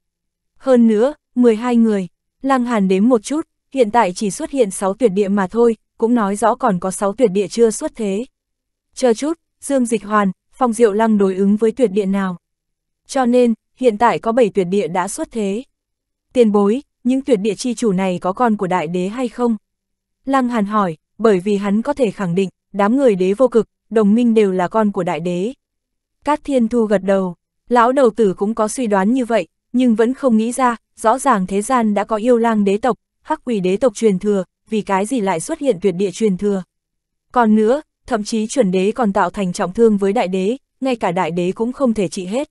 hơn nữa, 12 người, Lăng Hàn đếm một chút, hiện tại chỉ xuất hiện 6 tuyệt địa mà thôi, cũng nói rõ còn có 6 tuyệt địa chưa xuất thế. Chờ chút, Dương Dịch Hoàn, Phong Diệu Lăng đối ứng với tuyệt địa nào? Cho nên, hiện tại có 7 tuyệt địa đã xuất thế. Tiền bối, những tuyệt địa chi chủ này có con của đại đế hay không? Lăng Hàn hỏi, bởi vì hắn có thể khẳng định, đám người đế vô cực, đồng minh đều là con của đại đế. Cát Thiên Thu gật đầu, lão đầu tử cũng có suy đoán như vậy, nhưng vẫn không nghĩ ra, rõ ràng thế gian đã có yêu lang đế tộc, hắc quỷ đế tộc truyền thừa, vì cái gì lại xuất hiện tuyệt địa truyền thừa. Còn nữa, thậm chí chuẩn đế còn tạo thành trọng thương với đại đế, ngay cả đại đế cũng không thể trị hết.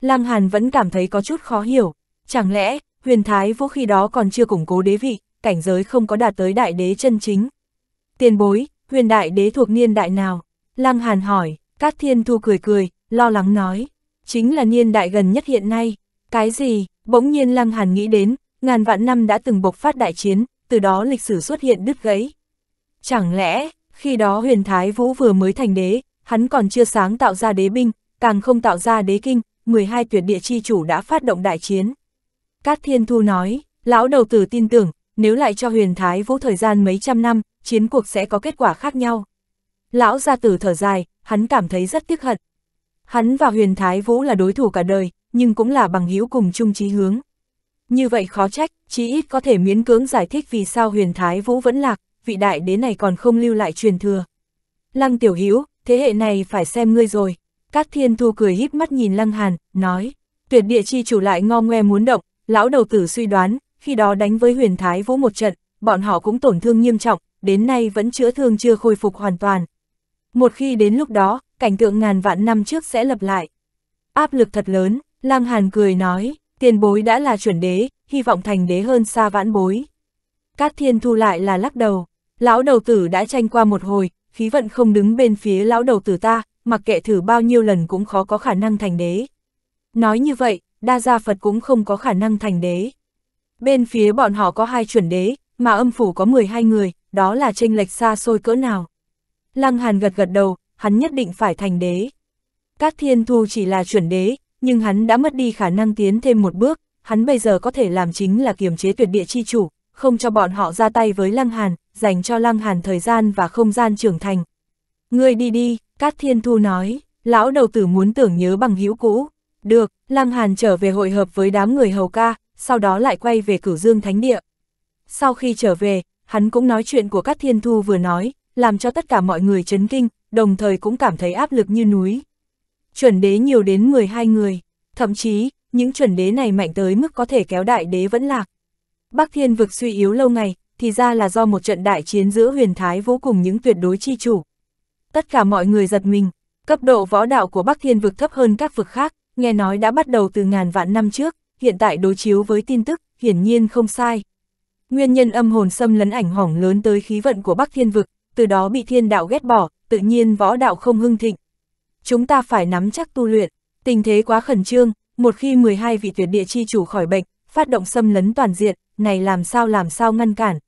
Lăng Hàn vẫn cảm thấy có chút khó hiểu, chẳng lẽ, huyền thái vũ khi đó còn chưa củng cố đế vị, cảnh giới không có đạt tới đại đế chân chính. Tiền bối, huyền đại đế thuộc niên đại nào? Lăng Hàn hỏi, Cát Thiên Thu cười cười, lo lắng nói, chính là niên đại gần nhất hiện nay. Cái gì? Bỗng nhiên Lăng Hàn nghĩ đến, ngàn vạn năm đã từng bộc phát đại chiến, từ đó lịch sử xuất hiện đứt gãy. Chẳng lẽ, khi đó huyền Thái Vũ vừa mới thành đế, hắn còn chưa sáng tạo ra đế binh, càng không tạo ra đế kinh, 12 tuyệt địa chi chủ đã phát động đại chiến. Cát Thiên Thu nói, lão đầu tử tin tưởng, nếu lại cho huyền Thái Vũ thời gian mấy trăm năm, chiến cuộc sẽ có kết quả khác nhau. Lão gia tử thở dài, hắn cảm thấy rất tiếc hận. Hắn và huyền Thái Vũ là đối thủ cả đời, nhưng cũng là bằng hữu cùng chung chí hướng. Như vậy khó trách, chí ít có thể miễn cưỡng giải thích vì sao huyền thái vũ vẫn lạc, vị đại đế này còn không lưu lại truyền thừa. Lăng tiểu hữu thế hệ này phải xem ngươi rồi. Cát thiên thu cười híp mắt nhìn lăng hàn, nói, tuyệt địa chi chủ lại ngo ngoe muốn động, lão đầu tử suy đoán, khi đó đánh với huyền thái vũ một trận, bọn họ cũng tổn thương nghiêm trọng, đến nay vẫn chữa thương chưa khôi phục hoàn toàn. Một khi đến lúc đó, cảnh tượng ngàn vạn năm trước sẽ lập lại. Áp lực thật lớn, Lăng Hàn cười nói, tiền bối đã là chuẩn đế, hy vọng thành đế hơn xa vãn bối. Cát Thiên Thu lại là lắc đầu, lão đầu tử đã tranh qua một hồi, khí vận không đứng bên phía lão đầu tử ta, mặc kệ thử bao nhiêu lần cũng khó có khả năng thành đế. Nói như vậy, đa gia Phật cũng không có khả năng thành đế. Bên phía bọn họ có hai chuẩn đế, mà âm phủ có 12 người, đó là tranh lệch xa xôi cỡ nào. Lăng Hàn gật gật đầu, hắn nhất định phải thành đế. Cát Thiên Thu chỉ là chuẩn đế, nhưng hắn đã mất đi khả năng tiến thêm một bước, hắn bây giờ có thể làm chính là kiềm chế tuyệt địa chi chủ, không cho bọn họ ra tay với Lăng Hàn, dành cho Lăng Hàn thời gian và không gian trưởng thành. Ngươi đi đi, Cát Thiên Thu nói, lão đầu tử muốn tưởng nhớ bằng hữu cũ. Được, Lăng Hàn trở về hội hợp với đám người hầu ca, sau đó lại quay về cửu dương thánh địa. Sau khi trở về, hắn cũng nói chuyện của Cát Thiên Thu vừa nói, làm cho tất cả mọi người chấn kinh, đồng thời cũng cảm thấy áp lực như núi chuẩn đế nhiều đến 12 người, thậm chí, những chuẩn đế này mạnh tới mức có thể kéo đại đế vẫn lạc. Bắc Thiên vực suy yếu lâu ngày, thì ra là do một trận đại chiến giữa huyền thái vô cùng những tuyệt đối chi chủ. Tất cả mọi người giật mình, cấp độ võ đạo của Bắc Thiên vực thấp hơn các vực khác, nghe nói đã bắt đầu từ ngàn vạn năm trước, hiện tại đối chiếu với tin tức, hiển nhiên không sai. Nguyên nhân âm hồn xâm lấn ảnh hưởng lớn tới khí vận của Bắc Thiên vực, từ đó bị thiên đạo ghét bỏ, tự nhiên võ đạo không hưng thịnh chúng ta phải nắm chắc tu luyện, tình thế quá khẩn trương, một khi 12 vị tuyệt địa chi chủ khỏi bệnh, phát động xâm lấn toàn diện, này làm sao làm sao ngăn cản.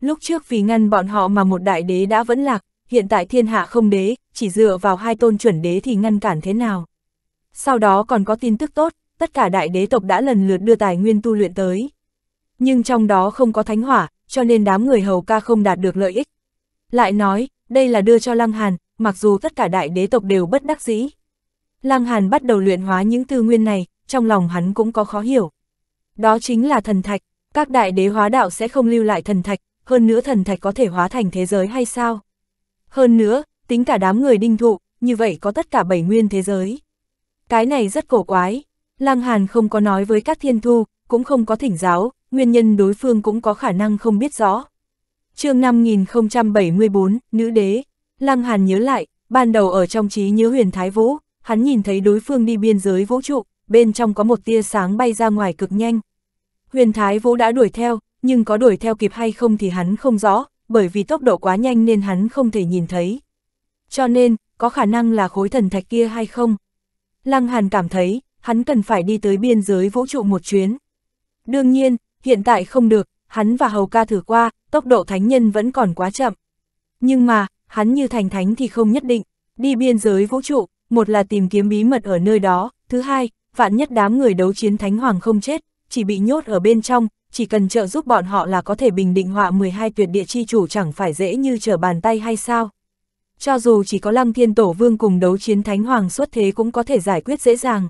Lúc trước vì ngăn bọn họ mà một đại đế đã vẫn lạc, hiện tại thiên hạ không đế, chỉ dựa vào hai tôn chuẩn đế thì ngăn cản thế nào. Sau đó còn có tin tức tốt, tất cả đại đế tộc đã lần lượt đưa tài nguyên tu luyện tới. Nhưng trong đó không có thánh hỏa, cho nên đám người hầu ca không đạt được lợi ích. Lại nói, đây là đưa cho Lăng Hàn, mặc dù tất cả đại đế tộc đều bất đắc dĩ. Lăng Hàn bắt đầu luyện hóa những tư nguyên này, trong lòng hắn cũng có khó hiểu. Đó chính là thần thạch, các đại đế hóa đạo sẽ không lưu lại thần thạch, hơn nữa thần thạch có thể hóa thành thế giới hay sao? Hơn nữa, tính cả đám người đinh thụ, như vậy có tất cả bảy nguyên thế giới. Cái này rất cổ quái, Lăng Hàn không có nói với các thiên thu, cũng không có thỉnh giáo, nguyên nhân đối phương cũng có khả năng không biết rõ. chương 5074, Nữ Đế Lăng Hàn nhớ lại, ban đầu ở trong trí nhớ huyền Thái Vũ, hắn nhìn thấy đối phương đi biên giới vũ trụ, bên trong có một tia sáng bay ra ngoài cực nhanh. Huyền Thái Vũ đã đuổi theo, nhưng có đuổi theo kịp hay không thì hắn không rõ, bởi vì tốc độ quá nhanh nên hắn không thể nhìn thấy. Cho nên, có khả năng là khối thần thạch kia hay không? Lăng Hàn cảm thấy, hắn cần phải đi tới biên giới vũ trụ một chuyến. Đương nhiên, hiện tại không được, hắn và Hầu Ca thử qua, tốc độ thánh nhân vẫn còn quá chậm. Nhưng mà, hắn như thành thánh thì không nhất định, đi biên giới vũ trụ, một là tìm kiếm bí mật ở nơi đó, thứ hai, vạn nhất đám người đấu chiến thánh hoàng không chết, chỉ bị nhốt ở bên trong, chỉ cần trợ giúp bọn họ là có thể bình định họa 12 tuyệt địa chi chủ chẳng phải dễ như trở bàn tay hay sao. Cho dù chỉ có Lăng Thiên Tổ Vương cùng đấu chiến thánh hoàng xuất thế cũng có thể giải quyết dễ dàng.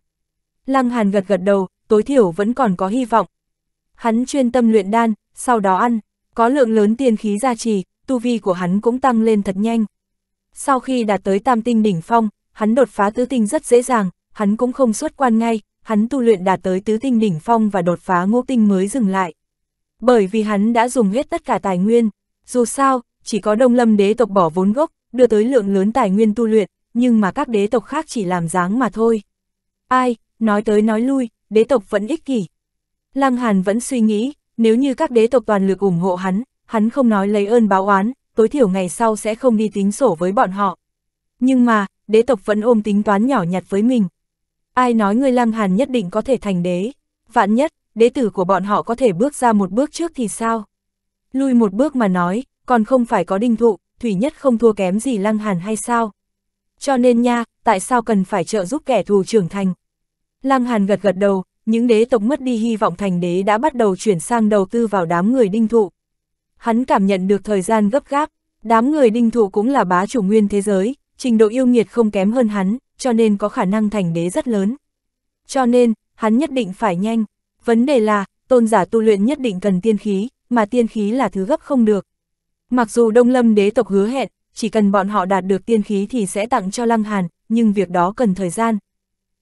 Lăng Hàn gật gật đầu, tối thiểu vẫn còn có hy vọng. Hắn chuyên tâm luyện đan, sau đó ăn, có lượng lớn tiền khí gia trì, tu vi của hắn cũng tăng lên thật nhanh. Sau khi đạt tới tam tinh đỉnh phong, hắn đột phá tứ tinh rất dễ dàng, hắn cũng không xuất quan ngay, hắn tu luyện đạt tới tứ tinh đỉnh phong và đột phá ngũ tinh mới dừng lại. Bởi vì hắn đã dùng hết tất cả tài nguyên, dù sao, chỉ có đông lâm đế tộc bỏ vốn gốc, đưa tới lượng lớn tài nguyên tu luyện, nhưng mà các đế tộc khác chỉ làm dáng mà thôi. Ai, nói tới nói lui, đế tộc vẫn ích kỷ. Lăng Hàn vẫn suy nghĩ, nếu như các đế tộc toàn lực ủng hộ hắn, hắn không nói lấy ơn báo oán, tối thiểu ngày sau sẽ không đi tính sổ với bọn họ. Nhưng mà, đế tộc vẫn ôm tính toán nhỏ nhặt với mình. Ai nói người lang Hàn nhất định có thể thành đế? Vạn nhất, đế tử của bọn họ có thể bước ra một bước trước thì sao? Lui một bước mà nói, còn không phải có đinh thụ, Thủy Nhất không thua kém gì lang Hàn hay sao? Cho nên nha, tại sao cần phải trợ giúp kẻ thù trưởng thành? Lăng Hàn gật gật đầu, những đế tộc mất đi hy vọng thành đế đã bắt đầu chuyển sang đầu tư vào đám người đinh thụ hắn cảm nhận được thời gian gấp gáp, đám người đinh thủ cũng là bá chủ nguyên thế giới, trình độ yêu nghiệt không kém hơn hắn, cho nên có khả năng thành đế rất lớn. Cho nên, hắn nhất định phải nhanh. Vấn đề là, tôn giả tu luyện nhất định cần tiên khí, mà tiên khí là thứ gấp không được. Mặc dù Đông Lâm đế tộc hứa hẹn, chỉ cần bọn họ đạt được tiên khí thì sẽ tặng cho Lăng Hàn, nhưng việc đó cần thời gian.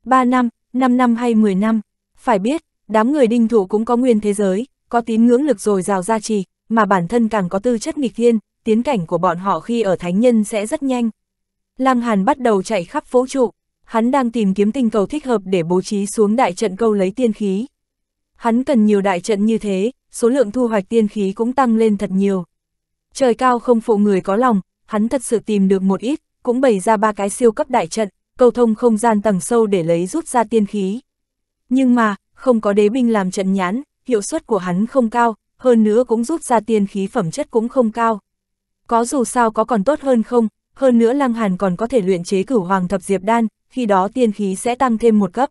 3 năm, 5 năm hay 10 năm, phải biết, đám người đinh thủ cũng có nguyên thế giới, có tín ngưỡng lực rồi rào ra trì, mà bản thân càng có tư chất nghịch thiên, tiến cảnh của bọn họ khi ở thánh nhân sẽ rất nhanh. Lăng Hàn bắt đầu chạy khắp vũ trụ, hắn đang tìm kiếm tinh cầu thích hợp để bố trí xuống đại trận câu lấy tiên khí. Hắn cần nhiều đại trận như thế, số lượng thu hoạch tiên khí cũng tăng lên thật nhiều. Trời cao không phụ người có lòng, hắn thật sự tìm được một ít, cũng bày ra ba cái siêu cấp đại trận, cầu thông không gian tầng sâu để lấy rút ra tiên khí. Nhưng mà, không có đế binh làm trận nhãn, hiệu suất của hắn không cao, hơn nữa cũng rút ra tiên khí phẩm chất cũng không cao. Có dù sao có còn tốt hơn không, hơn nữa Lăng Hàn còn có thể luyện chế cửu hoàng thập diệp đan, khi đó tiên khí sẽ tăng thêm một cấp.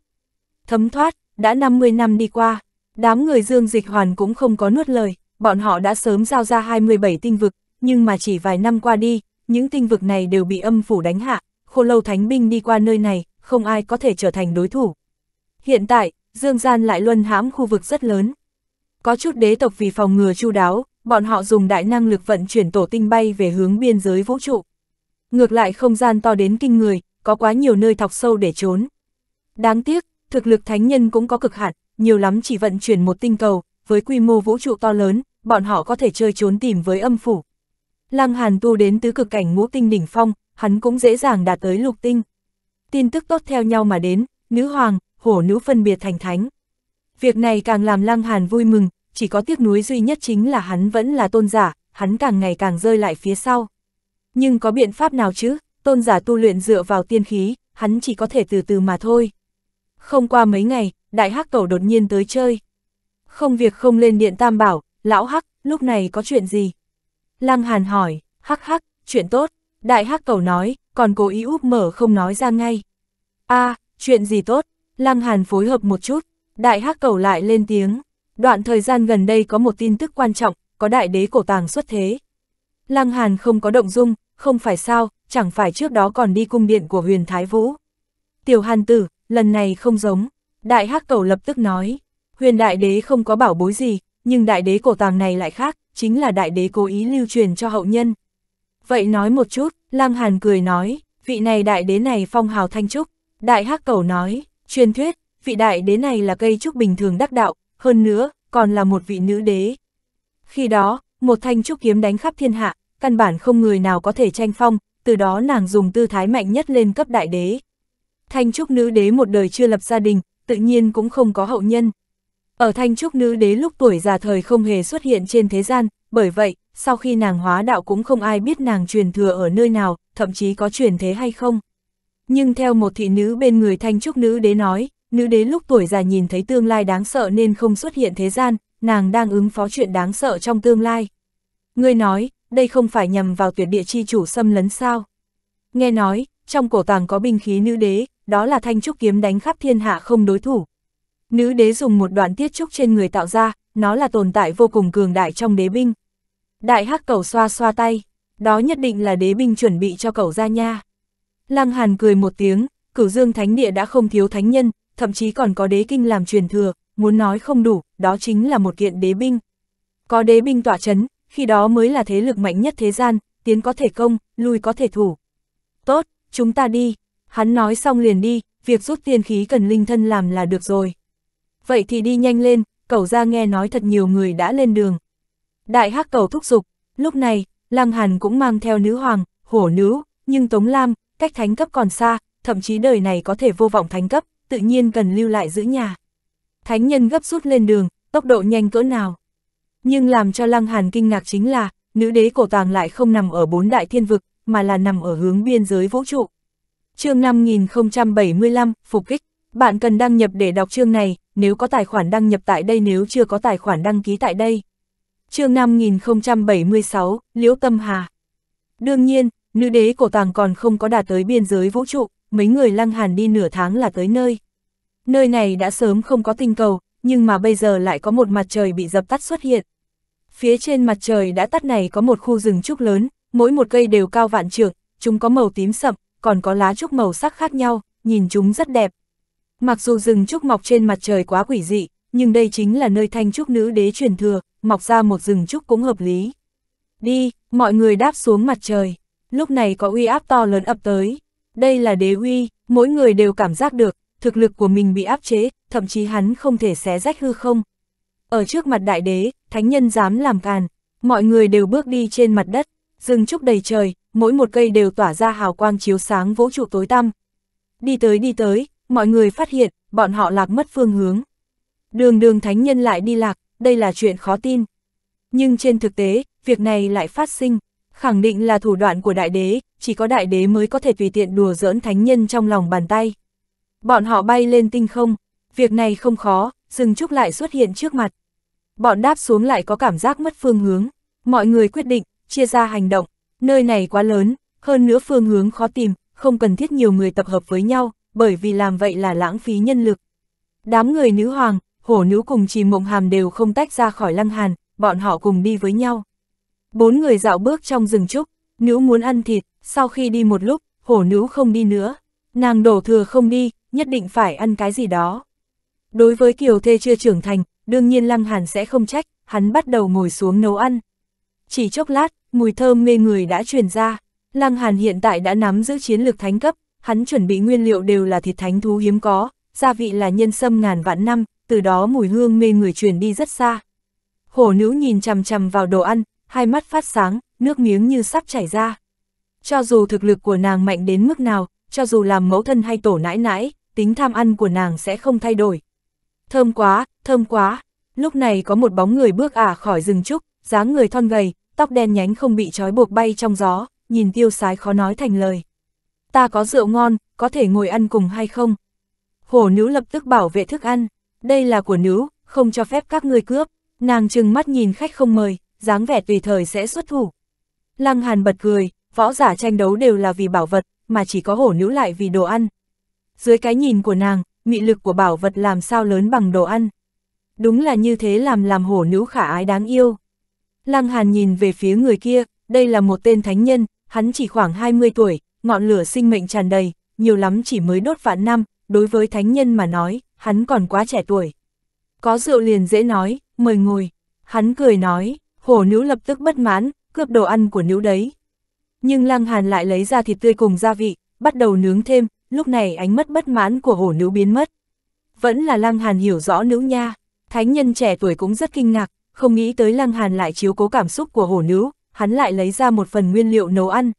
Thấm thoát, đã 50 năm đi qua, đám người Dương Dịch Hoàn cũng không có nuốt lời, bọn họ đã sớm giao ra 27 tinh vực, nhưng mà chỉ vài năm qua đi, những tinh vực này đều bị âm phủ đánh hạ, khô lâu thánh binh đi qua nơi này, không ai có thể trở thành đối thủ. Hiện tại, Dương Gian lại luân hãm khu vực rất lớn có chút đế tộc vì phòng ngừa chu đáo, bọn họ dùng đại năng lực vận chuyển tổ tinh bay về hướng biên giới vũ trụ. Ngược lại không gian to đến kinh người, có quá nhiều nơi thọc sâu để trốn. Đáng tiếc, thực lực thánh nhân cũng có cực hạn, nhiều lắm chỉ vận chuyển một tinh cầu, với quy mô vũ trụ to lớn, bọn họ có thể chơi trốn tìm với âm phủ. Lăng Hàn tu đến tứ cực cảnh ngũ tinh đỉnh phong, hắn cũng dễ dàng đạt tới lục tinh. Tin tức tốt theo nhau mà đến, nữ hoàng, hổ nữ phân biệt thành thánh. Việc này càng làm Lăng Hàn vui mừng, chỉ có tiếc nuối duy nhất chính là hắn vẫn là tôn giả, hắn càng ngày càng rơi lại phía sau. Nhưng có biện pháp nào chứ, tôn giả tu luyện dựa vào tiên khí, hắn chỉ có thể từ từ mà thôi. Không qua mấy ngày, đại hắc cầu đột nhiên tới chơi. Không việc không lên điện tam bảo, lão hắc, lúc này có chuyện gì? Lăng hàn hỏi, hắc hắc, chuyện tốt, đại hắc cầu nói, còn cố ý úp mở không nói ra ngay. a chuyện gì tốt, lăng hàn phối hợp một chút, đại hắc cầu lại lên tiếng đoạn thời gian gần đây có một tin tức quan trọng, có đại đế cổ tàng xuất thế. Lăng Hàn không có động dung, không phải sao, chẳng phải trước đó còn đi cung điện của huyền Thái Vũ. Tiểu Hàn tử, lần này không giống, đại hắc cầu lập tức nói, huyền đại đế không có bảo bối gì, nhưng đại đế cổ tàng này lại khác, chính là đại đế cố ý lưu truyền cho hậu nhân. Vậy nói một chút, Lăng Hàn cười nói, vị này đại đế này phong hào thanh trúc, đại hắc cầu nói, truyền thuyết, vị đại đế này là cây trúc bình thường đắc đạo, hơn nữa, còn là một vị nữ đế. Khi đó, một thanh trúc kiếm đánh khắp thiên hạ, căn bản không người nào có thể tranh phong, từ đó nàng dùng tư thái mạnh nhất lên cấp đại đế. Thanh trúc nữ đế một đời chưa lập gia đình, tự nhiên cũng không có hậu nhân. Ở thanh trúc nữ đế lúc tuổi già thời không hề xuất hiện trên thế gian, bởi vậy, sau khi nàng hóa đạo cũng không ai biết nàng truyền thừa ở nơi nào, thậm chí có truyền thế hay không. Nhưng theo một thị nữ bên người thanh trúc nữ đế nói, nữ đế lúc tuổi già nhìn thấy tương lai đáng sợ nên không xuất hiện thế gian, nàng đang ứng phó chuyện đáng sợ trong tương lai. Ngươi nói, đây không phải nhằm vào tuyệt địa chi chủ xâm lấn sao. Nghe nói, trong cổ tàng có binh khí nữ đế, đó là thanh trúc kiếm đánh khắp thiên hạ không đối thủ. Nữ đế dùng một đoạn tiết trúc trên người tạo ra, nó là tồn tại vô cùng cường đại trong đế binh. Đại hắc cầu xoa xoa tay, đó nhất định là đế binh chuẩn bị cho cầu ra nha. Lăng Hàn cười một tiếng, cửu dương thánh địa đã không thiếu thánh nhân, thậm chí còn có đế kinh làm truyền thừa, muốn nói không đủ, đó chính là một kiện đế binh. Có đế binh tỏa chấn, khi đó mới là thế lực mạnh nhất thế gian, tiến có thể công, lui có thể thủ. Tốt, chúng ta đi. Hắn nói xong liền đi, việc rút tiên khí cần linh thân làm là được rồi. Vậy thì đi nhanh lên, cậu ra nghe nói thật nhiều người đã lên đường. Đại hắc cầu thúc giục, lúc này, Lăng Hàn cũng mang theo nữ hoàng, hổ nữ, nhưng Tống Lam, cách thánh cấp còn xa, thậm chí đời này có thể vô vọng thánh cấp, tự nhiên cần lưu lại giữ nhà. Thánh nhân gấp rút lên đường, tốc độ nhanh cỡ nào. Nhưng làm cho Lăng Hàn kinh ngạc chính là, nữ đế cổ tàng lại không nằm ở bốn đại thiên vực, mà là nằm ở hướng biên giới vũ trụ. chương 5075, Phục kích. Bạn cần đăng nhập để đọc chương này, nếu có tài khoản đăng nhập tại đây nếu chưa có tài khoản đăng ký tại đây. chương 5076, Liễu Tâm Hà. Đương nhiên, nữ đế cổ tàng còn không có đạt tới biên giới vũ trụ, mấy người lăng hàn đi nửa tháng là tới nơi. Nơi này đã sớm không có tinh cầu, nhưng mà bây giờ lại có một mặt trời bị dập tắt xuất hiện. Phía trên mặt trời đã tắt này có một khu rừng trúc lớn, mỗi một cây đều cao vạn trượng, chúng có màu tím sậm, còn có lá trúc màu sắc khác nhau, nhìn chúng rất đẹp. Mặc dù rừng trúc mọc trên mặt trời quá quỷ dị, nhưng đây chính là nơi thanh trúc nữ đế truyền thừa, mọc ra một rừng trúc cũng hợp lý. Đi, mọi người đáp xuống mặt trời, lúc này có uy áp to lớn ập tới đây là đế uy, mỗi người đều cảm giác được, thực lực của mình bị áp chế, thậm chí hắn không thể xé rách hư không. Ở trước mặt đại đế, thánh nhân dám làm càn, mọi người đều bước đi trên mặt đất, rừng trúc đầy trời, mỗi một cây đều tỏa ra hào quang chiếu sáng vũ trụ tối tăm. Đi tới đi tới, mọi người phát hiện, bọn họ lạc mất phương hướng. Đường đường thánh nhân lại đi lạc, đây là chuyện khó tin. Nhưng trên thực tế, việc này lại phát sinh, khẳng định là thủ đoạn của đại đế, chỉ có đại đế mới có thể tùy tiện đùa giỡn thánh nhân trong lòng bàn tay. Bọn họ bay lên tinh không, việc này không khó, dừng trúc lại xuất hiện trước mặt. Bọn đáp xuống lại có cảm giác mất phương hướng, mọi người quyết định, chia ra hành động, nơi này quá lớn, hơn nữa phương hướng khó tìm, không cần thiết nhiều người tập hợp với nhau, bởi vì làm vậy là lãng phí nhân lực. Đám người nữ hoàng, hổ nữ cùng trì mộng hàm đều không tách ra khỏi lăng hàn, bọn họ cùng đi với nhau. Bốn người dạo bước trong rừng trúc, nữ muốn ăn thịt, sau khi đi một lúc, hổ nữ không đi nữa, nàng đổ thừa không đi, nhất định phải ăn cái gì đó. Đối với kiều thê chưa trưởng thành, đương nhiên Lăng Hàn sẽ không trách, hắn bắt đầu ngồi xuống nấu ăn. Chỉ chốc lát, mùi thơm mê người đã truyền ra, Lăng Hàn hiện tại đã nắm giữ chiến lược thánh cấp, hắn chuẩn bị nguyên liệu đều là thịt thánh thú hiếm có, gia vị là nhân sâm ngàn vạn năm, từ đó mùi hương mê người truyền đi rất xa. Hổ nữ nhìn chằm chằm vào đồ ăn, hai mắt phát sáng, nước miếng như sắp chảy ra. Cho dù thực lực của nàng mạnh đến mức nào, cho dù làm mẫu thân hay tổ nãi nãi, tính tham ăn của nàng sẽ không thay đổi. Thơm quá, thơm quá, lúc này có một bóng người bước ả khỏi rừng trúc, dáng người thon gầy, tóc đen nhánh không bị trói buộc bay trong gió, nhìn tiêu sái khó nói thành lời. Ta có rượu ngon, có thể ngồi ăn cùng hay không? Hổ nữ lập tức bảo vệ thức ăn, đây là của nữ, không cho phép các ngươi cướp, nàng chừng mắt nhìn khách không mời, dáng vẻ tùy thời sẽ xuất thủ. Lăng Hàn bật cười, võ giả tranh đấu đều là vì bảo vật, mà chỉ có hổ nữ lại vì đồ ăn. Dưới cái nhìn của nàng, mị lực của bảo vật làm sao lớn bằng đồ ăn. Đúng là như thế làm làm hổ nữ khả ái đáng yêu. Lăng Hàn nhìn về phía người kia, đây là một tên thánh nhân, hắn chỉ khoảng 20 tuổi, ngọn lửa sinh mệnh tràn đầy, nhiều lắm chỉ mới đốt vạn năm, đối với thánh nhân mà nói, hắn còn quá trẻ tuổi. Có rượu liền dễ nói, mời ngồi. Hắn cười nói, hổ nữ lập tức bất mãn, cướp đồ ăn của nữ đấy. Nhưng Lăng Hàn lại lấy ra thịt tươi cùng gia vị, bắt đầu nướng thêm, lúc này ánh mắt bất mãn của hổ nữ biến mất. Vẫn là Lăng Hàn hiểu rõ nữ nha, thánh nhân trẻ tuổi cũng rất kinh ngạc, không nghĩ tới Lăng Hàn lại chiếu cố cảm xúc của hổ nữ, hắn lại lấy ra một phần nguyên liệu nấu ăn.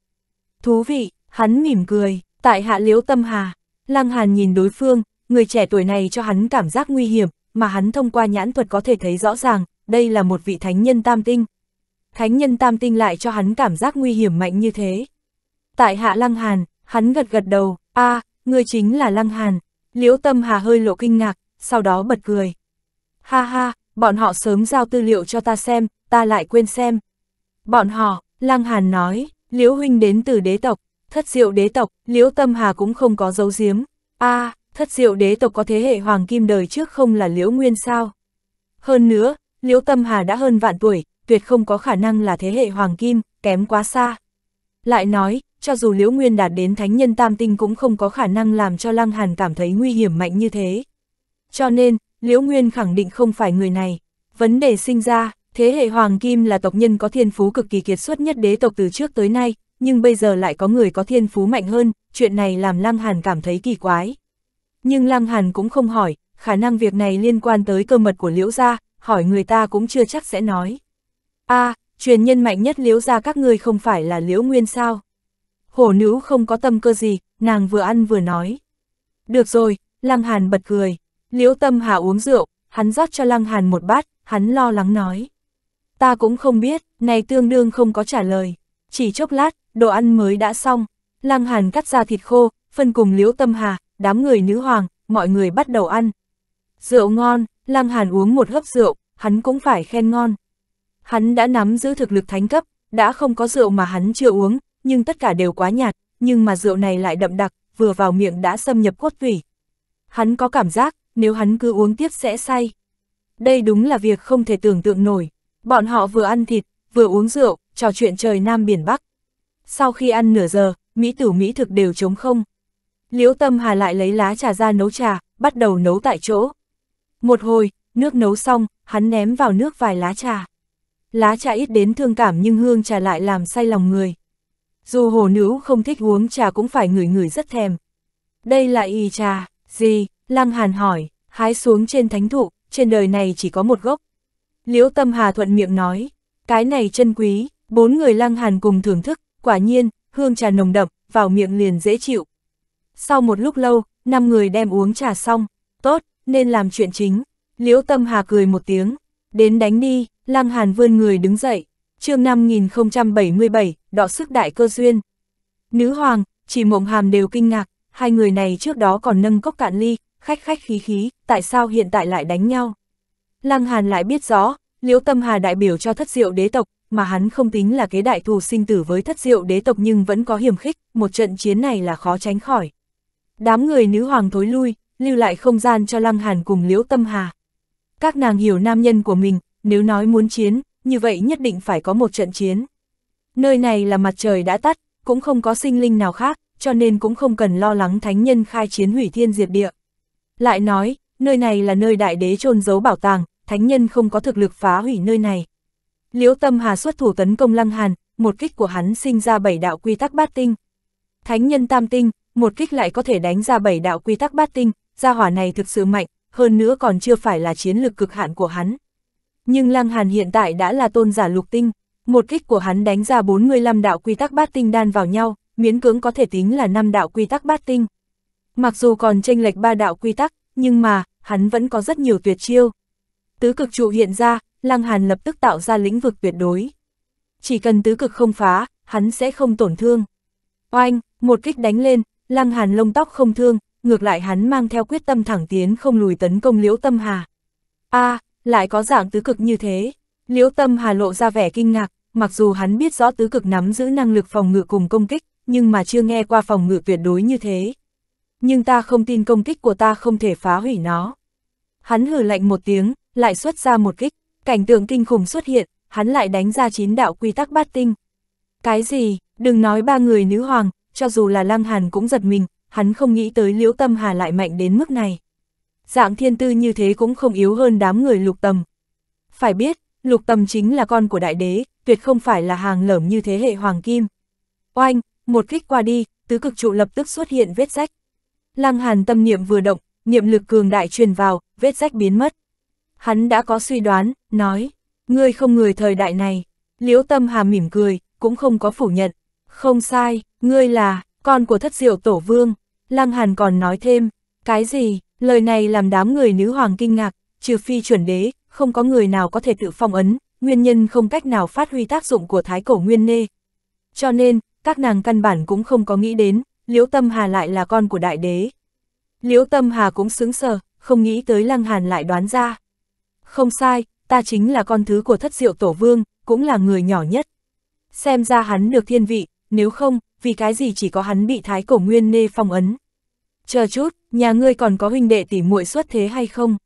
Thú vị, hắn mỉm cười, tại hạ liễu tâm hà, Lăng Hàn nhìn đối phương, người trẻ tuổi này cho hắn cảm giác nguy hiểm, mà hắn thông qua nhãn thuật có thể thấy rõ ràng, đây là một vị thánh nhân tam tinh, thánh nhân tam tinh lại cho hắn cảm giác nguy hiểm mạnh như thế. Tại hạ Lăng Hàn, hắn gật gật đầu, a à, người chính là Lăng Hàn, liễu tâm hà hơi lộ kinh ngạc, sau đó bật cười. Ha ha, bọn họ sớm giao tư liệu cho ta xem, ta lại quên xem. Bọn họ, Lăng Hàn nói, liễu huynh đến từ đế tộc, thất diệu đế tộc, liễu tâm hà cũng không có dấu giếm. a à, thất diệu đế tộc có thế hệ hoàng kim đời trước không là liễu nguyên sao. Hơn nữa, liễu tâm hà đã hơn vạn tuổi, tuyệt không có khả năng là thế hệ hoàng kim, kém quá xa. Lại nói, cho dù Liễu Nguyên đạt đến thánh nhân tam tinh cũng không có khả năng làm cho Lăng Hàn cảm thấy nguy hiểm mạnh như thế. Cho nên, Liễu Nguyên khẳng định không phải người này. Vấn đề sinh ra, thế hệ hoàng kim là tộc nhân có thiên phú cực kỳ kiệt xuất nhất đế tộc từ trước tới nay, nhưng bây giờ lại có người có thiên phú mạnh hơn, chuyện này làm Lăng Hàn cảm thấy kỳ quái. Nhưng Lăng Hàn cũng không hỏi, khả năng việc này liên quan tới cơ mật của Liễu gia, hỏi người ta cũng chưa chắc sẽ nói a à, truyền nhân mạnh nhất liếu ra các ngươi không phải là liễu nguyên sao. Hổ nữ không có tâm cơ gì, nàng vừa ăn vừa nói. Được rồi, Lăng Hàn bật cười. Liễu tâm hà uống rượu, hắn rót cho Lăng Hàn một bát, hắn lo lắng nói. Ta cũng không biết, này tương đương không có trả lời. Chỉ chốc lát, đồ ăn mới đã xong. Lăng Hàn cắt ra thịt khô, phân cùng Liễu Tâm Hà, đám người nữ hoàng, mọi người bắt đầu ăn. Rượu ngon, Lăng Hàn uống một hớp rượu, hắn cũng phải khen ngon. Hắn đã nắm giữ thực lực thánh cấp, đã không có rượu mà hắn chưa uống, nhưng tất cả đều quá nhạt, nhưng mà rượu này lại đậm đặc, vừa vào miệng đã xâm nhập cốt vỉ Hắn có cảm giác, nếu hắn cứ uống tiếp sẽ say. Đây đúng là việc không thể tưởng tượng nổi. Bọn họ vừa ăn thịt, vừa uống rượu, trò chuyện trời Nam Biển Bắc. Sau khi ăn nửa giờ, Mỹ tử Mỹ thực đều chống không. Liễu Tâm Hà lại lấy lá trà ra nấu trà, bắt đầu nấu tại chỗ. Một hồi, nước nấu xong, hắn ném vào nước vài lá trà lá trà ít đến thương cảm nhưng hương trà lại làm say lòng người. Dù hồ nữ không thích uống trà cũng phải ngửi ngửi rất thèm. Đây là y trà, gì? Lăng Hàn hỏi, hái xuống trên thánh thụ, trên đời này chỉ có một gốc. Liễu Tâm Hà thuận miệng nói, cái này chân quý, bốn người Lăng Hàn cùng thưởng thức, quả nhiên, hương trà nồng đậm, vào miệng liền dễ chịu. Sau một lúc lâu, năm người đem uống trà xong, tốt, nên làm chuyện chính. Liễu Tâm Hà cười một tiếng, Đến đánh đi, Lăng Hàn vươn người đứng dậy, chương 5077, đọ sức đại cơ duyên. Nữ hoàng, chỉ mộng hàm đều kinh ngạc, hai người này trước đó còn nâng cốc cạn ly, khách khách khí khí, tại sao hiện tại lại đánh nhau. Lăng Hàn lại biết rõ, Liễu Tâm Hà đại biểu cho thất diệu đế tộc, mà hắn không tính là kế đại thù sinh tử với thất diệu đế tộc nhưng vẫn có hiểm khích, một trận chiến này là khó tránh khỏi. Đám người nữ hoàng thối lui, lưu lại không gian cho Lăng Hàn cùng Liễu Tâm Hà các nàng hiểu nam nhân của mình, nếu nói muốn chiến, như vậy nhất định phải có một trận chiến. Nơi này là mặt trời đã tắt, cũng không có sinh linh nào khác, cho nên cũng không cần lo lắng thánh nhân khai chiến hủy thiên diệt địa. Lại nói, nơi này là nơi đại đế trôn giấu bảo tàng, thánh nhân không có thực lực phá hủy nơi này. Liễu Tâm Hà xuất thủ tấn công Lăng Hàn, một kích của hắn sinh ra bảy đạo quy tắc bát tinh. Thánh nhân tam tinh, một kích lại có thể đánh ra bảy đạo quy tắc bát tinh, gia hỏa này thực sự mạnh, hơn nữa còn chưa phải là chiến lực cực hạn của hắn. Nhưng Lăng Hàn hiện tại đã là tôn giả lục tinh, một kích của hắn đánh ra 45 đạo quy tắc bát tinh đan vào nhau, miễn cưỡng có thể tính là 5 đạo quy tắc bát tinh. Mặc dù còn tranh lệch 3 đạo quy tắc, nhưng mà, hắn vẫn có rất nhiều tuyệt chiêu. Tứ cực trụ hiện ra, Lăng Hàn lập tức tạo ra lĩnh vực tuyệt đối. Chỉ cần tứ cực không phá, hắn sẽ không tổn thương. Oanh, một kích đánh lên, Lăng Hàn lông tóc không thương, ngược lại hắn mang theo quyết tâm thẳng tiến không lùi tấn công Liễu Tâm Hà. a à, lại có dạng tứ cực như thế, Liễu Tâm Hà lộ ra vẻ kinh ngạc, mặc dù hắn biết rõ tứ cực nắm giữ năng lực phòng ngự cùng công kích, nhưng mà chưa nghe qua phòng ngự tuyệt đối như thế. Nhưng ta không tin công kích của ta không thể phá hủy nó. Hắn hử lạnh một tiếng, lại xuất ra một kích, cảnh tượng kinh khủng xuất hiện, hắn lại đánh ra chín đạo quy tắc bát tinh. Cái gì, đừng nói ba người nữ hoàng, cho dù là Lăng Hàn cũng giật mình, hắn không nghĩ tới liễu tâm hà lại mạnh đến mức này. Dạng thiên tư như thế cũng không yếu hơn đám người lục tầm. Phải biết, lục tầm chính là con của đại đế, tuyệt không phải là hàng lởm như thế hệ hoàng kim. Oanh, một kích qua đi, tứ cực trụ lập tức xuất hiện vết rách. Lăng hàn tâm niệm vừa động, niệm lực cường đại truyền vào, vết rách biến mất. Hắn đã có suy đoán, nói, ngươi không người thời đại này. Liễu tâm hà mỉm cười, cũng không có phủ nhận. Không sai, ngươi là, con của thất diệu tổ vương, Lăng Hàn còn nói thêm, cái gì, lời này làm đám người nữ hoàng kinh ngạc, trừ phi chuẩn đế, không có người nào có thể tự phong ấn, nguyên nhân không cách nào phát huy tác dụng của thái cổ nguyên nê. Cho nên, các nàng căn bản cũng không có nghĩ đến, Liễu Tâm Hà lại là con của đại đế. Liễu Tâm Hà cũng sướng sờ, không nghĩ tới Lăng Hàn lại đoán ra. Không sai, ta chính là con thứ của thất diệu tổ vương, cũng là người nhỏ nhất. Xem ra hắn được thiên vị, nếu không, vì cái gì chỉ có hắn bị thái cổ nguyên nê phong ấn. Chờ chút, nhà ngươi còn có huynh đệ tỉ muội xuất thế hay không?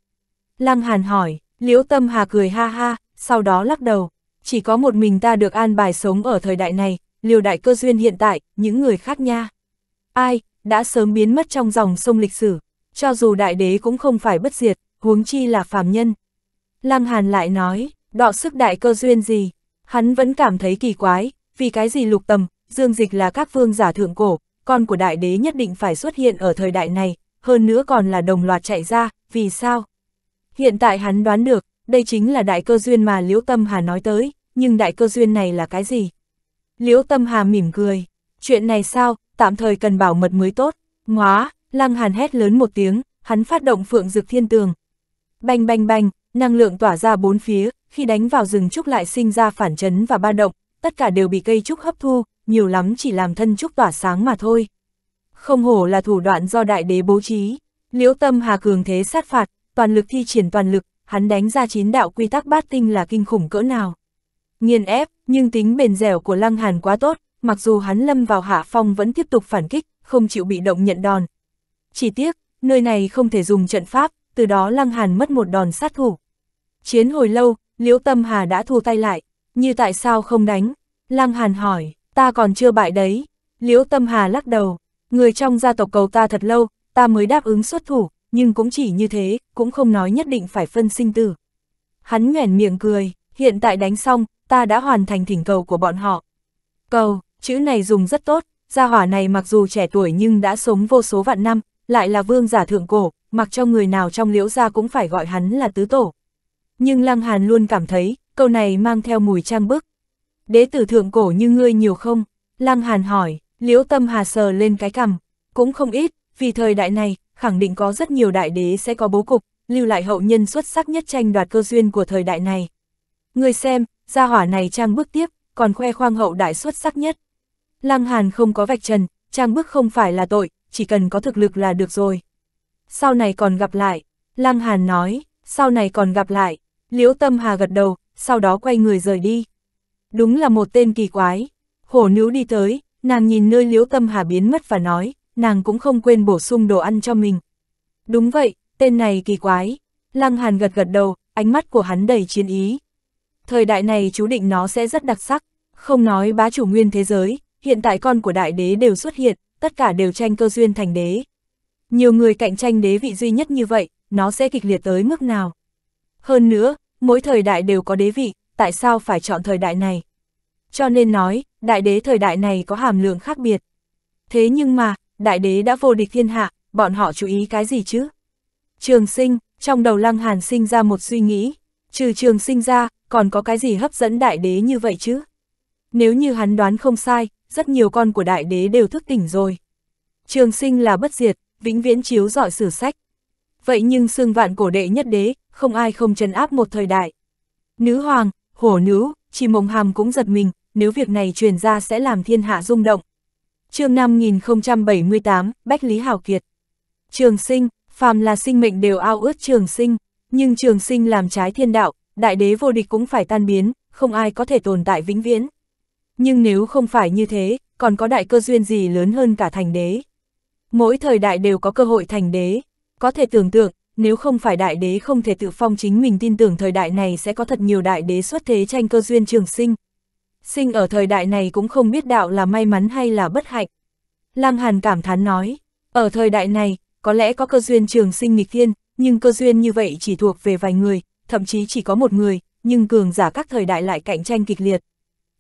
Lăng Hàn hỏi, Liễu Tâm Hà cười ha ha, sau đó lắc đầu, chỉ có một mình ta được an bài sống ở thời đại này, liều đại cơ duyên hiện tại, những người khác nha. Ai, đã sớm biến mất trong dòng sông lịch sử, cho dù đại đế cũng không phải bất diệt, huống chi là phàm nhân. Lăng Hàn lại nói, đọ sức đại cơ duyên gì, hắn vẫn cảm thấy kỳ quái, vì cái gì lục tầm, Dương Dịch là các vương giả thượng cổ, con của đại đế nhất định phải xuất hiện ở thời đại này, hơn nữa còn là đồng loạt chạy ra, vì sao? Hiện tại hắn đoán được, đây chính là đại cơ duyên mà Liễu Tâm Hà nói tới, nhưng đại cơ duyên này là cái gì? Liễu Tâm Hà mỉm cười, chuyện này sao, tạm thời cần bảo mật mới tốt, ngóa, lăng hàn hét lớn một tiếng, hắn phát động phượng dực thiên tường. Bành bành bành, năng lượng tỏa ra bốn phía, khi đánh vào rừng trúc lại sinh ra phản chấn và ba động, tất cả đều bị cây trúc hấp thu, nhiều lắm chỉ làm thân trúc tỏa sáng mà thôi. Không hổ là thủ đoạn do đại đế bố trí, liễu tâm hà cường thế sát phạt, toàn lực thi triển toàn lực, hắn đánh ra chín đạo quy tắc bát tinh là kinh khủng cỡ nào. Nghiền ép, nhưng tính bền dẻo của lăng hàn quá tốt, mặc dù hắn lâm vào hạ phong vẫn tiếp tục phản kích, không chịu bị động nhận đòn. Chỉ tiếc, nơi này không thể dùng trận pháp, từ đó lăng hàn mất một đòn sát thủ. Chiến hồi lâu, liễu tâm hà đã thu tay lại, như tại sao không đánh? Lăng hàn hỏi ta còn chưa bại đấy. Liễu Tâm Hà lắc đầu, người trong gia tộc cầu ta thật lâu, ta mới đáp ứng xuất thủ, nhưng cũng chỉ như thế, cũng không nói nhất định phải phân sinh tử. Hắn nhoẻn miệng cười, hiện tại đánh xong, ta đã hoàn thành thỉnh cầu của bọn họ. Cầu, chữ này dùng rất tốt, gia hỏa này mặc dù trẻ tuổi nhưng đã sống vô số vạn năm, lại là vương giả thượng cổ, mặc cho người nào trong liễu gia cũng phải gọi hắn là tứ tổ. Nhưng Lăng Hàn luôn cảm thấy, câu này mang theo mùi trang bức, Đế tử thượng cổ như ngươi nhiều không? Lăng Hàn hỏi, liễu tâm hà sờ lên cái cằm, cũng không ít, vì thời đại này, khẳng định có rất nhiều đại đế sẽ có bố cục, lưu lại hậu nhân xuất sắc nhất tranh đoạt cơ duyên của thời đại này. Ngươi xem, gia hỏa này trang bước tiếp, còn khoe khoang hậu đại xuất sắc nhất. Lăng Hàn không có vạch trần, trang bước không phải là tội, chỉ cần có thực lực là được rồi. Sau này còn gặp lại, Lăng Hàn nói, sau này còn gặp lại, Liễu Tâm Hà gật đầu, sau đó quay người rời đi đúng là một tên kỳ quái. Hổ nữ đi tới, nàng nhìn nơi liễu tâm hà biến mất và nói, nàng cũng không quên bổ sung đồ ăn cho mình. Đúng vậy, tên này kỳ quái. Lăng Hàn gật gật đầu, ánh mắt của hắn đầy chiến ý. Thời đại này chú định nó sẽ rất đặc sắc, không nói bá chủ nguyên thế giới, hiện tại con của đại đế đều xuất hiện, tất cả đều tranh cơ duyên thành đế. Nhiều người cạnh tranh đế vị duy nhất như vậy, nó sẽ kịch liệt tới mức nào. Hơn nữa, mỗi thời đại đều có đế vị, tại sao phải chọn thời đại này. Cho nên nói, đại đế thời đại này có hàm lượng khác biệt. Thế nhưng mà, đại đế đã vô địch thiên hạ, bọn họ chú ý cái gì chứ? Trường sinh, trong đầu lăng hàn sinh ra một suy nghĩ, trừ trường sinh ra, còn có cái gì hấp dẫn đại đế như vậy chứ? Nếu như hắn đoán không sai, rất nhiều con của đại đế đều thức tỉnh rồi. Trường sinh là bất diệt, vĩnh viễn chiếu dọi sử sách. Vậy nhưng xương vạn cổ đệ nhất đế, không ai không trấn áp một thời đại. Nữ hoàng, hổ nữ, chỉ mộng hàm cũng giật mình, nếu việc này truyền ra sẽ làm thiên hạ rung động. chương 5078, Bách Lý Hảo Kiệt Trường sinh, phàm là sinh mệnh đều ao ước trường sinh, nhưng trường sinh làm trái thiên đạo, đại đế vô địch cũng phải tan biến, không ai có thể tồn tại vĩnh viễn. Nhưng nếu không phải như thế, còn có đại cơ duyên gì lớn hơn cả thành đế. Mỗi thời đại đều có cơ hội thành đế, có thể tưởng tượng, nếu không phải đại đế không thể tự phong chính mình tin tưởng thời đại này sẽ có thật nhiều đại đế xuất thế tranh cơ duyên trường sinh. Sinh ở thời đại này cũng không biết đạo là may mắn hay là bất hạnh. Lăng Hàn cảm thán nói, ở thời đại này, có lẽ có cơ duyên trường sinh nghịch thiên, nhưng cơ duyên như vậy chỉ thuộc về vài người, thậm chí chỉ có một người, nhưng cường giả các thời đại lại cạnh tranh kịch liệt.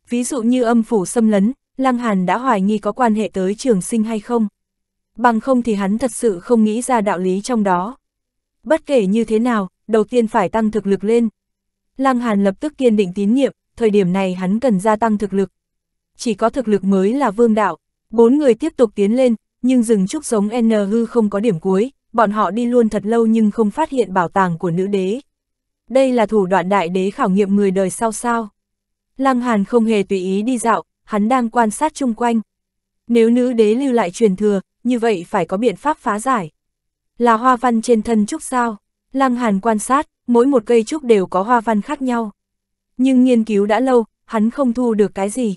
Ví dụ như âm phủ xâm lấn, Lăng Hàn đã hoài nghi có quan hệ tới trường sinh hay không. Bằng không thì hắn thật sự không nghĩ ra đạo lý trong đó. Bất kể như thế nào, đầu tiên phải tăng thực lực lên. Lăng Hàn lập tức kiên định tín nhiệm, thời điểm này hắn cần gia tăng thực lực. Chỉ có thực lực mới là vương đạo. Bốn người tiếp tục tiến lên, nhưng rừng trúc giống N hư không có điểm cuối, bọn họ đi luôn thật lâu nhưng không phát hiện bảo tàng của nữ đế. Đây là thủ đoạn đại đế khảo nghiệm người đời sau sao. Lăng Hàn không hề tùy ý đi dạo, hắn đang quan sát chung quanh. Nếu nữ đế lưu lại truyền thừa, như vậy phải có biện pháp phá giải. Là hoa văn trên thân trúc sao? Lăng Hàn quan sát, mỗi một cây trúc đều có hoa văn khác nhau. Nhưng nghiên cứu đã lâu, hắn không thu được cái gì.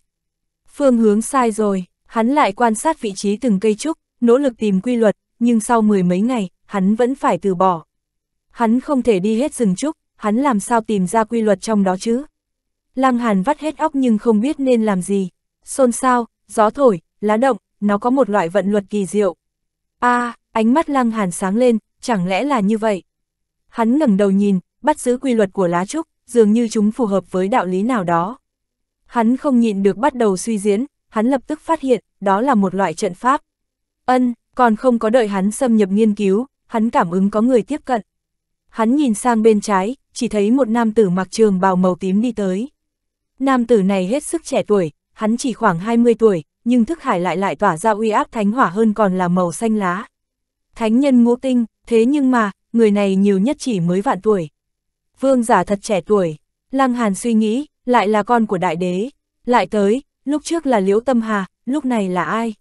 Phương hướng sai rồi, hắn lại quan sát vị trí từng cây trúc, nỗ lực tìm quy luật, nhưng sau mười mấy ngày, hắn vẫn phải từ bỏ. Hắn không thể đi hết rừng trúc, hắn làm sao tìm ra quy luật trong đó chứ? Lăng Hàn vắt hết óc nhưng không biết nên làm gì. Xôn xao, gió thổi, lá động, nó có một loại vận luật kỳ diệu. A, à, Ánh mắt lăng hàn sáng lên, chẳng lẽ là như vậy? Hắn ngẩng đầu nhìn, bắt giữ quy luật của lá trúc, dường như chúng phù hợp với đạo lý nào đó. Hắn không nhịn được bắt đầu suy diễn, hắn lập tức phát hiện, đó là một loại trận pháp. Ân, còn không có đợi hắn xâm nhập nghiên cứu, hắn cảm ứng có người tiếp cận. Hắn nhìn sang bên trái, chỉ thấy một nam tử mặc trường bào màu tím đi tới. Nam tử này hết sức trẻ tuổi, hắn chỉ khoảng 20 tuổi, nhưng thức hải lại lại tỏa ra uy áp thánh hỏa hơn còn là màu xanh lá thánh nhân ngũ tinh, thế nhưng mà, người này nhiều nhất chỉ mới vạn tuổi. Vương giả thật trẻ tuổi, Lăng Hàn suy nghĩ, lại là con của đại đế, lại tới, lúc trước là Liễu Tâm Hà, lúc này là ai?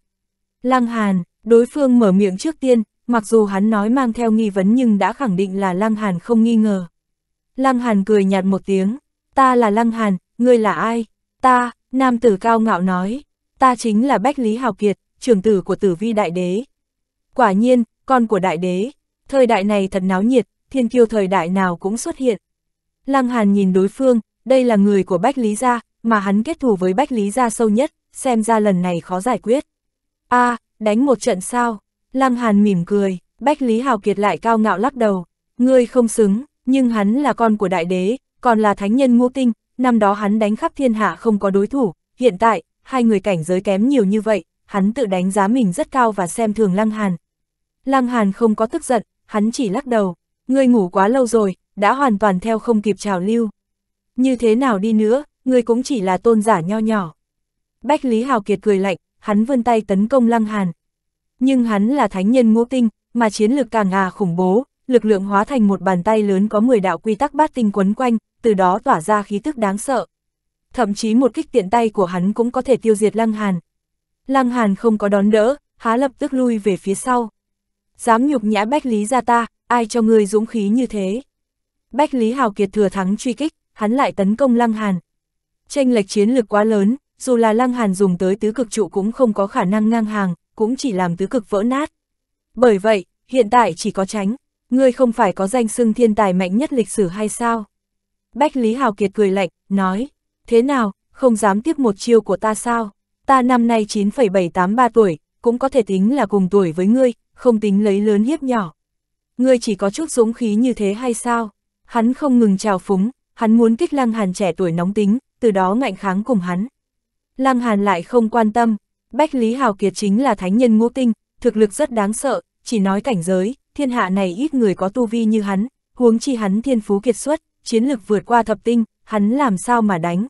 Lăng Hàn, đối phương mở miệng trước tiên, mặc dù hắn nói mang theo nghi vấn nhưng đã khẳng định là Lăng Hàn không nghi ngờ. Lăng Hàn cười nhạt một tiếng, ta là Lăng Hàn, ngươi là ai? Ta, nam tử cao ngạo nói, ta chính là Bách Lý Hào Kiệt, trưởng tử của tử vi đại đế. Quả nhiên, con của đại đế, thời đại này thật náo nhiệt, thiên kiêu thời đại nào cũng xuất hiện. Lăng Hàn nhìn đối phương, đây là người của Bách Lý Gia, mà hắn kết thù với Bách Lý Gia sâu nhất, xem ra lần này khó giải quyết. a à, đánh một trận sao? Lăng Hàn mỉm cười, Bách Lý Hào Kiệt lại cao ngạo lắc đầu. Ngươi không xứng, nhưng hắn là con của đại đế, còn là thánh nhân ngô tinh, năm đó hắn đánh khắp thiên hạ không có đối thủ, hiện tại, hai người cảnh giới kém nhiều như vậy, hắn tự đánh giá mình rất cao và xem thường Lăng Hàn, Lăng Hàn không có tức giận, hắn chỉ lắc đầu. Ngươi ngủ quá lâu rồi, đã hoàn toàn theo không kịp trào lưu. Như thế nào đi nữa, ngươi cũng chỉ là tôn giả nho nhỏ. Bách Lý Hào Kiệt cười lạnh, hắn vươn tay tấn công Lăng Hàn. Nhưng hắn là thánh nhân ngũ tinh, mà chiến lược càng ngà khủng bố, lực lượng hóa thành một bàn tay lớn có 10 đạo quy tắc bát tinh quấn quanh, từ đó tỏa ra khí tức đáng sợ. Thậm chí một kích tiện tay của hắn cũng có thể tiêu diệt Lăng Hàn. Lăng Hàn không có đón đỡ, há lập tức lui về phía sau. Dám nhục nhã Bách Lý ra ta, ai cho ngươi dũng khí như thế? Bách Lý Hào Kiệt thừa thắng truy kích, hắn lại tấn công Lăng Hàn. Tranh lệch chiến lược quá lớn, dù là Lăng Hàn dùng tới tứ cực trụ cũng không có khả năng ngang hàng, cũng chỉ làm tứ cực vỡ nát. Bởi vậy, hiện tại chỉ có tránh, ngươi không phải có danh xưng thiên tài mạnh nhất lịch sử hay sao? Bách Lý Hào Kiệt cười lạnh, nói, thế nào, không dám tiếp một chiêu của ta sao? Ta năm nay 9,783 tuổi, cũng có thể tính là cùng tuổi với ngươi, không tính lấy lớn hiếp nhỏ. Ngươi chỉ có chút dũng khí như thế hay sao? Hắn không ngừng trào phúng, hắn muốn kích Lăng Hàn trẻ tuổi nóng tính, từ đó ngạnh kháng cùng hắn. Lăng Hàn lại không quan tâm, Bách Lý Hào Kiệt chính là thánh nhân ngũ tinh, thực lực rất đáng sợ, chỉ nói cảnh giới, thiên hạ này ít người có tu vi như hắn, huống chi hắn thiên phú kiệt xuất, chiến lực vượt qua thập tinh, hắn làm sao mà đánh.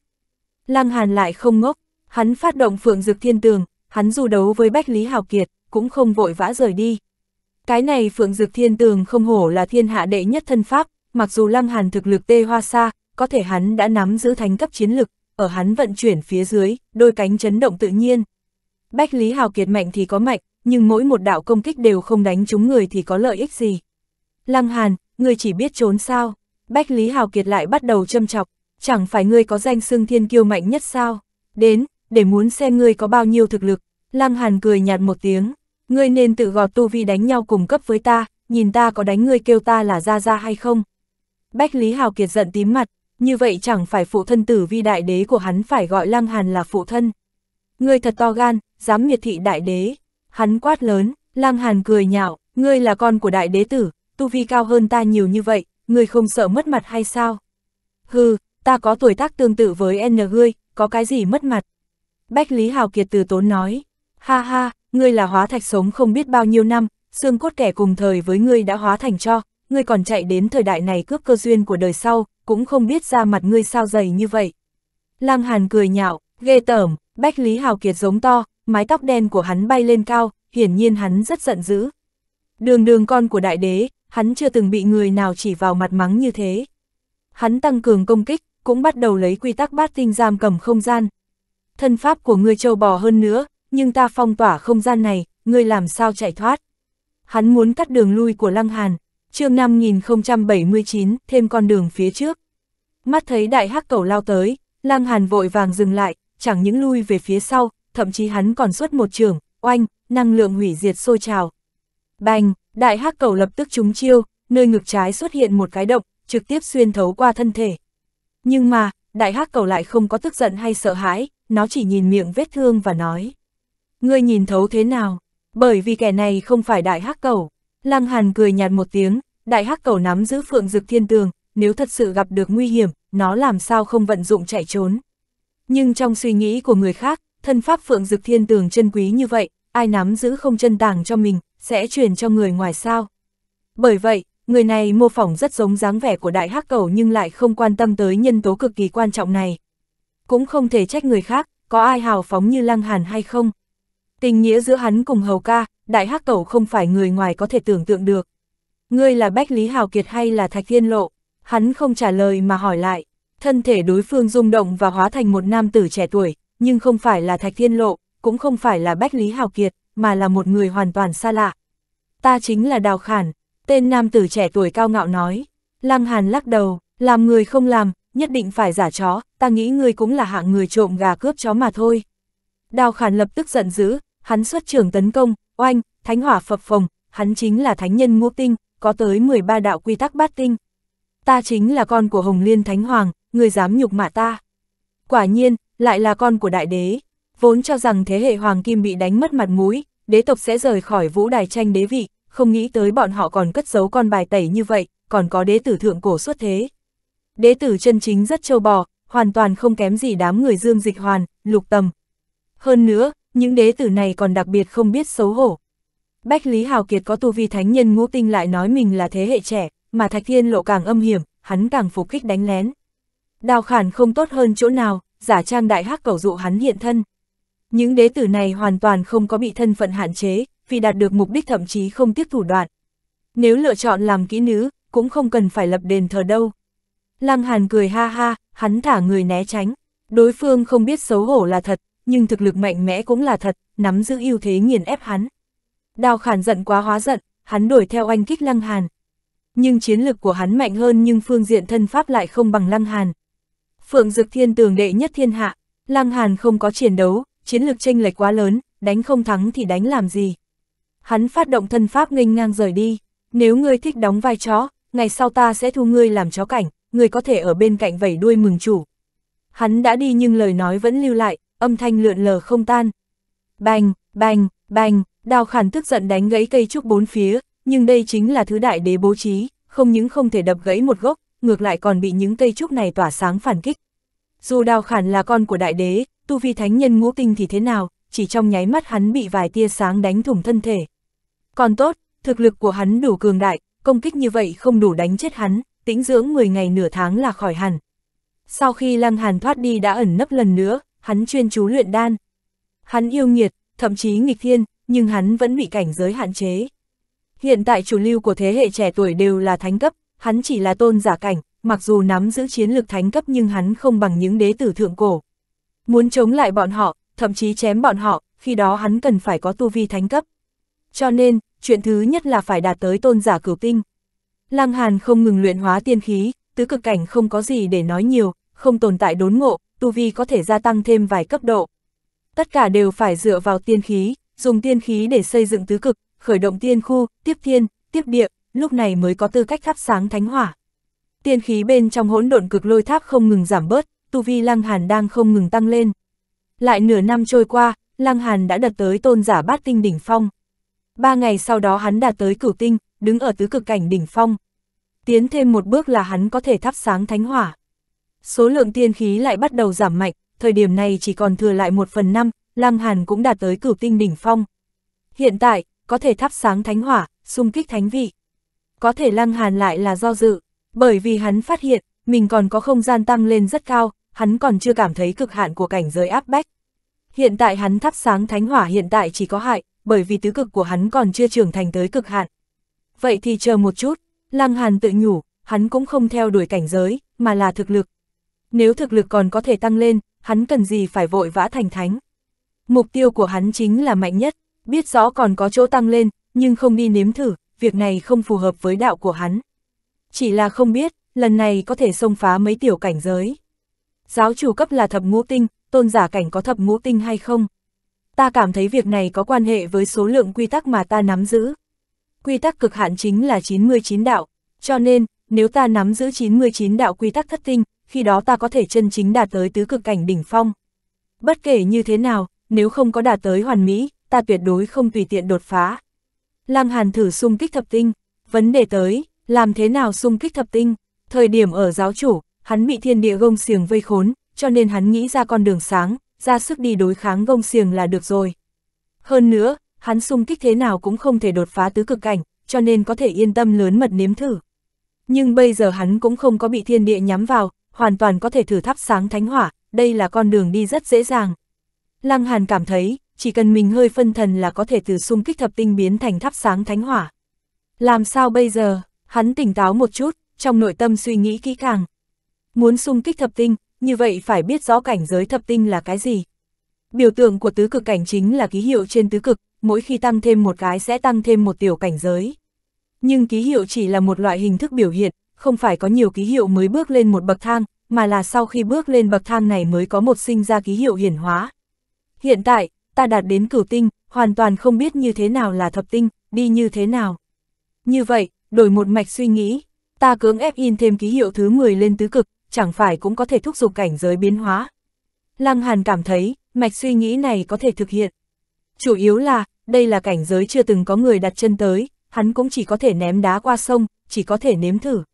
Lăng Hàn lại không ngốc, hắn phát động phượng dực thiên tường, hắn dù đấu với Bách Lý Hào Kiệt, cũng không vội vã rời đi. Cái này Phượng Dực Thiên Tường không hổ là thiên hạ đệ nhất thân pháp, mặc dù Lăng Hàn thực lực tê hoa xa, có thể hắn đã nắm giữ thánh cấp chiến lực, ở hắn vận chuyển phía dưới, đôi cánh chấn động tự nhiên. Bách Lý Hào Kiệt mạnh thì có mạnh, nhưng mỗi một đạo công kích đều không đánh trúng người thì có lợi ích gì. Lăng Hàn, người chỉ biết trốn sao? Bách Lý Hào Kiệt lại bắt đầu châm chọc, chẳng phải ngươi có danh xưng thiên kiêu mạnh nhất sao? Đến, để muốn xem ngươi có bao nhiêu thực lực. Lăng Hàn cười nhạt một tiếng, ngươi nên tự gọt tu vi đánh nhau cùng cấp với ta, nhìn ta có đánh ngươi kêu ta là ra ra hay không. Bách Lý Hào Kiệt giận tím mặt, như vậy chẳng phải phụ thân tử vi đại đế của hắn phải gọi Lăng Hàn là phụ thân. Ngươi thật to gan, dám miệt thị đại đế. Hắn quát lớn, Lăng Hàn cười nhạo, ngươi là con của đại đế tử, tu vi cao hơn ta nhiều như vậy, ngươi không sợ mất mặt hay sao? Hừ, ta có tuổi tác tương tự với N ngươi, có cái gì mất mặt? Bách Lý Hào Kiệt từ tốn nói, ha ha, ngươi là hóa thạch sống không biết bao nhiêu năm, xương cốt kẻ cùng thời với ngươi đã hóa thành cho, ngươi còn chạy đến thời đại này cướp cơ duyên của đời sau, cũng không biết ra mặt ngươi sao dày như vậy. Lăng Hàn cười nhạo, ghê tởm, Bách Lý Hào Kiệt giống to, mái tóc đen của hắn bay lên cao, hiển nhiên hắn rất giận dữ. Đường đường con của đại đế, hắn chưa từng bị người nào chỉ vào mặt mắng như thế. Hắn tăng cường công kích, cũng bắt đầu lấy quy tắc bát tinh giam cầm không gian, thân pháp của ngươi trâu bò hơn nữa, nhưng ta phong tỏa không gian này, ngươi làm sao chạy thoát. Hắn muốn cắt đường lui của Lăng Hàn, chương 5079, thêm con đường phía trước. Mắt thấy đại hắc cầu lao tới, Lăng Hàn vội vàng dừng lại, chẳng những lui về phía sau, thậm chí hắn còn xuất một trường, oanh, năng lượng hủy diệt sôi trào. Bành, đại hắc cầu lập tức trúng chiêu, nơi ngực trái xuất hiện một cái động, trực tiếp xuyên thấu qua thân thể. Nhưng mà, đại hắc cầu lại không có tức giận hay sợ hãi, nó chỉ nhìn miệng vết thương và nói. Ngươi nhìn thấu thế nào? Bởi vì kẻ này không phải đại hắc cầu. Lăng Hàn cười nhạt một tiếng, đại hắc cầu nắm giữ phượng dực thiên tường, nếu thật sự gặp được nguy hiểm, nó làm sao không vận dụng chạy trốn. Nhưng trong suy nghĩ của người khác, thân pháp phượng dực thiên tường chân quý như vậy, ai nắm giữ không chân tàng cho mình, sẽ truyền cho người ngoài sao. Bởi vậy, người này mô phỏng rất giống dáng vẻ của đại hắc cầu nhưng lại không quan tâm tới nhân tố cực kỳ quan trọng này cũng không thể trách người khác, có ai hào phóng như Lăng Hàn hay không. Tình nghĩa giữa hắn cùng Hầu ca, đại hắc cẩu không phải người ngoài có thể tưởng tượng được. Ngươi là Bách Lý Hào Kiệt hay là Thạch Thiên Lộ? Hắn không trả lời mà hỏi lại. Thân thể đối phương rung động và hóa thành một nam tử trẻ tuổi, nhưng không phải là Thạch Thiên Lộ, cũng không phải là Bách Lý Hào Kiệt, mà là một người hoàn toàn xa lạ. Ta chính là Đào Khản, tên nam tử trẻ tuổi cao ngạo nói. Lăng Hàn lắc đầu, làm người không làm, nhất định phải giả chó, ta nghĩ ngươi cũng là hạng người trộm gà cướp chó mà thôi. Đào Khản lập tức giận dữ, hắn xuất trưởng tấn công, oanh, thánh hỏa phập phồng, hắn chính là thánh nhân ngũ tinh, có tới 13 đạo quy tắc bát tinh. Ta chính là con của Hồng Liên Thánh Hoàng, người dám nhục mạ ta. Quả nhiên, lại là con của đại đế, vốn cho rằng thế hệ Hoàng Kim bị đánh mất mặt mũi, đế tộc sẽ rời khỏi vũ đài tranh đế vị, không nghĩ tới bọn họ còn cất giấu con bài tẩy như vậy, còn có đế tử thượng cổ xuất thế. Đế tử chân chính rất châu bò, hoàn toàn không kém gì đám người dương dịch hoàn, lục tầm. Hơn nữa, những đế tử này còn đặc biệt không biết xấu hổ. Bách Lý Hào Kiệt có tu vi thánh nhân ngũ tinh lại nói mình là thế hệ trẻ, mà Thạch Thiên lộ càng âm hiểm, hắn càng phục kích đánh lén. Đào khản không tốt hơn chỗ nào, giả trang đại hắc cầu dụ hắn hiện thân. Những đế tử này hoàn toàn không có bị thân phận hạn chế, vì đạt được mục đích thậm chí không tiếc thủ đoạn. Nếu lựa chọn làm kỹ nữ, cũng không cần phải lập đền thờ đâu. Lăng Hàn cười ha ha, hắn thả người né tránh. Đối phương không biết xấu hổ là thật, nhưng thực lực mạnh mẽ cũng là thật, nắm giữ ưu thế nghiền ép hắn. Đào Khản giận quá hóa giận, hắn đuổi theo anh kích Lăng Hàn. Nhưng chiến lực của hắn mạnh hơn nhưng phương diện thân pháp lại không bằng Lăng Hàn. Phượng Dực Thiên Tường đệ nhất thiên hạ, Lăng Hàn không có chiến đấu, chiến lực chênh lệch quá lớn, đánh không thắng thì đánh làm gì. Hắn phát động thân pháp nghênh ngang rời đi, nếu ngươi thích đóng vai chó, ngày sau ta sẽ thu ngươi làm chó cảnh, người có thể ở bên cạnh vẩy đuôi mừng chủ. Hắn đã đi nhưng lời nói vẫn lưu lại, âm thanh lượn lờ không tan. Bành, bành, bành, đào khản tức giận đánh gãy cây trúc bốn phía, nhưng đây chính là thứ đại đế bố trí, không những không thể đập gãy một gốc, ngược lại còn bị những cây trúc này tỏa sáng phản kích. Dù đào khản là con của đại đế, tu vi thánh nhân ngũ tinh thì thế nào, chỉ trong nháy mắt hắn bị vài tia sáng đánh thủng thân thể. Còn tốt, thực lực của hắn đủ cường đại, công kích như vậy không đủ đánh chết hắn tĩnh dưỡng 10 ngày nửa tháng là khỏi hẳn. Sau khi Lăng Hàn thoát đi đã ẩn nấp lần nữa, hắn chuyên chú luyện đan. Hắn yêu nghiệt, thậm chí nghịch thiên, nhưng hắn vẫn bị cảnh giới hạn chế. Hiện tại chủ lưu của thế hệ trẻ tuổi đều là thánh cấp, hắn chỉ là tôn giả cảnh, mặc dù nắm giữ chiến lược thánh cấp nhưng hắn không bằng những đế tử thượng cổ. Muốn chống lại bọn họ, thậm chí chém bọn họ, khi đó hắn cần phải có tu vi thánh cấp. Cho nên, chuyện thứ nhất là phải đạt tới tôn giả cửu tinh. Lăng Hàn không ngừng luyện hóa tiên khí, tứ cực cảnh không có gì để nói nhiều, không tồn tại đốn ngộ, tu vi có thể gia tăng thêm vài cấp độ. Tất cả đều phải dựa vào tiên khí, dùng tiên khí để xây dựng tứ cực, khởi động tiên khu, tiếp thiên, tiếp địa, lúc này mới có tư cách thắp sáng thánh hỏa. Tiên khí bên trong hỗn độn cực lôi tháp không ngừng giảm bớt, tu vi Lăng Hàn đang không ngừng tăng lên. Lại nửa năm trôi qua, Lăng Hàn đã đạt tới tôn giả bát tinh đỉnh phong. Ba ngày sau đó hắn đạt tới cửu tinh, đứng ở tứ cực cảnh đỉnh phong tiến thêm một bước là hắn có thể thắp sáng thánh hỏa. Số lượng tiên khí lại bắt đầu giảm mạnh, thời điểm này chỉ còn thừa lại một phần năm, Lăng Hàn cũng đạt tới cửu tinh đỉnh phong. Hiện tại, có thể thắp sáng thánh hỏa, xung kích thánh vị. Có thể Lăng Hàn lại là do dự, bởi vì hắn phát hiện, mình còn có không gian tăng lên rất cao, hắn còn chưa cảm thấy cực hạn của cảnh giới áp bách. Hiện tại hắn thắp sáng thánh hỏa hiện tại chỉ có hại, bởi vì tứ cực của hắn còn chưa trưởng thành tới cực hạn. Vậy thì chờ một chút, Lăng Hàn tự nhủ, hắn cũng không theo đuổi cảnh giới, mà là thực lực. Nếu thực lực còn có thể tăng lên, hắn cần gì phải vội vã thành thánh. Mục tiêu của hắn chính là mạnh nhất, biết rõ còn có chỗ tăng lên, nhưng không đi nếm thử, việc này không phù hợp với đạo của hắn. Chỉ là không biết, lần này có thể xông phá mấy tiểu cảnh giới. Giáo chủ cấp là thập ngũ tinh, tôn giả cảnh có thập ngũ tinh hay không? Ta cảm thấy việc này có quan hệ với số lượng quy tắc mà ta nắm giữ quy tắc cực hạn chính là 99 đạo, cho nên, nếu ta nắm giữ 99 đạo quy tắc thất tinh, khi đó ta có thể chân chính đạt tới tứ cực cảnh đỉnh phong. Bất kể như thế nào, nếu không có đạt tới hoàn mỹ, ta tuyệt đối không tùy tiện đột phá. Lăng Hàn thử xung kích thập tinh, vấn đề tới, làm thế nào xung kích thập tinh? Thời điểm ở giáo chủ, hắn bị thiên địa gông xiềng vây khốn, cho nên hắn nghĩ ra con đường sáng, ra sức đi đối kháng gông xiềng là được rồi. Hơn nữa, hắn xung kích thế nào cũng không thể đột phá tứ cực cảnh, cho nên có thể yên tâm lớn mật nếm thử. Nhưng bây giờ hắn cũng không có bị thiên địa nhắm vào, hoàn toàn có thể thử thắp sáng thánh hỏa, đây là con đường đi rất dễ dàng. Lăng Hàn cảm thấy, chỉ cần mình hơi phân thần là có thể từ xung kích thập tinh biến thành thắp sáng thánh hỏa. Làm sao bây giờ, hắn tỉnh táo một chút, trong nội tâm suy nghĩ kỹ càng. Muốn xung kích thập tinh, như vậy phải biết rõ cảnh giới thập tinh là cái gì. Biểu tượng của tứ cực cảnh chính là ký hiệu trên tứ cực, mỗi khi tăng thêm một cái sẽ tăng thêm một tiểu cảnh giới. Nhưng ký hiệu chỉ là một loại hình thức biểu hiện, không phải có nhiều ký hiệu mới bước lên một bậc thang, mà là sau khi bước lên bậc thang này mới có một sinh ra ký hiệu hiển hóa. Hiện tại, ta đạt đến cửu tinh, hoàn toàn không biết như thế nào là thập tinh, đi như thế nào. Như vậy, đổi một mạch suy nghĩ, ta cưỡng ép in thêm ký hiệu thứ 10 lên tứ cực, chẳng phải cũng có thể thúc giục cảnh giới biến hóa. Lăng Hàn cảm thấy, mạch suy nghĩ này có thể thực hiện. Chủ yếu là, đây là cảnh giới chưa từng có người đặt chân tới, hắn cũng chỉ có thể ném đá qua sông, chỉ có thể nếm thử.